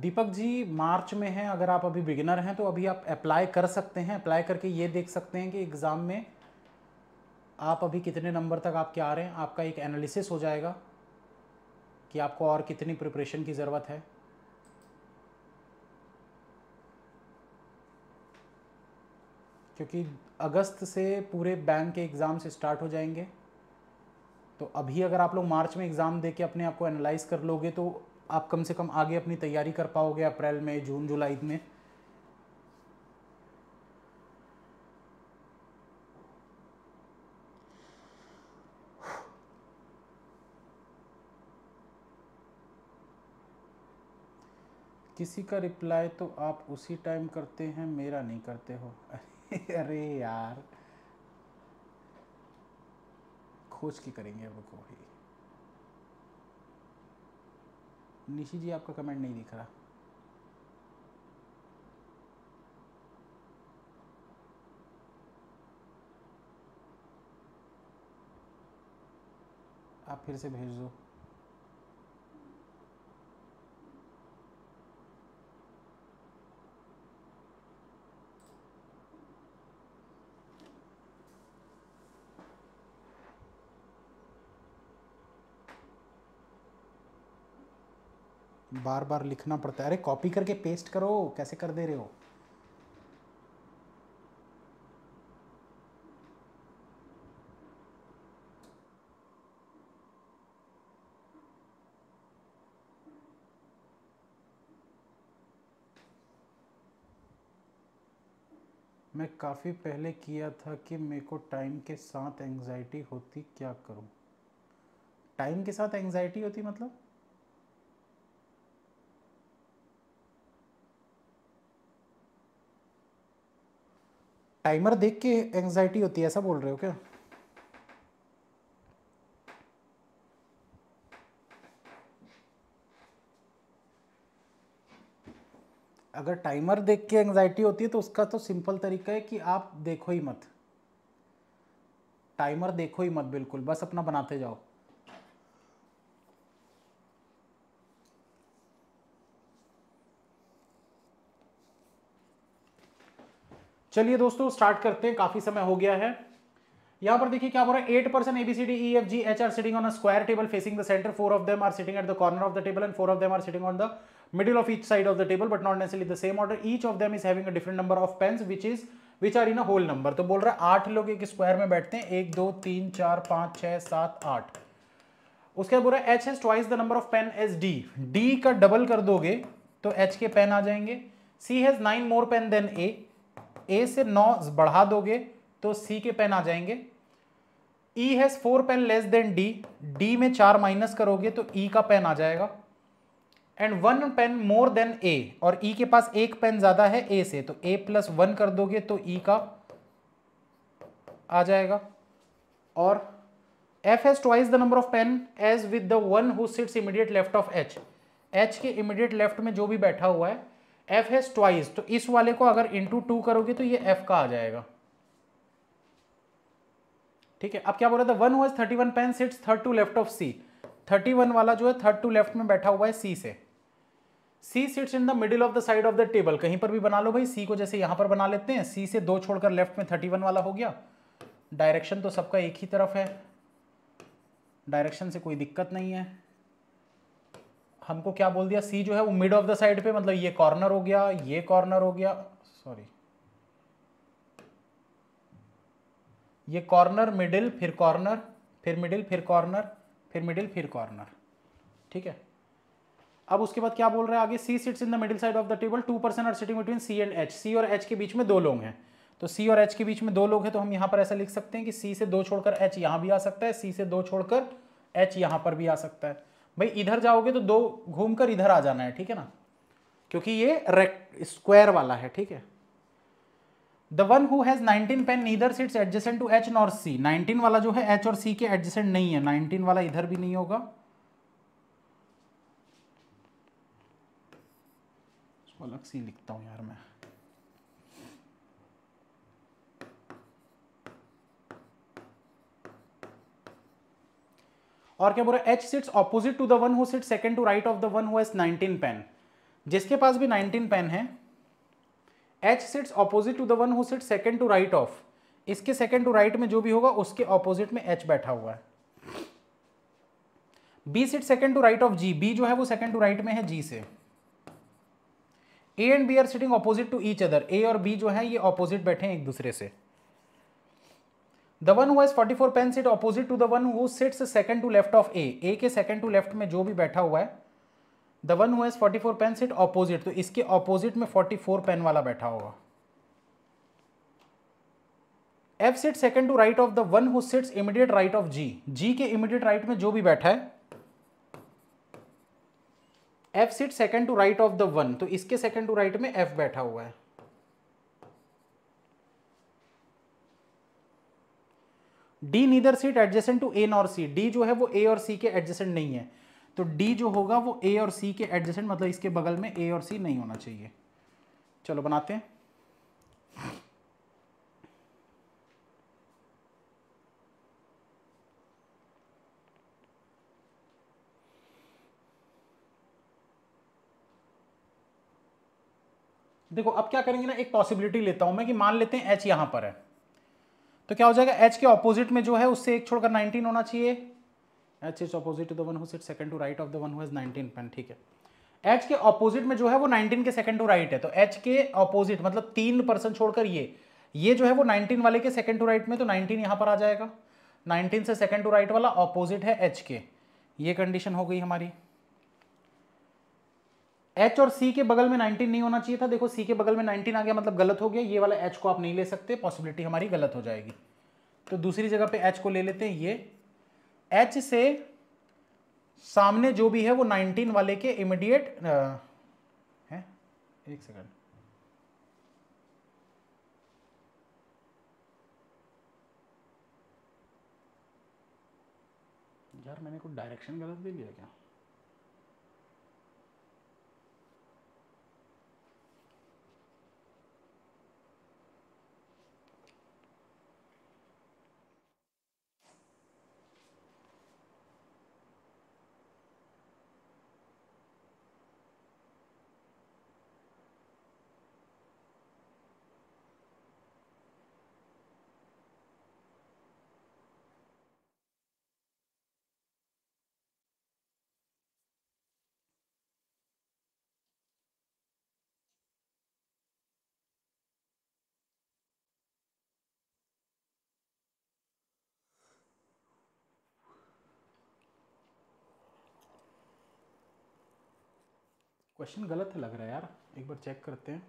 दीपक जी मार्च में हैं अगर आप अभी बिगिनर हैं तो अभी आप अप्लाई कर सकते हैं अप्लाई करके ये देख सकते हैं कि एग्ज़ाम में आप अभी कितने नंबर तक आपके आ रहे हैं आपका एक एनालिसिस हो जाएगा कि आपको और कितनी प्रिपरेशन की ज़रूरत है क्योंकि अगस्त से पूरे बैंक के एग्ज़ाम्स स्टार्ट हो जाएंगे तो अभी अगर आप लोग मार्च में एग्ज़ाम दे के अपने आप को एनालाइज कर लोगे तो आप कम से कम आगे अपनी तैयारी कर पाओगे अप्रैल में जून जुलाई में किसी का रिप्लाई तो आप उसी टाइम करते हैं मेरा नहीं करते हो अरे यार खोज के करेंगे वो कोई निशी जी आपका कमेंट नहीं दिख रहा आप फिर से भेज दो बार बार लिखना पड़ता है अरे कॉपी करके पेस्ट करो कैसे कर दे रहे हो मैं काफ़ी पहले किया था कि मेरे को टाइम के साथ एंग्जाइटी होती क्या करूं टाइम के साथ एंग्जाइटी होती मतलब टाइमर देख के एंग्जाइटी होती है ऐसा बोल रहे हो क्या अगर टाइमर देख के एंग्जाइटी होती है तो उसका तो सिंपल तरीका है कि आप देखो ही मत टाइमर देखो ही मत बिल्कुल बस अपना बनाते जाओ चलिए दोस्तों स्टार्ट करते हैं काफी समय हो गया है यहां पर देखिए क्या बोल रहा है eight person A B C D E F G H are sitting on a square table facing the centre four of them are sitting at the corner of the table and four of them are sitting on the middle of each side of the table but not necessarily the same order each of them is having a different number of pens which is which are in a whole number तो बोल रहा है आठ लोग एक square में बैठते हैं एक दो तीन चार पांच छह सात आठ उसके बाद बोल रहा है H has twice the number of pen as D D का डबल कर दोगे तो एच के पेन आ जाएंगे C has nine more pen than A A से नौ बढ़ा दोगे तो सी के पेन आ जाएंगे E has four pen less than D D में चार माइनस करोगे तो ई e का पेन आ जाएगा and one pen more than A और ई e के पास एक पेन ज़्यादा है ए से तो ए प्लस वन कर दोगे तो ई e का आ जाएगा और F has twice the number of pen as with the one who sits immediate left of H H के इमीडिएट लेफ्ट में जो भी बैठा हुआ है एफ हैज ट्वाइस तो इस वाले को अगर इंटू टू करोगे तो ये एफ का आ जाएगा ठीक है अब क्या बोल रहा था one was thirty one pen sits third to left of C thirty one वाला जो है थर्ड टू लेफ्ट में बैठा हुआ है सी से C sits in the middle of the side of the table कहीं पर भी बना लो भाई सी को जैसे यहां पर बना लेते हैं सी से दो छोड़कर लेफ्ट में थर्टी वन वाला हो गया डायरेक्शन तो सबका एक ही तरफ है डायरेक्शन से कोई दिक्कत नहीं है हमको क्या बोल दिया सी जो है वो मिड ऑफ द साइड पे मतलब ये कॉर्नर हो गया ये कॉर्नर हो गया सॉरी ये कॉर्नर मिडिल फिर कॉर्नर फिर मिडिल फिर कॉर्नर फिर मिडिल फिर कॉर्नर ठीक है अब उसके बाद क्या बोल रहे हैं आगे C sits in the middle side of the table two person are sitting between C and H C और एच के बीच में दो लोग हैं तो सी और एच के बीच में दो लोग हैं तो हम यहां पर ऐसा लिख सकते हैं कि सी से दो छोड़कर एच यहां भी आ सकता है सी से दो छोड़कर एच यहां पर भी आ सकता है भाई इधर जाओगे तो दो घूम इधर आ जाना है ठीक है ना क्योंकि ये रेक्ट स्क्वायर वाला है ठीक है the one who has 19 pen neither sits adjacent to H nor C 19 वाला जो है एच और सी के एडजेसेंट नहीं है 19 वाला इधर भी नहीं होगा इसको अलग सी लिखता हूं यार मैं और क्या बोल रहा है H sits opposite to the one who sit second to right of the one who has 19 pen जिसके पास भी 19 पेन है H sits opposite to the one who sit second to right of इसके सेकंड टू राइट में जो भी होगा उसके ऑपोजिट में एच बैठा हुआ है B sit second to right of G B जो है वो सेकंड टू राइट में है जी से A and B are sitting opposite to each other A और बी जो है ये ऑपोजिट बैठे हैं एक दूसरे से the one who is four pen sit opposite to the one who sits second to left of A A के सेकंड टू लेफ्ट में जो भी बैठा हुआ है the one who is four pen sit opposite तो इसके ऑपोजिट में फोर्टी फोर पेन वाला बैठा होगा F sit second to right of the one who sits immediate right of G G के इमीडिएट राइट में जो भी बैठा है F sit second to right of the one तो इसके सेकंड टू राइट में एफ बैठा हुआ है D neither seat adjacent to A nor C D जो है वो ए और सी के एडजेसेंट नहीं है तो डी जो होगा वो ए और सी के एडजेसेंट मतलब इसके बगल में ए और सी नहीं होना चाहिए चलो बनाते हैं देखो अब क्या करेंगे ना एक पॉसिबिलिटी लेता हूं मैं कि मान लेते हैं एच यहां पर है तो क्या हो जाएगा एच के ऑपोजिट में जो है उससे एक छोड़कर नाइनटीन होना चाहिए H is opposite to the one who sit second to right of the one who pen ठीक है एच के ऑपोजिट में जो है वो नाइनटीन के सेकंड टू राइट है तो एच के ऑपोजिट मतलब तीन पर्सन छोड़कर ये ये जो है वो नाइनटीन वाले के सेकंड टू राइट में तो नाइनटीन यहां पर आ जाएगा नाइनटीन से सेकंड टू राइट वाला ऑपोजिट है एच के ये कंडीशन हो गई हमारी एच और सी के बगल में नाइनटीन नहीं होना चाहिए था देखो सी के बगल में नाइनटीन आ गया मतलब गलत हो गया ये वाला एच को आप नहीं ले सकते पॉसिबिलिटी हमारी गलत हो जाएगी तो दूसरी जगह पे एच को ले लेते हैं ये एच से सामने जो भी है वो नाइनटीन वाले के इमिडिएट है एक सेकंड यार मैंने कुछ डायरेक्शन गलत दे लिया क्या क्वेश्चन गलत लग रहा है यार एक बार चेक करते हैं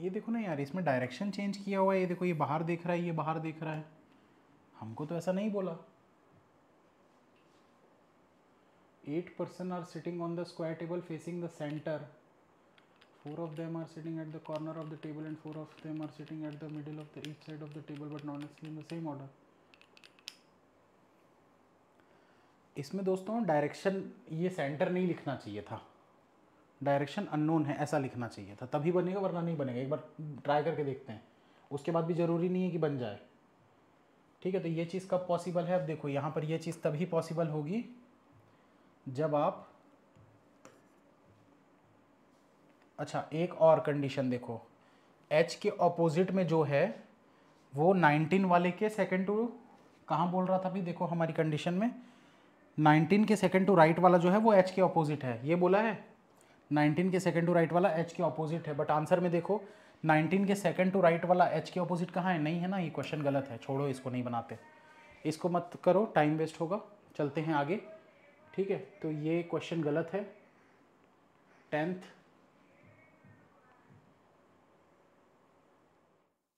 ये देखो ना यार इसमें डायरेक्शन चेंज किया हुआ है ये देखो ये बाहर देख रहा है ये बाहर देख रहा है हमको तो ऐसा नहीं बोला eight person are sitting on the square table facing the center four of them are sitting at the corner of the table and four of them are sitting at the middle of the each side of the table but not necessarily in the same order इसमें दोस्तों direction ये centre नहीं लिखना चाहिए था direction unknown है ऐसा लिखना चाहिए था तभी बनेगा वरना नहीं बनेगा एक बार ट्राई करके देखते हैं उसके बाद भी ज़रूरी नहीं है कि बन जाए ठीक है तो ये चीज़ कब पॉसिबल है अब देखो यहाँ पर ये चीज़ तभी पॉसिबल होगी जब आप अच्छा एक और कंडीशन देखो एच के ऑपोजिट में जो है वो 19 वाले के सेकंड टू कहाँ बोल रहा था अभी देखो हमारी कंडीशन में 19 के सेकंड टू राइट वाला जो है वो एच के ऑपोजिट है ये बोला है 19 के सेकंड टू राइट वाला एच के ऑपोजिट है बट आंसर में देखो 19 के सेकंड टू राइट वाला एच के ऑपोजिट कहाँ है नहीं है ना ये क्वेश्चन गलत है छोड़ो इसको नहीं बनाते इसको मत करो टाइम वेस्ट होगा चलते हैं आगे ठीक है तो ये क्वेश्चन गलत है टेंथ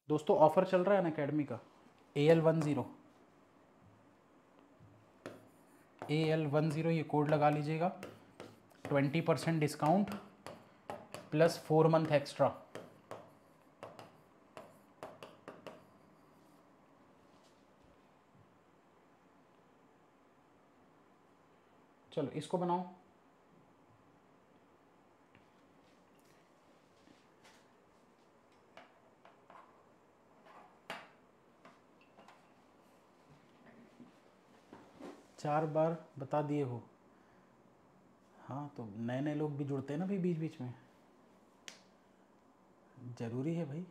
दोस्तों ऑफर चल रहा है ना अकेडमी का A L one zero A L one zero ये कोड लगा लीजिएगा twenty percent discount plus four month extra चलो इसको बनाओ चार बार बता दिए हो हाँ तो नए नए लोग भी जुड़ते हैं ना भाई बीच बीच में ज़रूरी है भाई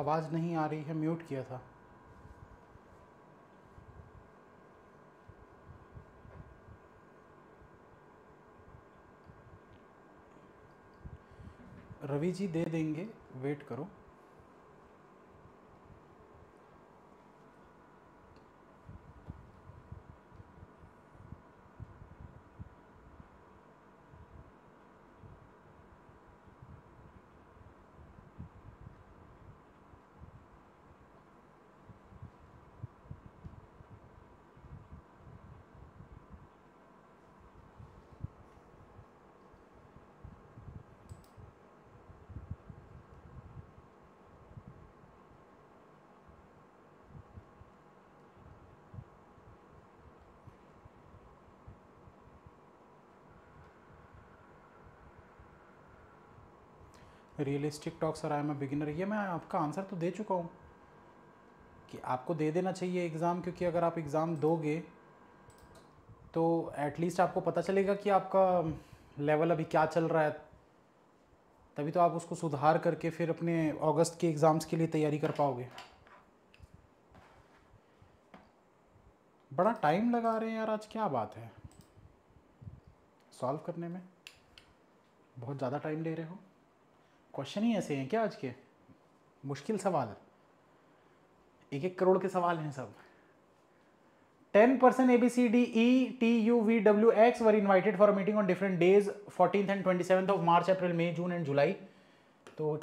आवाज़ नहीं आ रही है म्यूट किया था रवि जी दे देंगे वेट करो realistic talk sir I am a beginner ये मैं आपका आंसर तो दे चुका हूँ कि आपको दे देना चाहिए एग्ज़ाम क्योंकि अगर आप एग्ज़ाम दोगे तो एटलीस्ट आपको पता चलेगा कि आपका लेवल अभी क्या चल रहा है तभी तो आप उसको सुधार करके फिर अपने अगस्त के एग्ज़ाम्स के लिए तैयारी कर पाओगे बड़ा टाइम लगा रहे हैं यार आज क्या बात है सॉल्व करने में बहुत ज़्यादा टाइम ले रहे हो क्वेश्चन ही ऐसे हैं क्या आज के मुश्किल सवाल एक एक करोड़ के सवाल हैं सब ten person A B C D E T U V W X were invited for meeting on different days fourteen and twenty seven of March April May June and July तो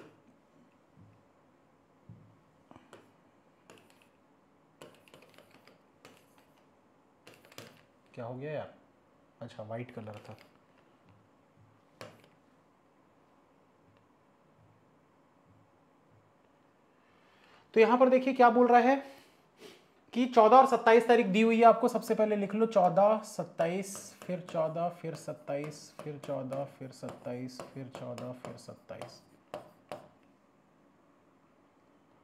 क्या हो गया यार अच्छा वाइट कलर था तो यहां पर देखिए क्या बोल रहा है कि 14 और 27 तारीख दी हुई है आपको सबसे पहले लिख लो 14 27 फिर 14 फिर 27 फिर 14 फिर 27 फिर 14 फिर 27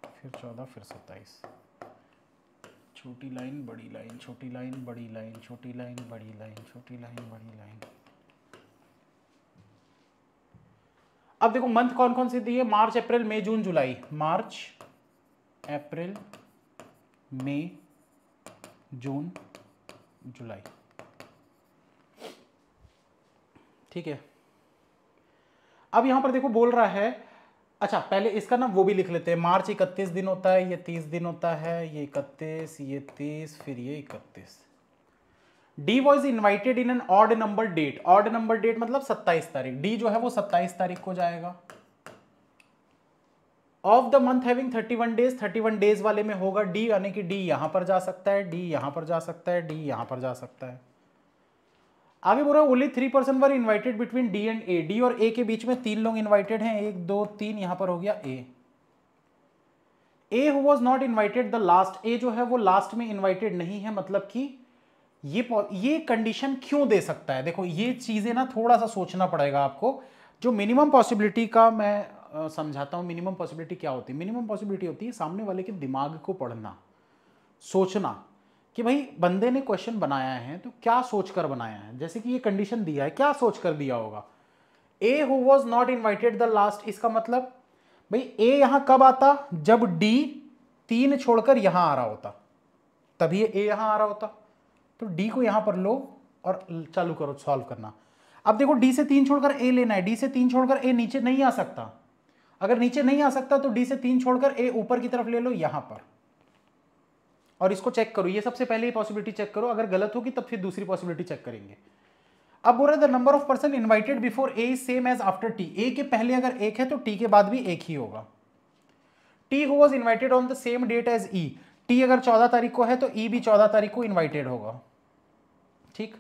फिर 14 फिर 27 छोटी लाइन बड़ी लाइन छोटी लाइन बड़ी लाइन छोटी लाइन बड़ी लाइन छोटी लाइन बड़ी लाइन अब देखो मंथ कौन कौन से दिए मार्च अप्रैल मई जून जुलाई मार्च अप्रैल मई जून जुलाई ठीक है अब यहां पर देखो बोल रहा है अच्छा पहले इसका ना वो भी लिख लेते हैं मार्च इकतीस दिन होता है ये तीस दिन होता है ये इकतीस ये तीस फिर ये इकतीस D was invited in an odd number date odd number date मतलब सत्ताईस तारीख डी जो है वो सत्ताईस तारीख को जाएगा of the month having 31 days 31 days वाले में होगा डी यानी कि डी यहां पर जा सकता है डी यहां पर जा सकता है डी यहां पर जा सकता है आगे बोल रहा है only three person were invited between D and A D और ए के बीच में तीन लोग इन्वाइटेड हैं एक दो तीन यहां पर हो गया A A who was not invited the last A जो है वो लास्ट में इन्वाइटेड नहीं है मतलब कि ये ये कंडीशन क्यों दे सकता है देखो ये चीज़ें ना थोड़ा सा सोचना पड़ेगा आपको जो मिनिमम पॉसिबिलिटी का मैं समझाता हूँ मिनिमम पॉसिबिलिटी क्या होती है मिनिमम पॉसिबिलिटी होती है सामने वाले के दिमाग को पढ़ना सोचना कि भाई बंदे ने क्वेश्चन बनाया है तो क्या सोच कर बनाया है जैसे कि ये कंडीशन दिया है क्या सोच कर दिया होगा A who was not invited the last इसका मतलब भाई ए यहाँ कब आता जब डी तीन छोड़कर यहाँ आ रहा होता तभी ए यहाँ आ रहा होता तो डी को यहाँ पर लो और चालू करो सॉल्व करना अब देखो डी से तीन छोड़कर ए लेना है डी से तीन छोड़कर ए नीचे नहीं आ सकता अगर नीचे नहीं आ सकता तो डी से तीन छोड़कर ए ऊपर की तरफ ले लो यहां पर और इसको चेक करो ये सबसे पहले पॉसिबिलिटी चेक करो अगर गलत होगी तब फिर दूसरी पॉसिबिलिटी चेक करेंगे अब बोल रहे the number of person invited before A is same as after T A के पहले अगर एक है तो टी के बाद भी एक ही होगा T who was invited on the same date as E T अगर चौदह तारीख को है तो ई e भी चौदह तारीख को इन्वाइटेड होगा ठीक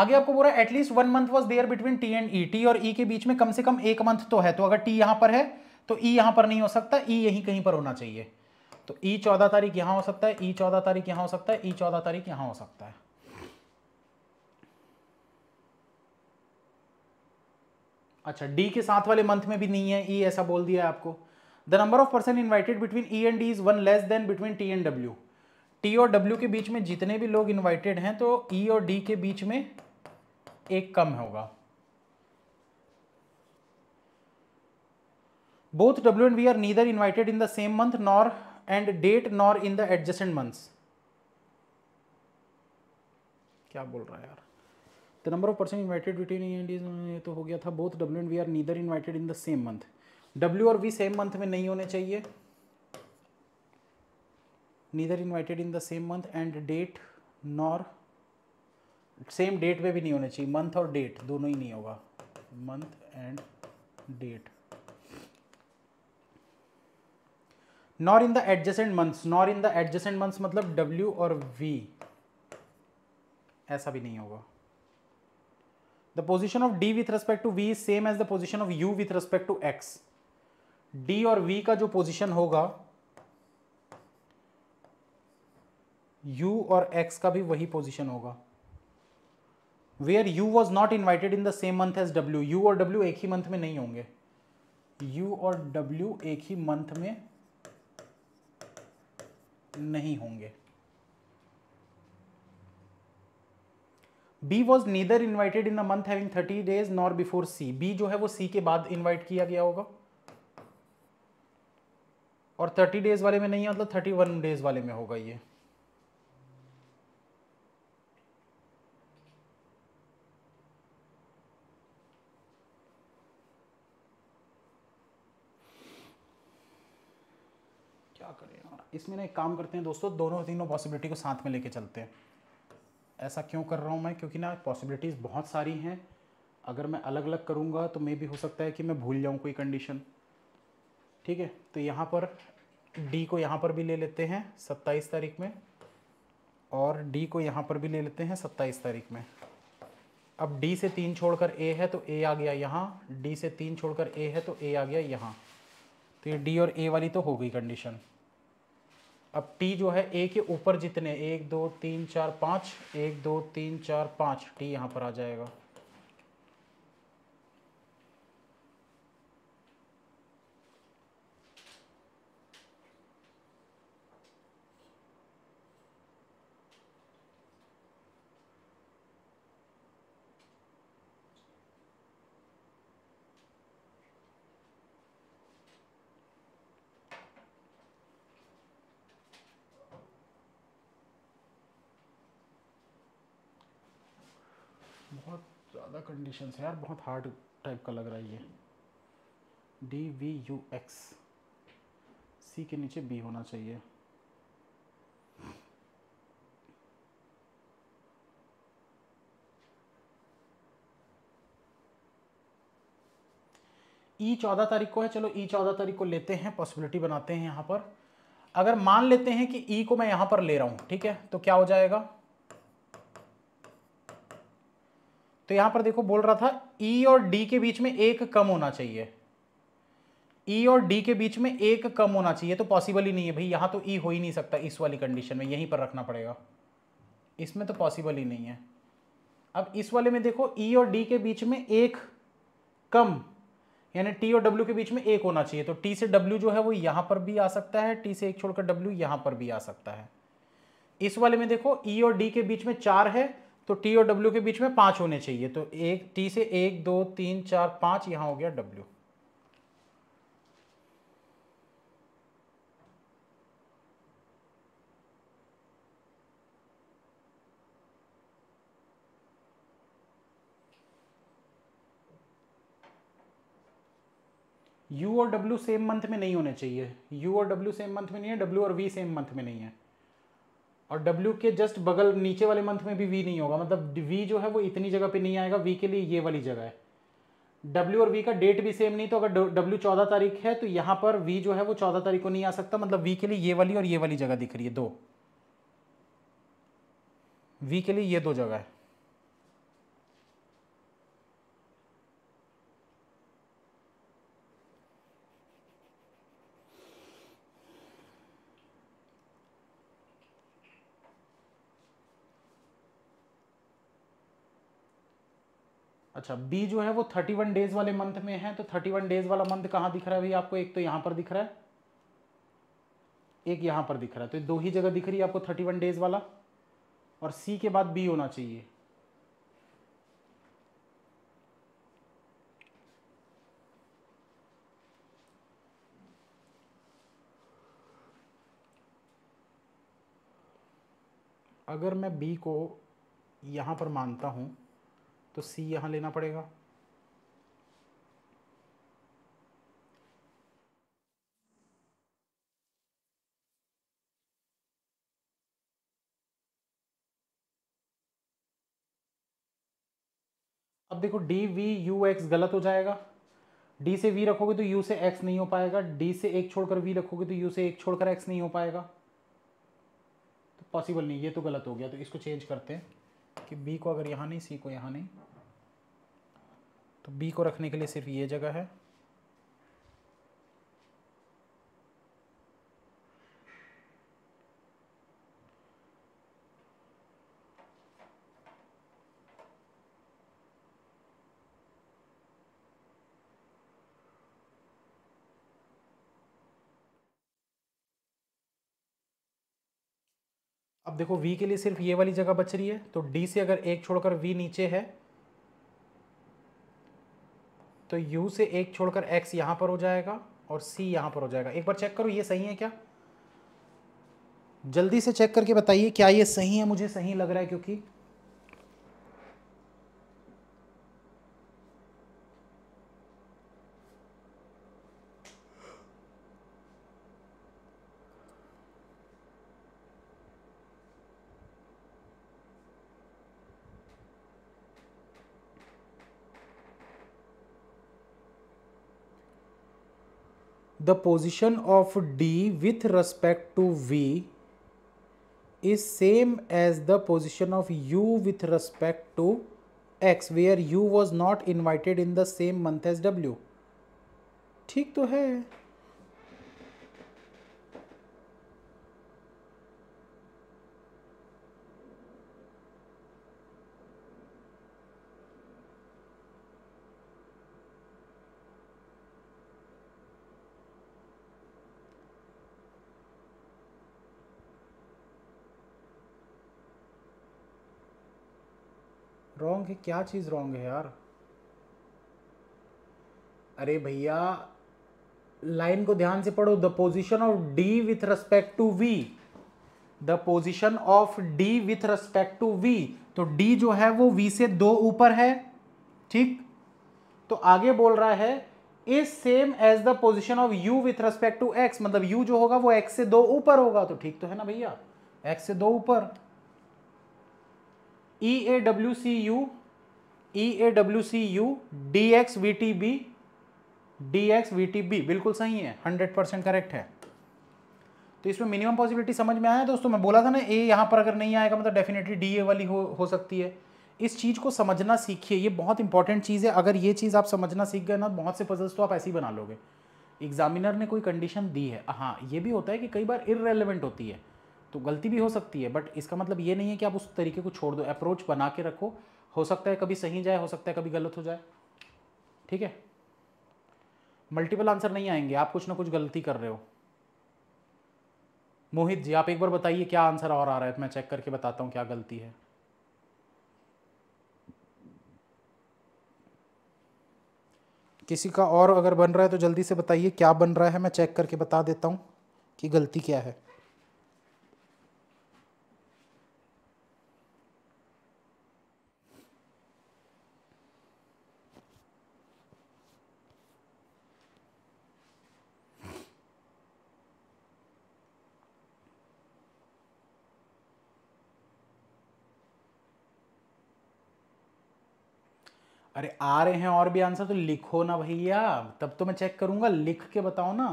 आगे आपको बोला at least one month was there between T and E T और ई e के बीच में कम से कम एक मंथ तो है तो अगर टी यहां पर है तो ई e यहां पर नहीं हो सकता ई e यहीं कहीं पर होना चाहिए तो ई e चौदह तारीख यहां हो सकता है ई e चौदह तारीख यहां हो सकता है ई e चौदह तारीख यहां हो सकता है अच्छा डी के साथ वाले मंथ में भी नहीं है ई e ऐसा बोल दिया आपको the number of person invited between E and D is one less than between T and W T और डब्ल्यू के बीच में जितने भी लोग इन्वाइटेड हैं तो ई e और डी के बीच में एक कम होगा both W and V are neither invited in the same month nor and date nor in the adjacent months क्या बोल रहा है यार the number of person invited between E and ये तो हो गया था both W and V are neither invited in the same month W और वी सेम मंथ में नहीं होने चाहिए neither invited in the same month and date nor same date पे भी नहीं होना चाहिए मंथ और डेट दोनों ही नहीं होगा month and date nor in the adjacent months nor in the adjacent months मतलब डब्ल्यू और वी ऐसा भी नहीं होगा the position of D with respect to V is same as the position of U with respect to X D और V का जो position होगा यू और एक्स का भी वही पोजिशन होगा where U was not invited in the same month as W U और डब्ल्यू एक ही मंथ में नहीं होंगे यू और डब्ल्यू एक ही मंथ में नहीं होंगे B was neither invited in the month having thirty days nor before C B जो है वो सी के बाद इन्वाइट किया गया होगा और थर्टी डेज वाले में नहीं है मतलब थर्टी वन डेज वाले में होगा ये इसमें ना एक काम करते हैं दोस्तों दोनों तीनों पॉसिबिलिटी को साथ में लेके चलते हैं ऐसा क्यों कर रहा हूँ मैं क्योंकि ना पॉसिबिलिटीज़ बहुत सारी हैं अगर मैं अलग अलग करूँगा तो मे भी हो सकता है कि मैं भूल जाऊँ कोई कंडीशन ठीक है तो यहाँ पर डी को यहाँ पर भी ले लेते हैं सत्ताईस तारीख में और डी को यहाँ पर भी ले लेते हैं सत्ताईस तारीख में अब डी से तीन छोड़कर ए है तो ए आ गया यहाँ डी से तीन छोड़कर ए है तो ए आ गया यहाँ तो ये डी और ए वाली तो हो गई कंडीशन अब टी जो है ए के ऊपर जितने एक दो तीन चार पाँच एक दो तीन चार पाँच टी यहाँ पर आ जाएगा कंडीशन है यार बहुत हार्ड टाइप का लग रहा है ये D V U X C के नीचे बी होना चाहिए ई e चौदह तारीख को है चलो ई e चौदह तारीख को लेते हैं पॉसिबिलिटी बनाते हैं यहां पर अगर मान लेते हैं कि ई e को मैं यहां पर ले रहा हूं ठीक है तो क्या हो जाएगा तो यहां पर देखो बोल रहा था ई e और डी के बीच में एक कम होना चाहिए ई e और डी के बीच में एक कम होना चाहिए तो पॉसिबल ही नहीं है भाई यहां तो ई e हो ही नहीं सकता इस वाली कंडीशन में यहीं पर रखना पड़ेगा इसमें तो पॉसिबल ही नहीं है अब इस वाले में देखो ई e और डी के बीच में एक कम यानी टी और डब्ल्यू के बीच में एक होना चाहिए तो टी से डब्ल्यू जो है वो यहां पर भी आ सकता है टी से एक छोड़कर डब्ल्यू यहां पर भी आ सकता है इस वाले में देखो ई e और डी के बीच में चार है तो टी और डब्ल्यू के बीच में पाँच होने चाहिए तो एक टी से एक दो तीन चार पाँच यहाँ हो गया डब्ल्यू यू और डब्ल्यू सेम मंथ में नहीं होने चाहिए यू और डब्ल्यू सेम मंथ में नहीं है डब्ल्यू और वी सेम मंथ में नहीं है और डब्ल्यू के जस्ट बगल नीचे वाले मंथ में भी वी नहीं होगा मतलब वी जो है वो इतनी जगह पे नहीं आएगा वी के लिए ये वाली जगह है डब्ल्यू और वी का डेट भी सेम नहीं तो अगर डब्ल्यू चौदह तारीख है तो यहाँ पर वी जो है वो चौदह तारीख को नहीं आ सकता मतलब वी के लिए ये वाली और ये वाली जगह दिख रही है दो वी के लिए ये दो जगह है अच्छा बी जो है वो थर्टी वन डेज वाले मंथ में है तो थर्टी वन डेज वाला मंथ कहाँ दिख रहा है भाई आपको एक तो यहाँ पर दिख रहा है एक यहाँ पर दिख रहा है तो दो ही जगह दिख रही है आपको थर्टी वन डेज वाला और सी के बाद बी होना चाहिए अगर मैं बी को यहाँ पर मानता हूँ तो सी यहाँ लेना पड़ेगा अब देखो डी वी यू एक्स गलत हो जाएगा डी से वी रखोगे तो यू से एक्स नहीं हो पाएगा डी से एक छोड़कर वी रखोगे तो यू से एक छोड़कर एक्स नहीं हो पाएगा तो पॉसिबल नहीं ये तो गलत हो गया तो इसको चेंज करते हैं कि बी को अगर यहाँ नहीं सी को यहाँ नहीं तो बी को रखने के लिए सिर्फ ये जगह है अब देखो v के लिए सिर्फ ये वाली जगह बच रही है तो d से अगर एक छोड़कर v नीचे है तो u से एक छोड़कर x यहां पर हो जाएगा और c यहां पर हो जाएगा एक बार चेक करो ये सही है क्या जल्दी से चेक करके बताइए क्या ये सही है मुझे सही लग रहा है क्योंकि the position of D with respect to V is same as the position of U with respect to X where U was not invited in the same month as W. ठीक तो है क्या चीज़ रॉन्ग है यार अरे भैया line को ध्यान से पढ़ो the position of D with respect to V the position of D with respect to V तो डी जो है वो वी से दो ऊपर है ठीक तो आगे बोल रहा है is same as the position of U with respect to X मतलब यू जो होगा वो एक्स से दो ऊपर होगा तो ठीक तो है ना भैया एक्स से दो ऊपर E A W C U E A W C U D X V T B D X V T B बिल्कुल सही है हंड्रेड परसेंट करेक्ट है तो इसमें मिनिमम पॉसिबिलिटी समझ में आया दोस्तों मैं बोला था ना ए यहाँ पर अगर नहीं आएगा मतलब डेफिनेटली डी ए वाली हो हो सकती है इस चीज़ को समझना सीखिए ये बहुत इंपॉर्टेंट चीज़ है अगर ये चीज़ आप समझना सीख गए ना बहुत से पजल्स तो आप ऐसे ही बना लोगे एग्जामिनर ने कोई कंडीशन दी है हाँ ये भी होता है कि कई बार इरेलीवेंट होती है तो गलती भी हो सकती है बट इसका मतलब ये नहीं है कि आप उस तरीके को छोड़ दो अप्रोच बना के रखो हो सकता है कभी सही जाए हो सकता है कभी गलत हो जाए ठीक है मल्टीपल आंसर नहीं आएंगे आप कुछ ना कुछ गलती कर रहे हो मोहित जी आप एक बार बताइए क्या आंसर और आ रहा है मैं चेक करके बताता हूँ क्या गलती है किसी का और अगर बन रहा है तो जल्दी से बताइए क्या बन रहा है मैं चेक करके बता देता हूँ कि गलती क्या है अरे आ रहे हैं और भी आंसर तो लिखो ना भैया तब तो मैं चेक करूंगा लिख के बताओ ना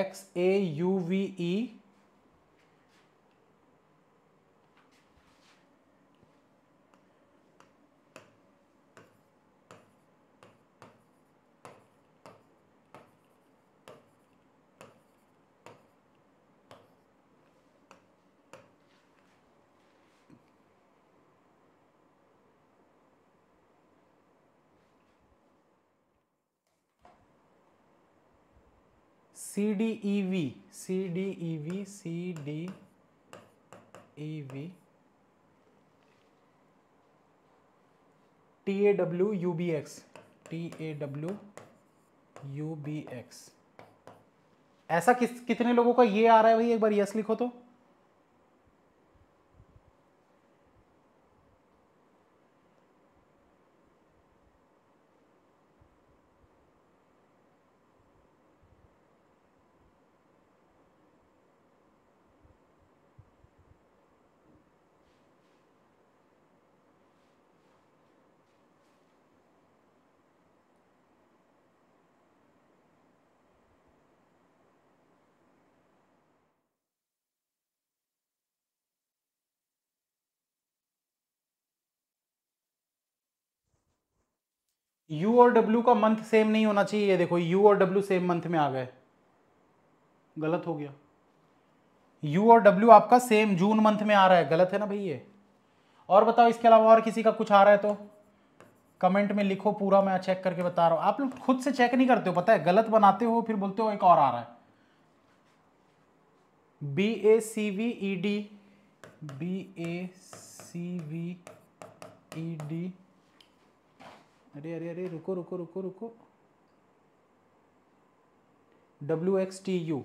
X A U V E C D E V C D E V C D E V T A W U B X T A W U B X ऐसा किस कितने लोगों का ये आ रहा है भाई एक बार यस लिखो तो यू और डब्ल्यू का मंथ सेम नहीं होना चाहिए ये देखो यू और डब्ल्यू सेम मंथ में आ गए गलत हो गया यू और डब्ल्यू आपका सेम जून मंथ में आ रहा है गलत है ना भाई ये और बताओ इसके अलावा और किसी का कुछ आ रहा है तो कमेंट में लिखो पूरा मैं चेक करके बता रहा हूँ आप लोग खुद से चेक नहीं करते हो पता है गलत बनाते हो फिर बोलते हो एक और आ रहा है B A C V E D B A C V E D अरे अरे अरे रुको रुको रुको रुको W X T U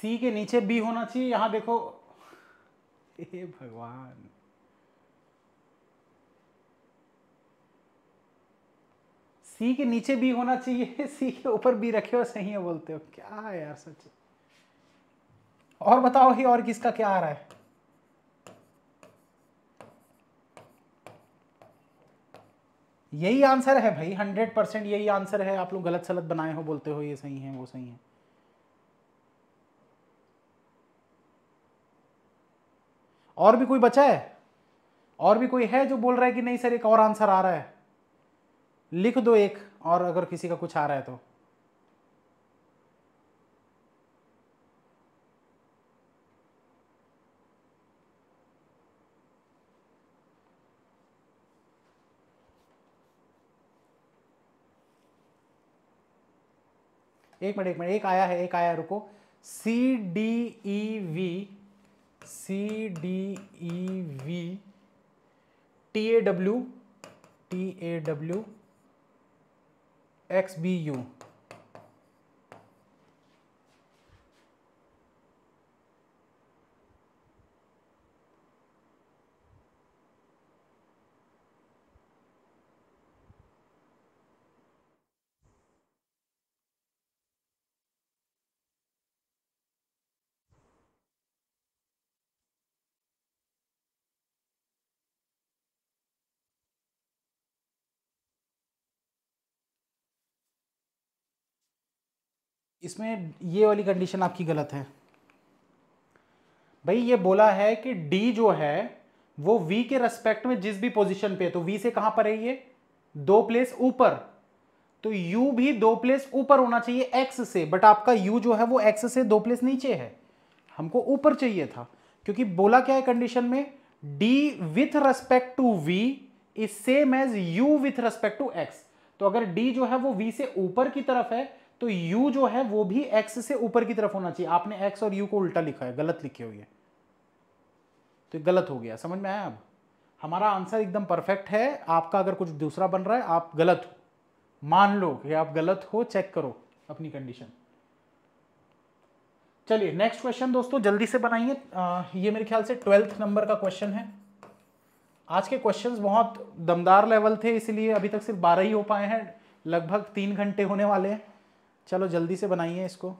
C के नीचे बी होना चाहिए यहां देखो हे भगवान सी के नीचे बी होना चाहिए सी के ऊपर बी रखे हो सही है बोलते हो क्या है यार सच और बताओ ही और किसका क्या आ रहा है यही आंसर है भाई हंड्रेड परसेंट यही आंसर है आप लोग गलत सलत बनाए हो बोलते हो ये सही है वो सही है और भी कोई बचा है और भी कोई है जो बोल रहा है कि नहीं सर एक और आंसर आ रहा है लिख दो एक और अगर किसी का कुछ आ रहा है तो एक मिनट एक मिनट एक आया है एक आया है रुको C D E V C D E V T A W T A W X B U इसमें ये वाली कंडीशन आपकी गलत है भाई ये बोला है कि डी जो है वो वी के रेस्पेक्ट में जिस भी पोजीशन पे तो वी से कहां पर है ये दो प्लेस ऊपर तो u भी दो प्लेस ऊपर होना चाहिए x से बट आपका u जो है वो x से दो प्लेस नीचे है हमको ऊपर चाहिए था क्योंकि बोला क्या है कंडीशन में d with respect to v is same as u with respect to x तो अगर d जो है वो v से ऊपर की तरफ है तो u जो है वो भी x से ऊपर की तरफ होना चाहिए आपने x और u को उल्टा लिखा है गलत लिखे हुए तो गलत हो गया समझ में आया अब हमारा आंसर एकदम परफेक्ट है आपका अगर कुछ दूसरा बन रहा है आप गलत हो मान लो कि आप गलत हो चेक करो अपनी कंडीशन चलिए नेक्स्ट क्वेश्चन दोस्तों जल्दी से बनाइए ये मेरे ख्याल से ट्वेल्थ नंबर का क्वेश्चन है आज के क्वेश्चंस बहुत दमदार लेवल थे इसलिए अभी तक सिर्फ बारह ही हो पाए हैं लगभग तीन घंटे होने वाले हैं चलो जल्दी से बनाइए इसको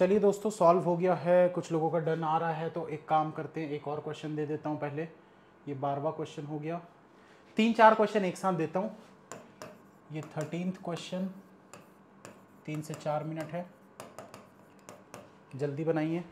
चलिए दोस्तों सॉल्व हो गया है कुछ लोगों का डन आ रहा है तो एक काम करते हैं एक और क्वेश्चन दे देता हूँ पहले ये बारवा क्वेश्चन हो गया तीन चार क्वेश्चन एक साथ देता हूँ ये थर्टीन क्वेश्चन तीन से चार मिनट है जल्दी बनाइए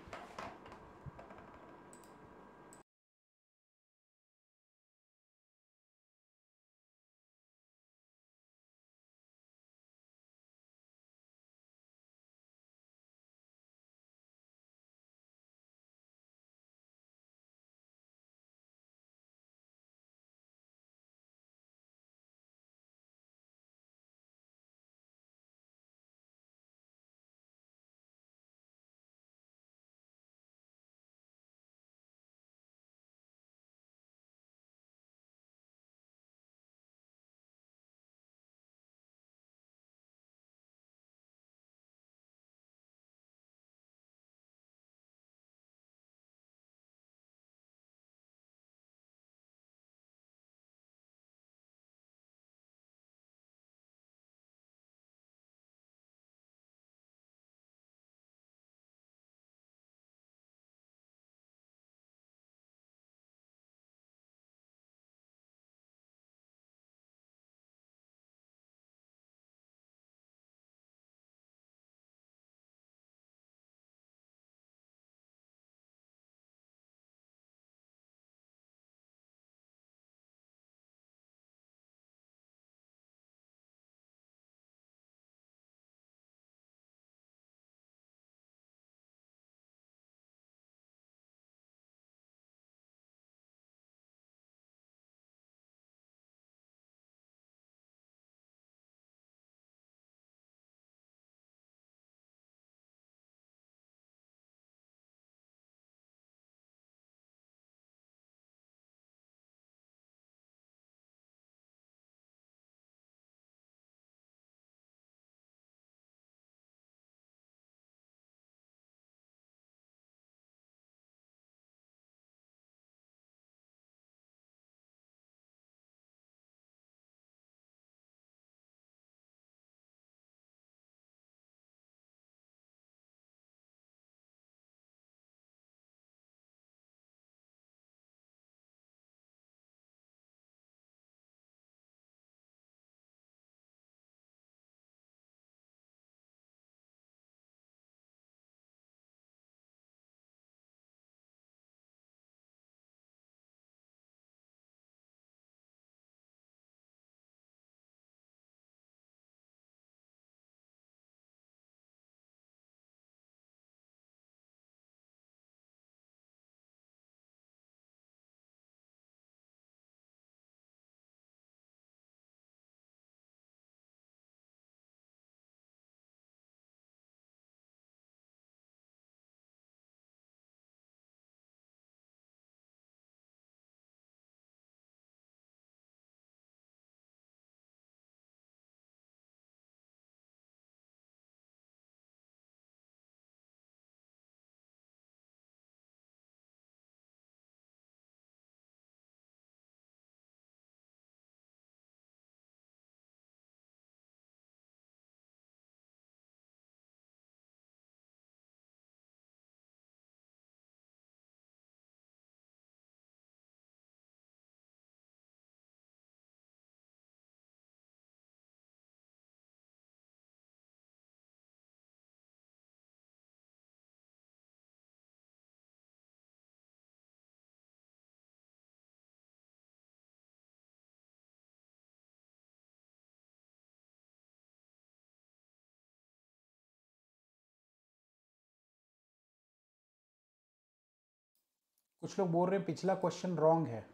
कुछ लोग बोल रहे हैं पिछला क्वेश्चन रॉन्ग है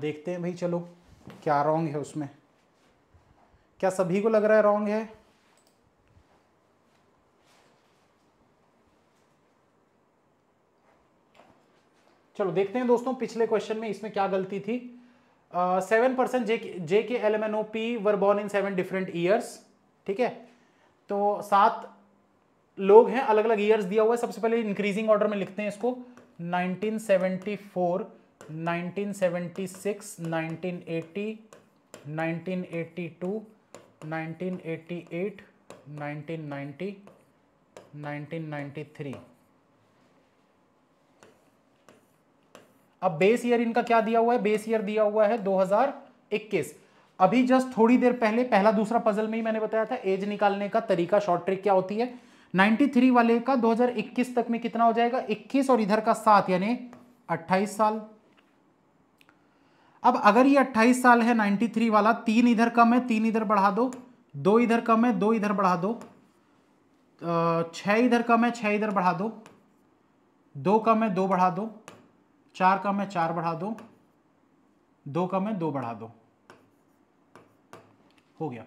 देखते हैं भाई चलो क्या रॉन्ग है उसमें क्या सभी को लग रहा है रॉन्ग है चलो देखते हैं दोस्तों पिछले क्वेश्चन में इसमें क्या गलती थी seven percent J J K L M N O P were born in seven different years ठीक है तो सात लोग हैं अलग अलग ईयर्स दिया हुआ है सबसे पहले इंक्रीजिंग ऑर्डर में लिखते हैं इसको 1974, 1976, 1980, 1982, 1988, 1990, 1993 अब बेस ईयर इनका क्या दिया हुआ है बेस ईयर दिया हुआ है 2021 अभी जस्ट थोड़ी देर पहले पहला दूसरा पजल में ही मैंने बताया था एज निकालने का तरीका शॉर्ट ट्रिक क्या होती है 93 वाले का 2021 तक में कितना हो जाएगा 21 और इधर का सात यानी 28 साल अब अगर ये 28 साल है 93 वाला तीन इधर कम है तीन इधर बढ़ा दो दो इधर कम है दो इधर बढ़ा दो छ इधर कम है छ इधर बढ़ा दो दो कम है दो बढ़ा दो चार कम है चार बढ़ा दो दो कम है दो बढ़ा दो हो गया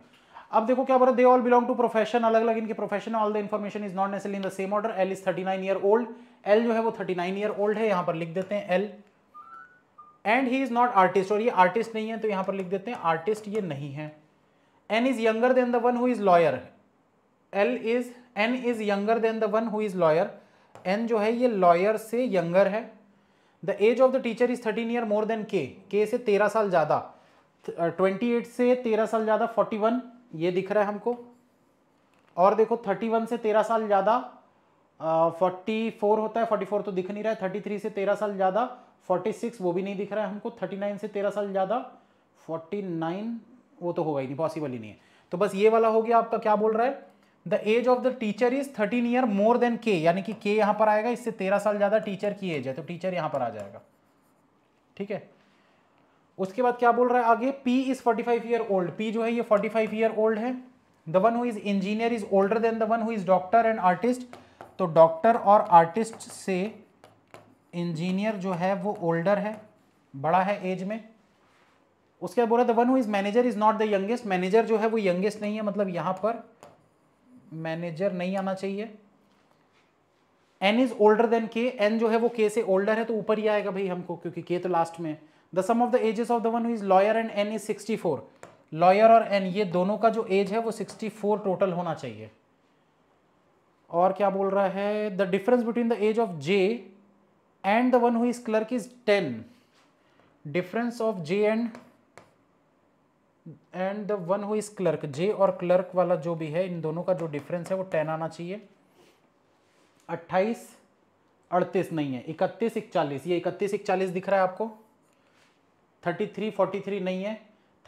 अब देखो क्या बोल बोला they all belong to profession अलग अलग इनके profession all the information is not necessary in the same order L is thirty nine year old L जो है वो थर्टी नाइन ईयर ओल्ड है यहाँ पर लिख देते हैं L and he is not artist और ये आर्टिस्ट नहीं है तो यहाँ पर लिख देते हैं आर्टिस्ट ये नहीं है N is younger than the one who is lawyer L is N is younger than the one who is lawyer N जो है ये लॉयर से यंगर है the age of the teacher is thirteen year more than K K से तेरह साल ज़्यादा twenty eight से तेरह साल ज़्यादा फोर्टी वन ये दिख रहा है हमको और देखो 31 से 13 साल ज़्यादा फोर्टी फोर होता है फोर्टी फोर तो दिख नहीं रहा है थर्टी थ्री से तेरह साल ज़्यादा फोर्टी सिक्स वो भी नहीं दिख रहा है हमको थर्टी नाइन से तेरह साल ज़्यादा फोर्टी नाइन वो तो होगा ही नहीं पॉसिबल ही नहीं है तो बस ये वाला हो गया आपका क्या बोल रहा है the age of the teacher is thirteen year more than K यानी कि के यहाँ पर आएगा इससे तेरह साल ज़्यादा टीचर की एज है तो टीचर यहाँ पर आ जाएगा ठीक है उसके बाद क्या बोल रहा है आगे P is forty five year old P जो है ये फोर्टी फाइव ईयर ओल्ड है the one who is engineer is older than the one who is doctor and artist तो डॉक्टर और आर्टिस्ट से इंजीनियर जो है वो ओल्डर है बड़ा है एज में उसके बाद बोल रहा है the one who is manager is not the youngest manager जो है वो यंगेस्ट नहीं है मतलब यहाँ पर मैनेजर नहीं आना चाहिए N is older than K N जो है वो के से ओल्डर है तो ऊपर ही आएगा भाई हमको क्योंकि के तो लास्ट में है the sum of the ages of the one is lawyer and N is sixty four lawyer और एन ये दोनों का जो एज है वो सिक्सटी फोर टोटल होना चाहिए और क्या बोल रहा है the difference between the age of J and the one who is clerk is ten difference of J and and the one who is clerk J और क्लर्क वाला जो भी है इन दोनों का जो डिफरेंस है वो टेन आना चाहिए अट्ठाईस अड़तीस नहीं है इकतीस इकचालीस ये इकतीस इकचालीस दिख रहा है आपको थर्टी थ्री फोर्टी थ्री नहीं है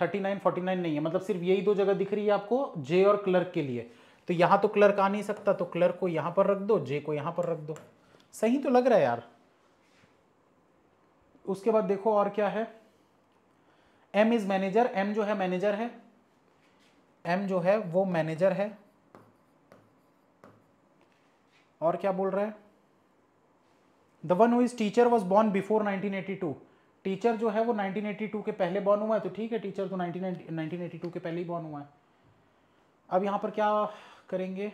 थर्टी नाइन फोर्टी नाइन नहीं है मतलब सिर्फ यही दो जगह दिख रही है आपको जे और क्लर्क के लिए तो यहाँ तो क्लर्क आ नहीं सकता तो क्लर्क को यहाँ पर रख दो जे को यहाँ पर रख दो सही तो लग रहा है यार उसके बाद देखो और क्या है एम इज़ मैनेजर एम जो है मैनेजर है एम जो है वो मैनेजर है और क्या बोल रहा है the one who is teacher was born before 1982 teacher जो है वो 1982 के पहले बॉर्न हुआ है तो ठीक है टीचर तो 1990 1982 के पहले ही बॉर्न हुआ है अब यहाँ पर क्या करेंगे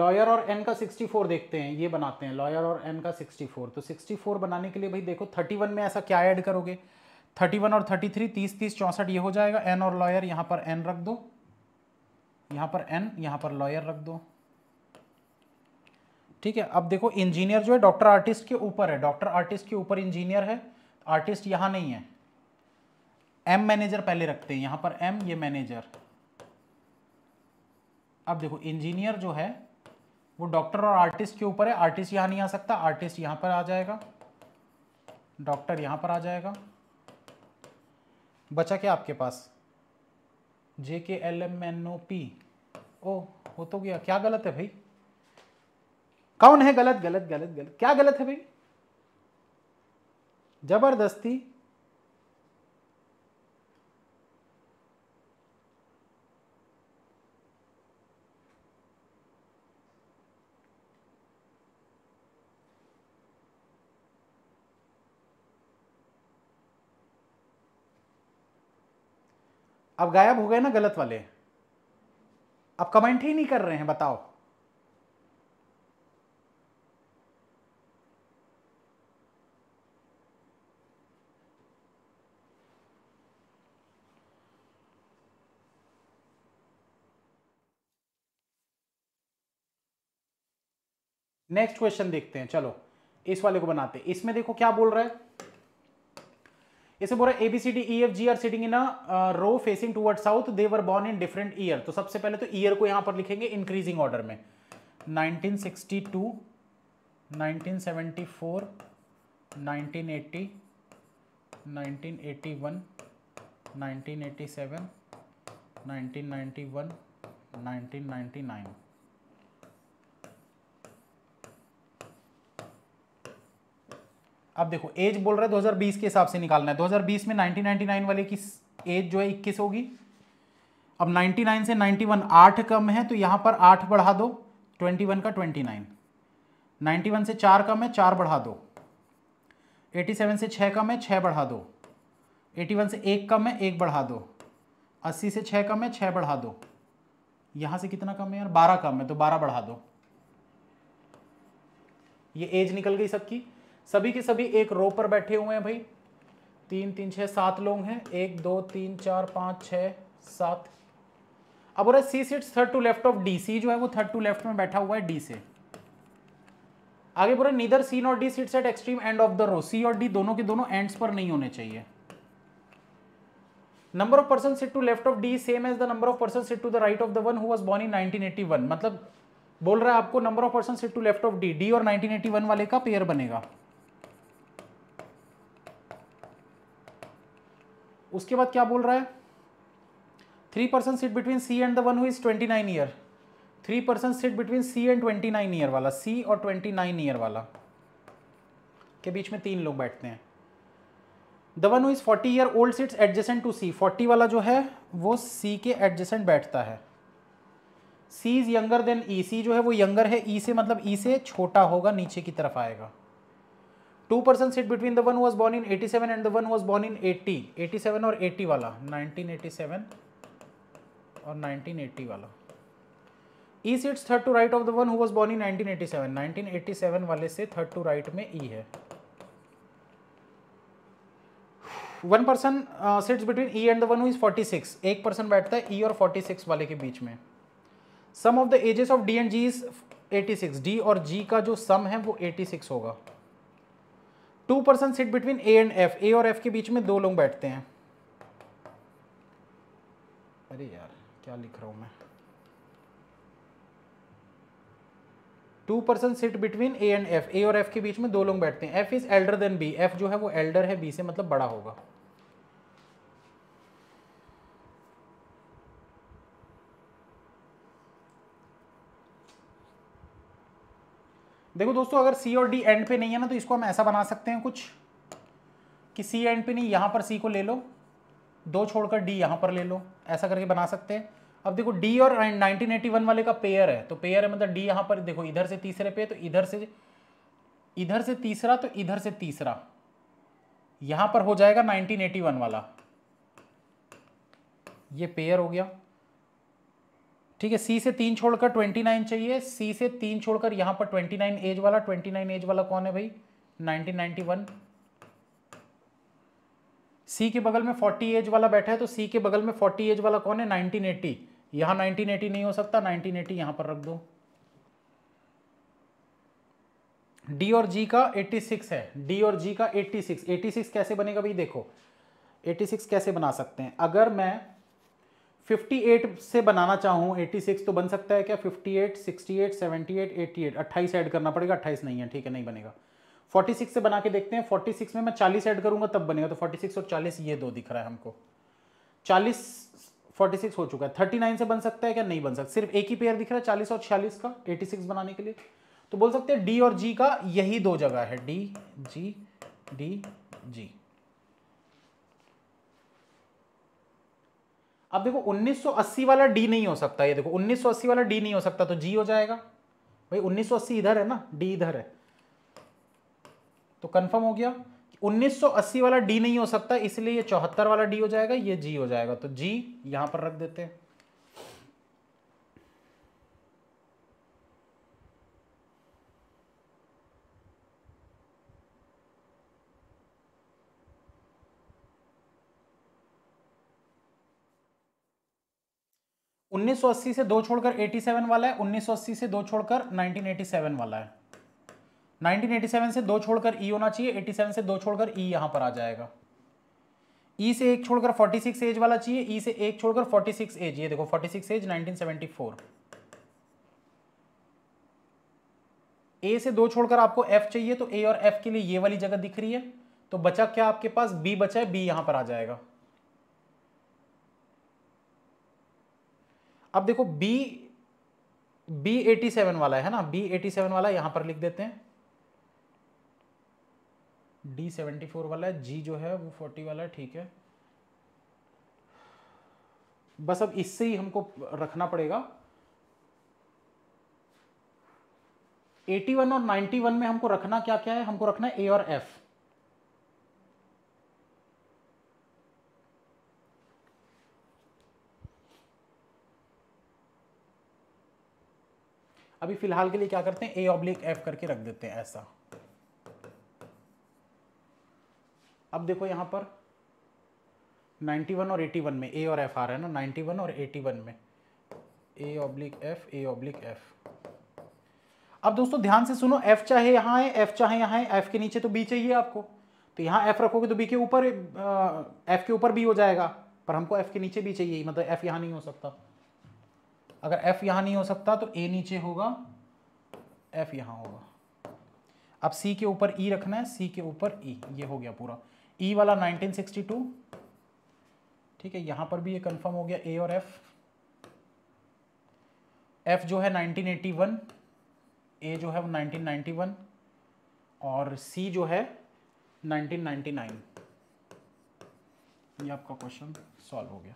लॉयर और एन का 64 देखते हैं ये बनाते हैं लॉयर और एन का 64 तो 64 बनाने के लिए भाई देखो 31 में ऐसा क्या ऐड करोगे 31 और 33 30 30 चौंसठ ये हो जाएगा एन और लॉयर यहाँ पर एन रख दो यहाँ पर एन यहाँ पर लॉयर रख दो ठीक है अब देखो इंजीनियर जो है डॉक्टर आर्टिस्ट के ऊपर है डॉक्टर आर्टिस्ट के ऊपर इंजीनियर है आर्टिस्ट यहाँ नहीं है एम मैनेजर पहले रखते हैं यहाँ पर एम ये मैनेजर अब देखो इंजीनियर जो है वो डॉक्टर और आर्टिस्ट के ऊपर है आर्टिस्ट यहाँ नहीं आ सकता आर्टिस्ट यहाँ पर आ जाएगा डॉक्टर यहाँ पर आ जाएगा बचा क्या आपके पास J K L M N O P O हो तो गया क्या गलत है भाई कौन है गलत गलत गलत गलत क्या गलत है भाई जबरदस्ती अब गायब हो गए ना गलत वाले अब कमेंट ही नहीं कर रहे हैं बताओ नेक्स्ट क्वेश्चन देखते हैं चलो इस वाले को बनाते हैं इसमें देखो क्या बोल रहा है इसे है A B C D E F G are sitting in row facing toward south they were born in different year तो सबसे पहले तो ईयर को यहां पर लिखेंगे इंक्रीजिंग ऑर्डर में 1962, 1974, 1980, 1981, 1987, 1991, 1999 अब देखो एज बोल रहा है 2020 के हिसाब से निकालना है 2020 में 1999 वाले की एज जो है इक्कीस होगी अब 99 से 91 आठ कम है तो यहाँ पर आठ बढ़ा दो 21 का 29 91 से चार कम है चार बढ़ा दो 87 से छः कम है छः बढ़ा दो 81 से एक कम है एक बढ़ा दो 80 से छः कम है छः बढ़ा दो यहाँ से कितना कम है यार बारह कम है तो बारह बढ़ा दो ये एज निकल गई सबकी सभी के सभी एक रो पर बैठे हुए हैं भाई तीन तीन छह सात लोग हैं एक दो तीन चार पाँच छ सात अब बोला C seat third to left of D C जो है वो थर्ड टू लेफ्ट में बैठा हुआ है डी से आगे बोल रहे नीदर सी और D seat at extreme end of the row C और डी दोनों के दोनों एंड्स पर नहीं होने चाहिए number of person sit to left of D same as the number of person sit to the right of the one who was born in 1981 मतलब बोल रहा है आपको number of person sit to left of D D और 1981 वाले का pair बनेगा उसके बाद क्या बोल रहा है three percent seat between C and the one who twenty nine year three percent seat between C and twenty nine year वाला सी और ट्वेंटी नाइन ईयर वाला के बीच में तीन लोग बैठते हैं the one who forty year old sits adjacent to C forty वाला जो है वो सी के एडजेसेंट बैठता है C is younger than E C जो है वो यंगर है ई e से मतलब ई e से छोटा होगा नीचे की तरफ आएगा two person sit between the one was born in eighty seven and the one was born in eighty seven और 80 वाला नाइनटीन एटी सेवन और नाइनटीन 1980 वाला E sits third to right of the one who was born in nineteen nineteen eighty seven 1987 seven वाले से third to right में E e है one person sits between E and the one is forty six एक person बैठता है ई e और six वाले के बीच में sum of the ages of D and G is eighty six D और जी का जो सम है वो एटी सिक्स होगा two person sit between A and F A और एफ के बीच में दो लोग बैठते हैं अरे यार क्या लिख रहा हूँ मैं two person sit between A and F A और एफ के बीच में दो लोग बैठते हैं F is elder than B F जो है वो एल्डर है बी से मतलब बड़ा होगा देखो दोस्तों अगर सी और डी एंड पे नहीं है ना तो इसको हम ऐसा बना सकते हैं कुछ कि सी एंड पे नहीं यहाँ पर सी को ले लो दो छोड़कर डी यहाँ पर ले लो ऐसा करके बना सकते हैं अब देखो डी और 1981 वाले का पेयर है तो पेयर है मतलब डी यहाँ पर देखो इधर से तीसरे पे तो इधर से इधर से तीसरा तो इधर से तीसरा यहाँ पर हो जाएगा 1981 वाला ये पेयर हो गया ठीक है सी से तीन छोड़कर ट्वेंटी नाइन चाहिए सी से तीन छोड़कर यहां पर ट्वेंटी नाइन एज वाला ट्वेंटी नाइन एज वाला कौन है भाई नाइनटीन नाइन्टी वन सी के बगल में फोर्टी एज वाला बैठा है तो सी के बगल में फोर्टी एज वाला कौन है नाइनटीन एटी यहां नाइनटीन एटी नहीं हो सकता नाइनटीन एटी यहां पर रख दो डी और जी का एट्टी सिक्स है डी और जी का एट्टी सिक्स 86 सिक्स कैसे बनेगा भाई देखो एटी सिक्स कैसे बना सकते हैं अगर मैं 58 से बनाना चाहूँ 86 तो बन सकता है क्या 58, 68, 78, 88 28 ऐड करना पड़ेगा 28 नहीं है ठीक है नहीं बनेगा 46 से बना के देखते हैं 46 में मैं 40 ऐड करूँगा तब बनेगा तो 46 और 40 ये दो दिख रहा है हमको 40 46 हो चुका है 39 से बन सकता है क्या नहीं बन सकता सिर्फ एक ही पेयर दिख रहा है चालीस और छियालीस का एटी बनाने के लिए तो बोल सकते हैं डी और जी का यही दो जगह है डी जी डी जी अब देखो 1980 वाला डी नहीं हो सकता ये देखो 1980 वाला डी नहीं हो सकता तो जी हो जाएगा भाई 1980 इधर है ना डी इधर है तो कंफर्म हो गया 1980 वाला डी नहीं हो सकता इसलिए ये चौहत्तर वाला डी हो जाएगा ये जी हो जाएगा तो जी यहां पर रख देते हैं 1980 से दो छोड़कर 87 वाला है 1980 से दो छोड़कर 1987 वाला है 1987 से दो छोड़कर ई e होना चाहिए 87 से दो छोड़कर ई e यहां पर आ जाएगा ई e से एक छोड़कर 46 एज वाला चाहिए ई e से एक छोड़कर 46 एज ये देखो 46 एज 1974 ए से दो छोड़कर आपको एफ चाहिए तो ए और एफ के लिए ये वाली जगह दिख रही है तो बचा क्या आपके पास बी बचा है बी यहां पर आ जाएगा अब देखो बी बी एटी सेवन वाला है ना बी एटी सेवन वाला यहां पर लिख देते हैं डी फोर वाला है जी जो है वो फोर्टी वाला है ठीक है बस अब इससे ही हमको रखना पड़ेगा 81 और 91 में हमको रखना क्या क्या है हमको रखना है ए और एफ अभी फिलहाल के लिए क्या करते हैं ए ऑब्लिक एफ करके रख देते हैं ऐसा अब देखो यहाँ पर 91 और 81 में ए और एफ आ रहा है ना 91 और 81 में A oblique F A oblique F अब दोस्तों ध्यान से सुनो एफ चाहे यहाँ है एफ चाहे यहां है एफ के नीचे तो बी चाहिए आपको तो यहां एफ रखोगे तो बी के ऊपर एफ के ऊपर बी हो जाएगा पर हमको एफ के नीचे बी चाहिए मतलब एफ यहाँ नहीं हो सकता अगर एफ यहाँ नहीं हो सकता तो ए नीचे होगा एफ यहाँ होगा अब सी के ऊपर ई e रखना है सी के ऊपर ई e, ये हो गया पूरा ई e वाला 1962 ठीक है यहाँ पर भी ये कंफर्म हो गया ए और एफ एफ जो है 1981 ए जो है वो 1991 और सी जो है 1999 ये आपका क्वेश्चन सॉल्व हो गया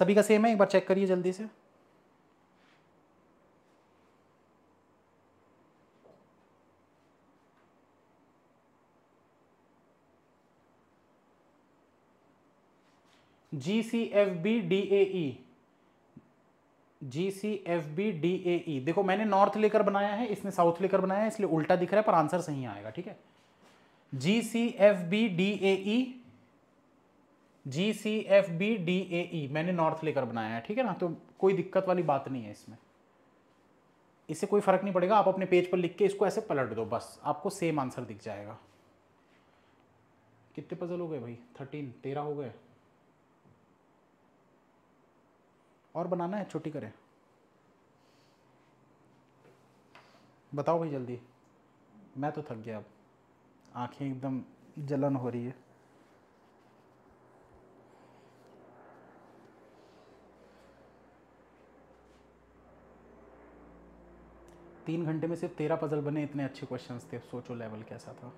सभी का सेम है एक बार चेक करिए जल्दी से G C F B D A E G C F B D A E देखो मैंने नॉर्थ लेकर बनाया है इसने साउथ लेकर बनाया है इसलिए उल्टा दिख रहा है पर आंसर सही आएगा ठीक है G C F B D A E G C F B D A E मैंने नॉर्थ लेकर बनाया है ठीक है ना तो कोई दिक्कत वाली बात नहीं है इसमें इससे कोई फर्क नहीं पड़ेगा आप अपने पेज पर लिख के इसको ऐसे पलट दो बस आपको सेम आंसर दिख जाएगा कितने पजल हो गए भाई थर्टीन तेरह हो गए और बनाना है छोटी करें बताओ भाई जल्दी मैं तो थक गया अब आँखें एकदम जलन हो रही है तीन घंटे में सिर्फ तेरह पजल बने इतने अच्छे क्वेश्चंस थे सोचो लेवल कैसा था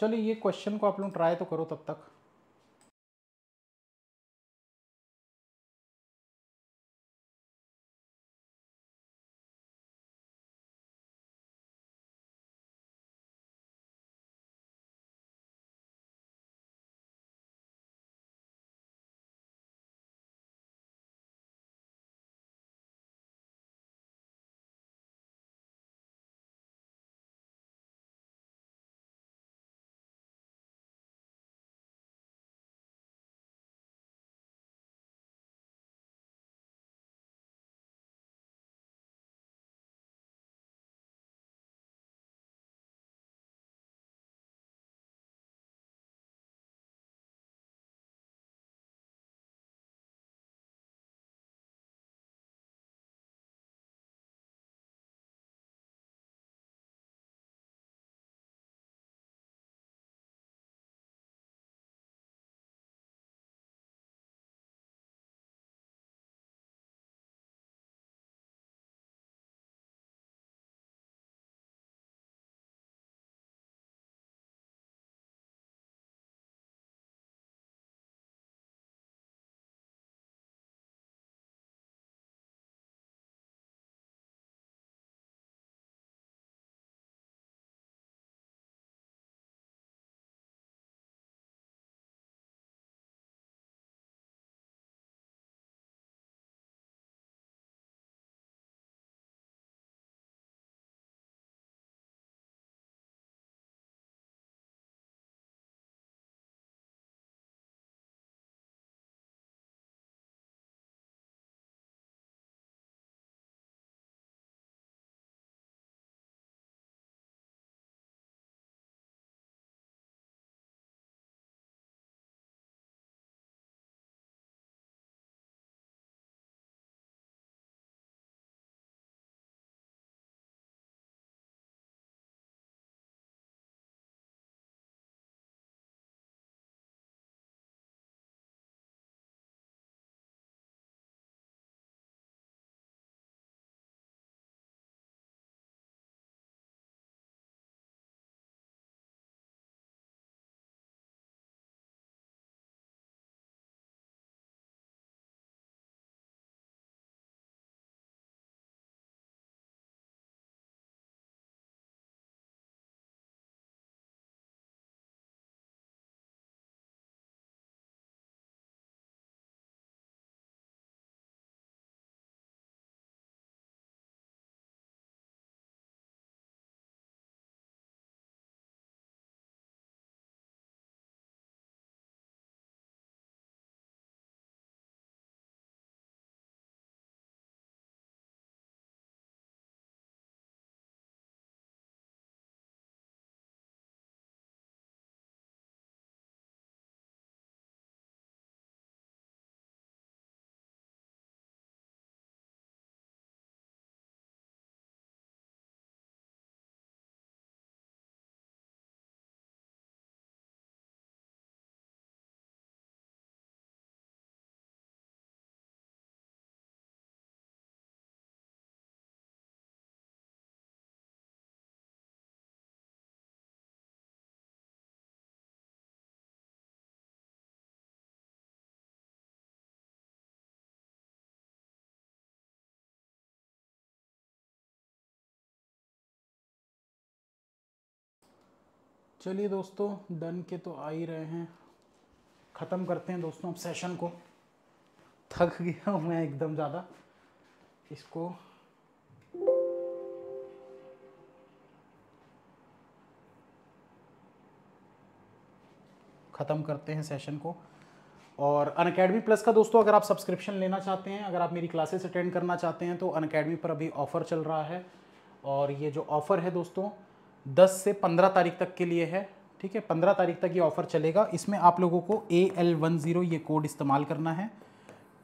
चलिए ये क्वेश्चन को आप लोग ट्राई तो करो तब तक चलिए दोस्तों डन के तो आ ही रहे हैं ख़त्म करते हैं दोस्तों अब सेशन को थक गया हूँ मैं एकदम ज़्यादा इसको ख़त्म करते हैं सेशन को और अन अकेडमी प्लस का दोस्तों अगर आप सब्सक्रिप्शन लेना चाहते हैं अगर आप मेरी क्लासेस अटेंड करना चाहते हैं तो अन अकेडमी पर अभी ऑफ़र चल रहा है और ये जो ऑफ़र है दोस्तों दस से पंद्रह तारीख तक के लिए है ठीक है पंद्रह तारीख तक ये ऑफ़र चलेगा इसमें आप लोगों को ए एल वन ज़ीरो ये कोड इस्तेमाल करना है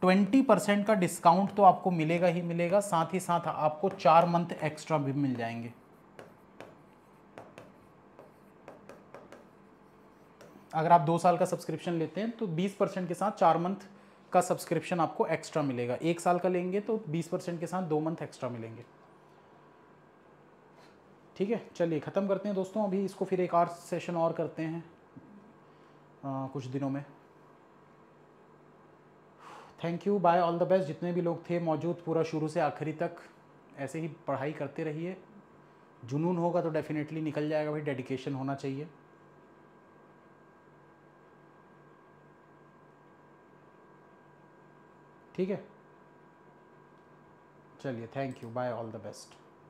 ट्वेंटी परसेंट का डिस्काउंट तो आपको मिलेगा ही मिलेगा साथ ही साथ आपको चार मंथ एक्स्ट्रा भी मिल जाएंगे अगर आप दो साल का सब्सक्रिप्शन लेते हैं तो बीस परसेंट के साथ चार मंथ का सब्सक्रिप्शन आपको एक्स्ट्रा मिलेगा एक साल का लेंगे तो बीस परसेंट के साथ दो मंथ एक्स्ट्रा मिलेंगे ठीक है चलिए ख़त्म करते हैं दोस्तों अभी इसको फिर एक और सेशन और करते हैं आ, कुछ दिनों में thank you bye all the best जितने भी लोग थे मौजूद पूरा शुरू से आखिरी तक ऐसे ही पढ़ाई करते रहिए जुनून होगा तो डेफिनेटली निकल जाएगा भाई डेडिकेशन होना चाहिए ठीक है चलिए thank you bye all the best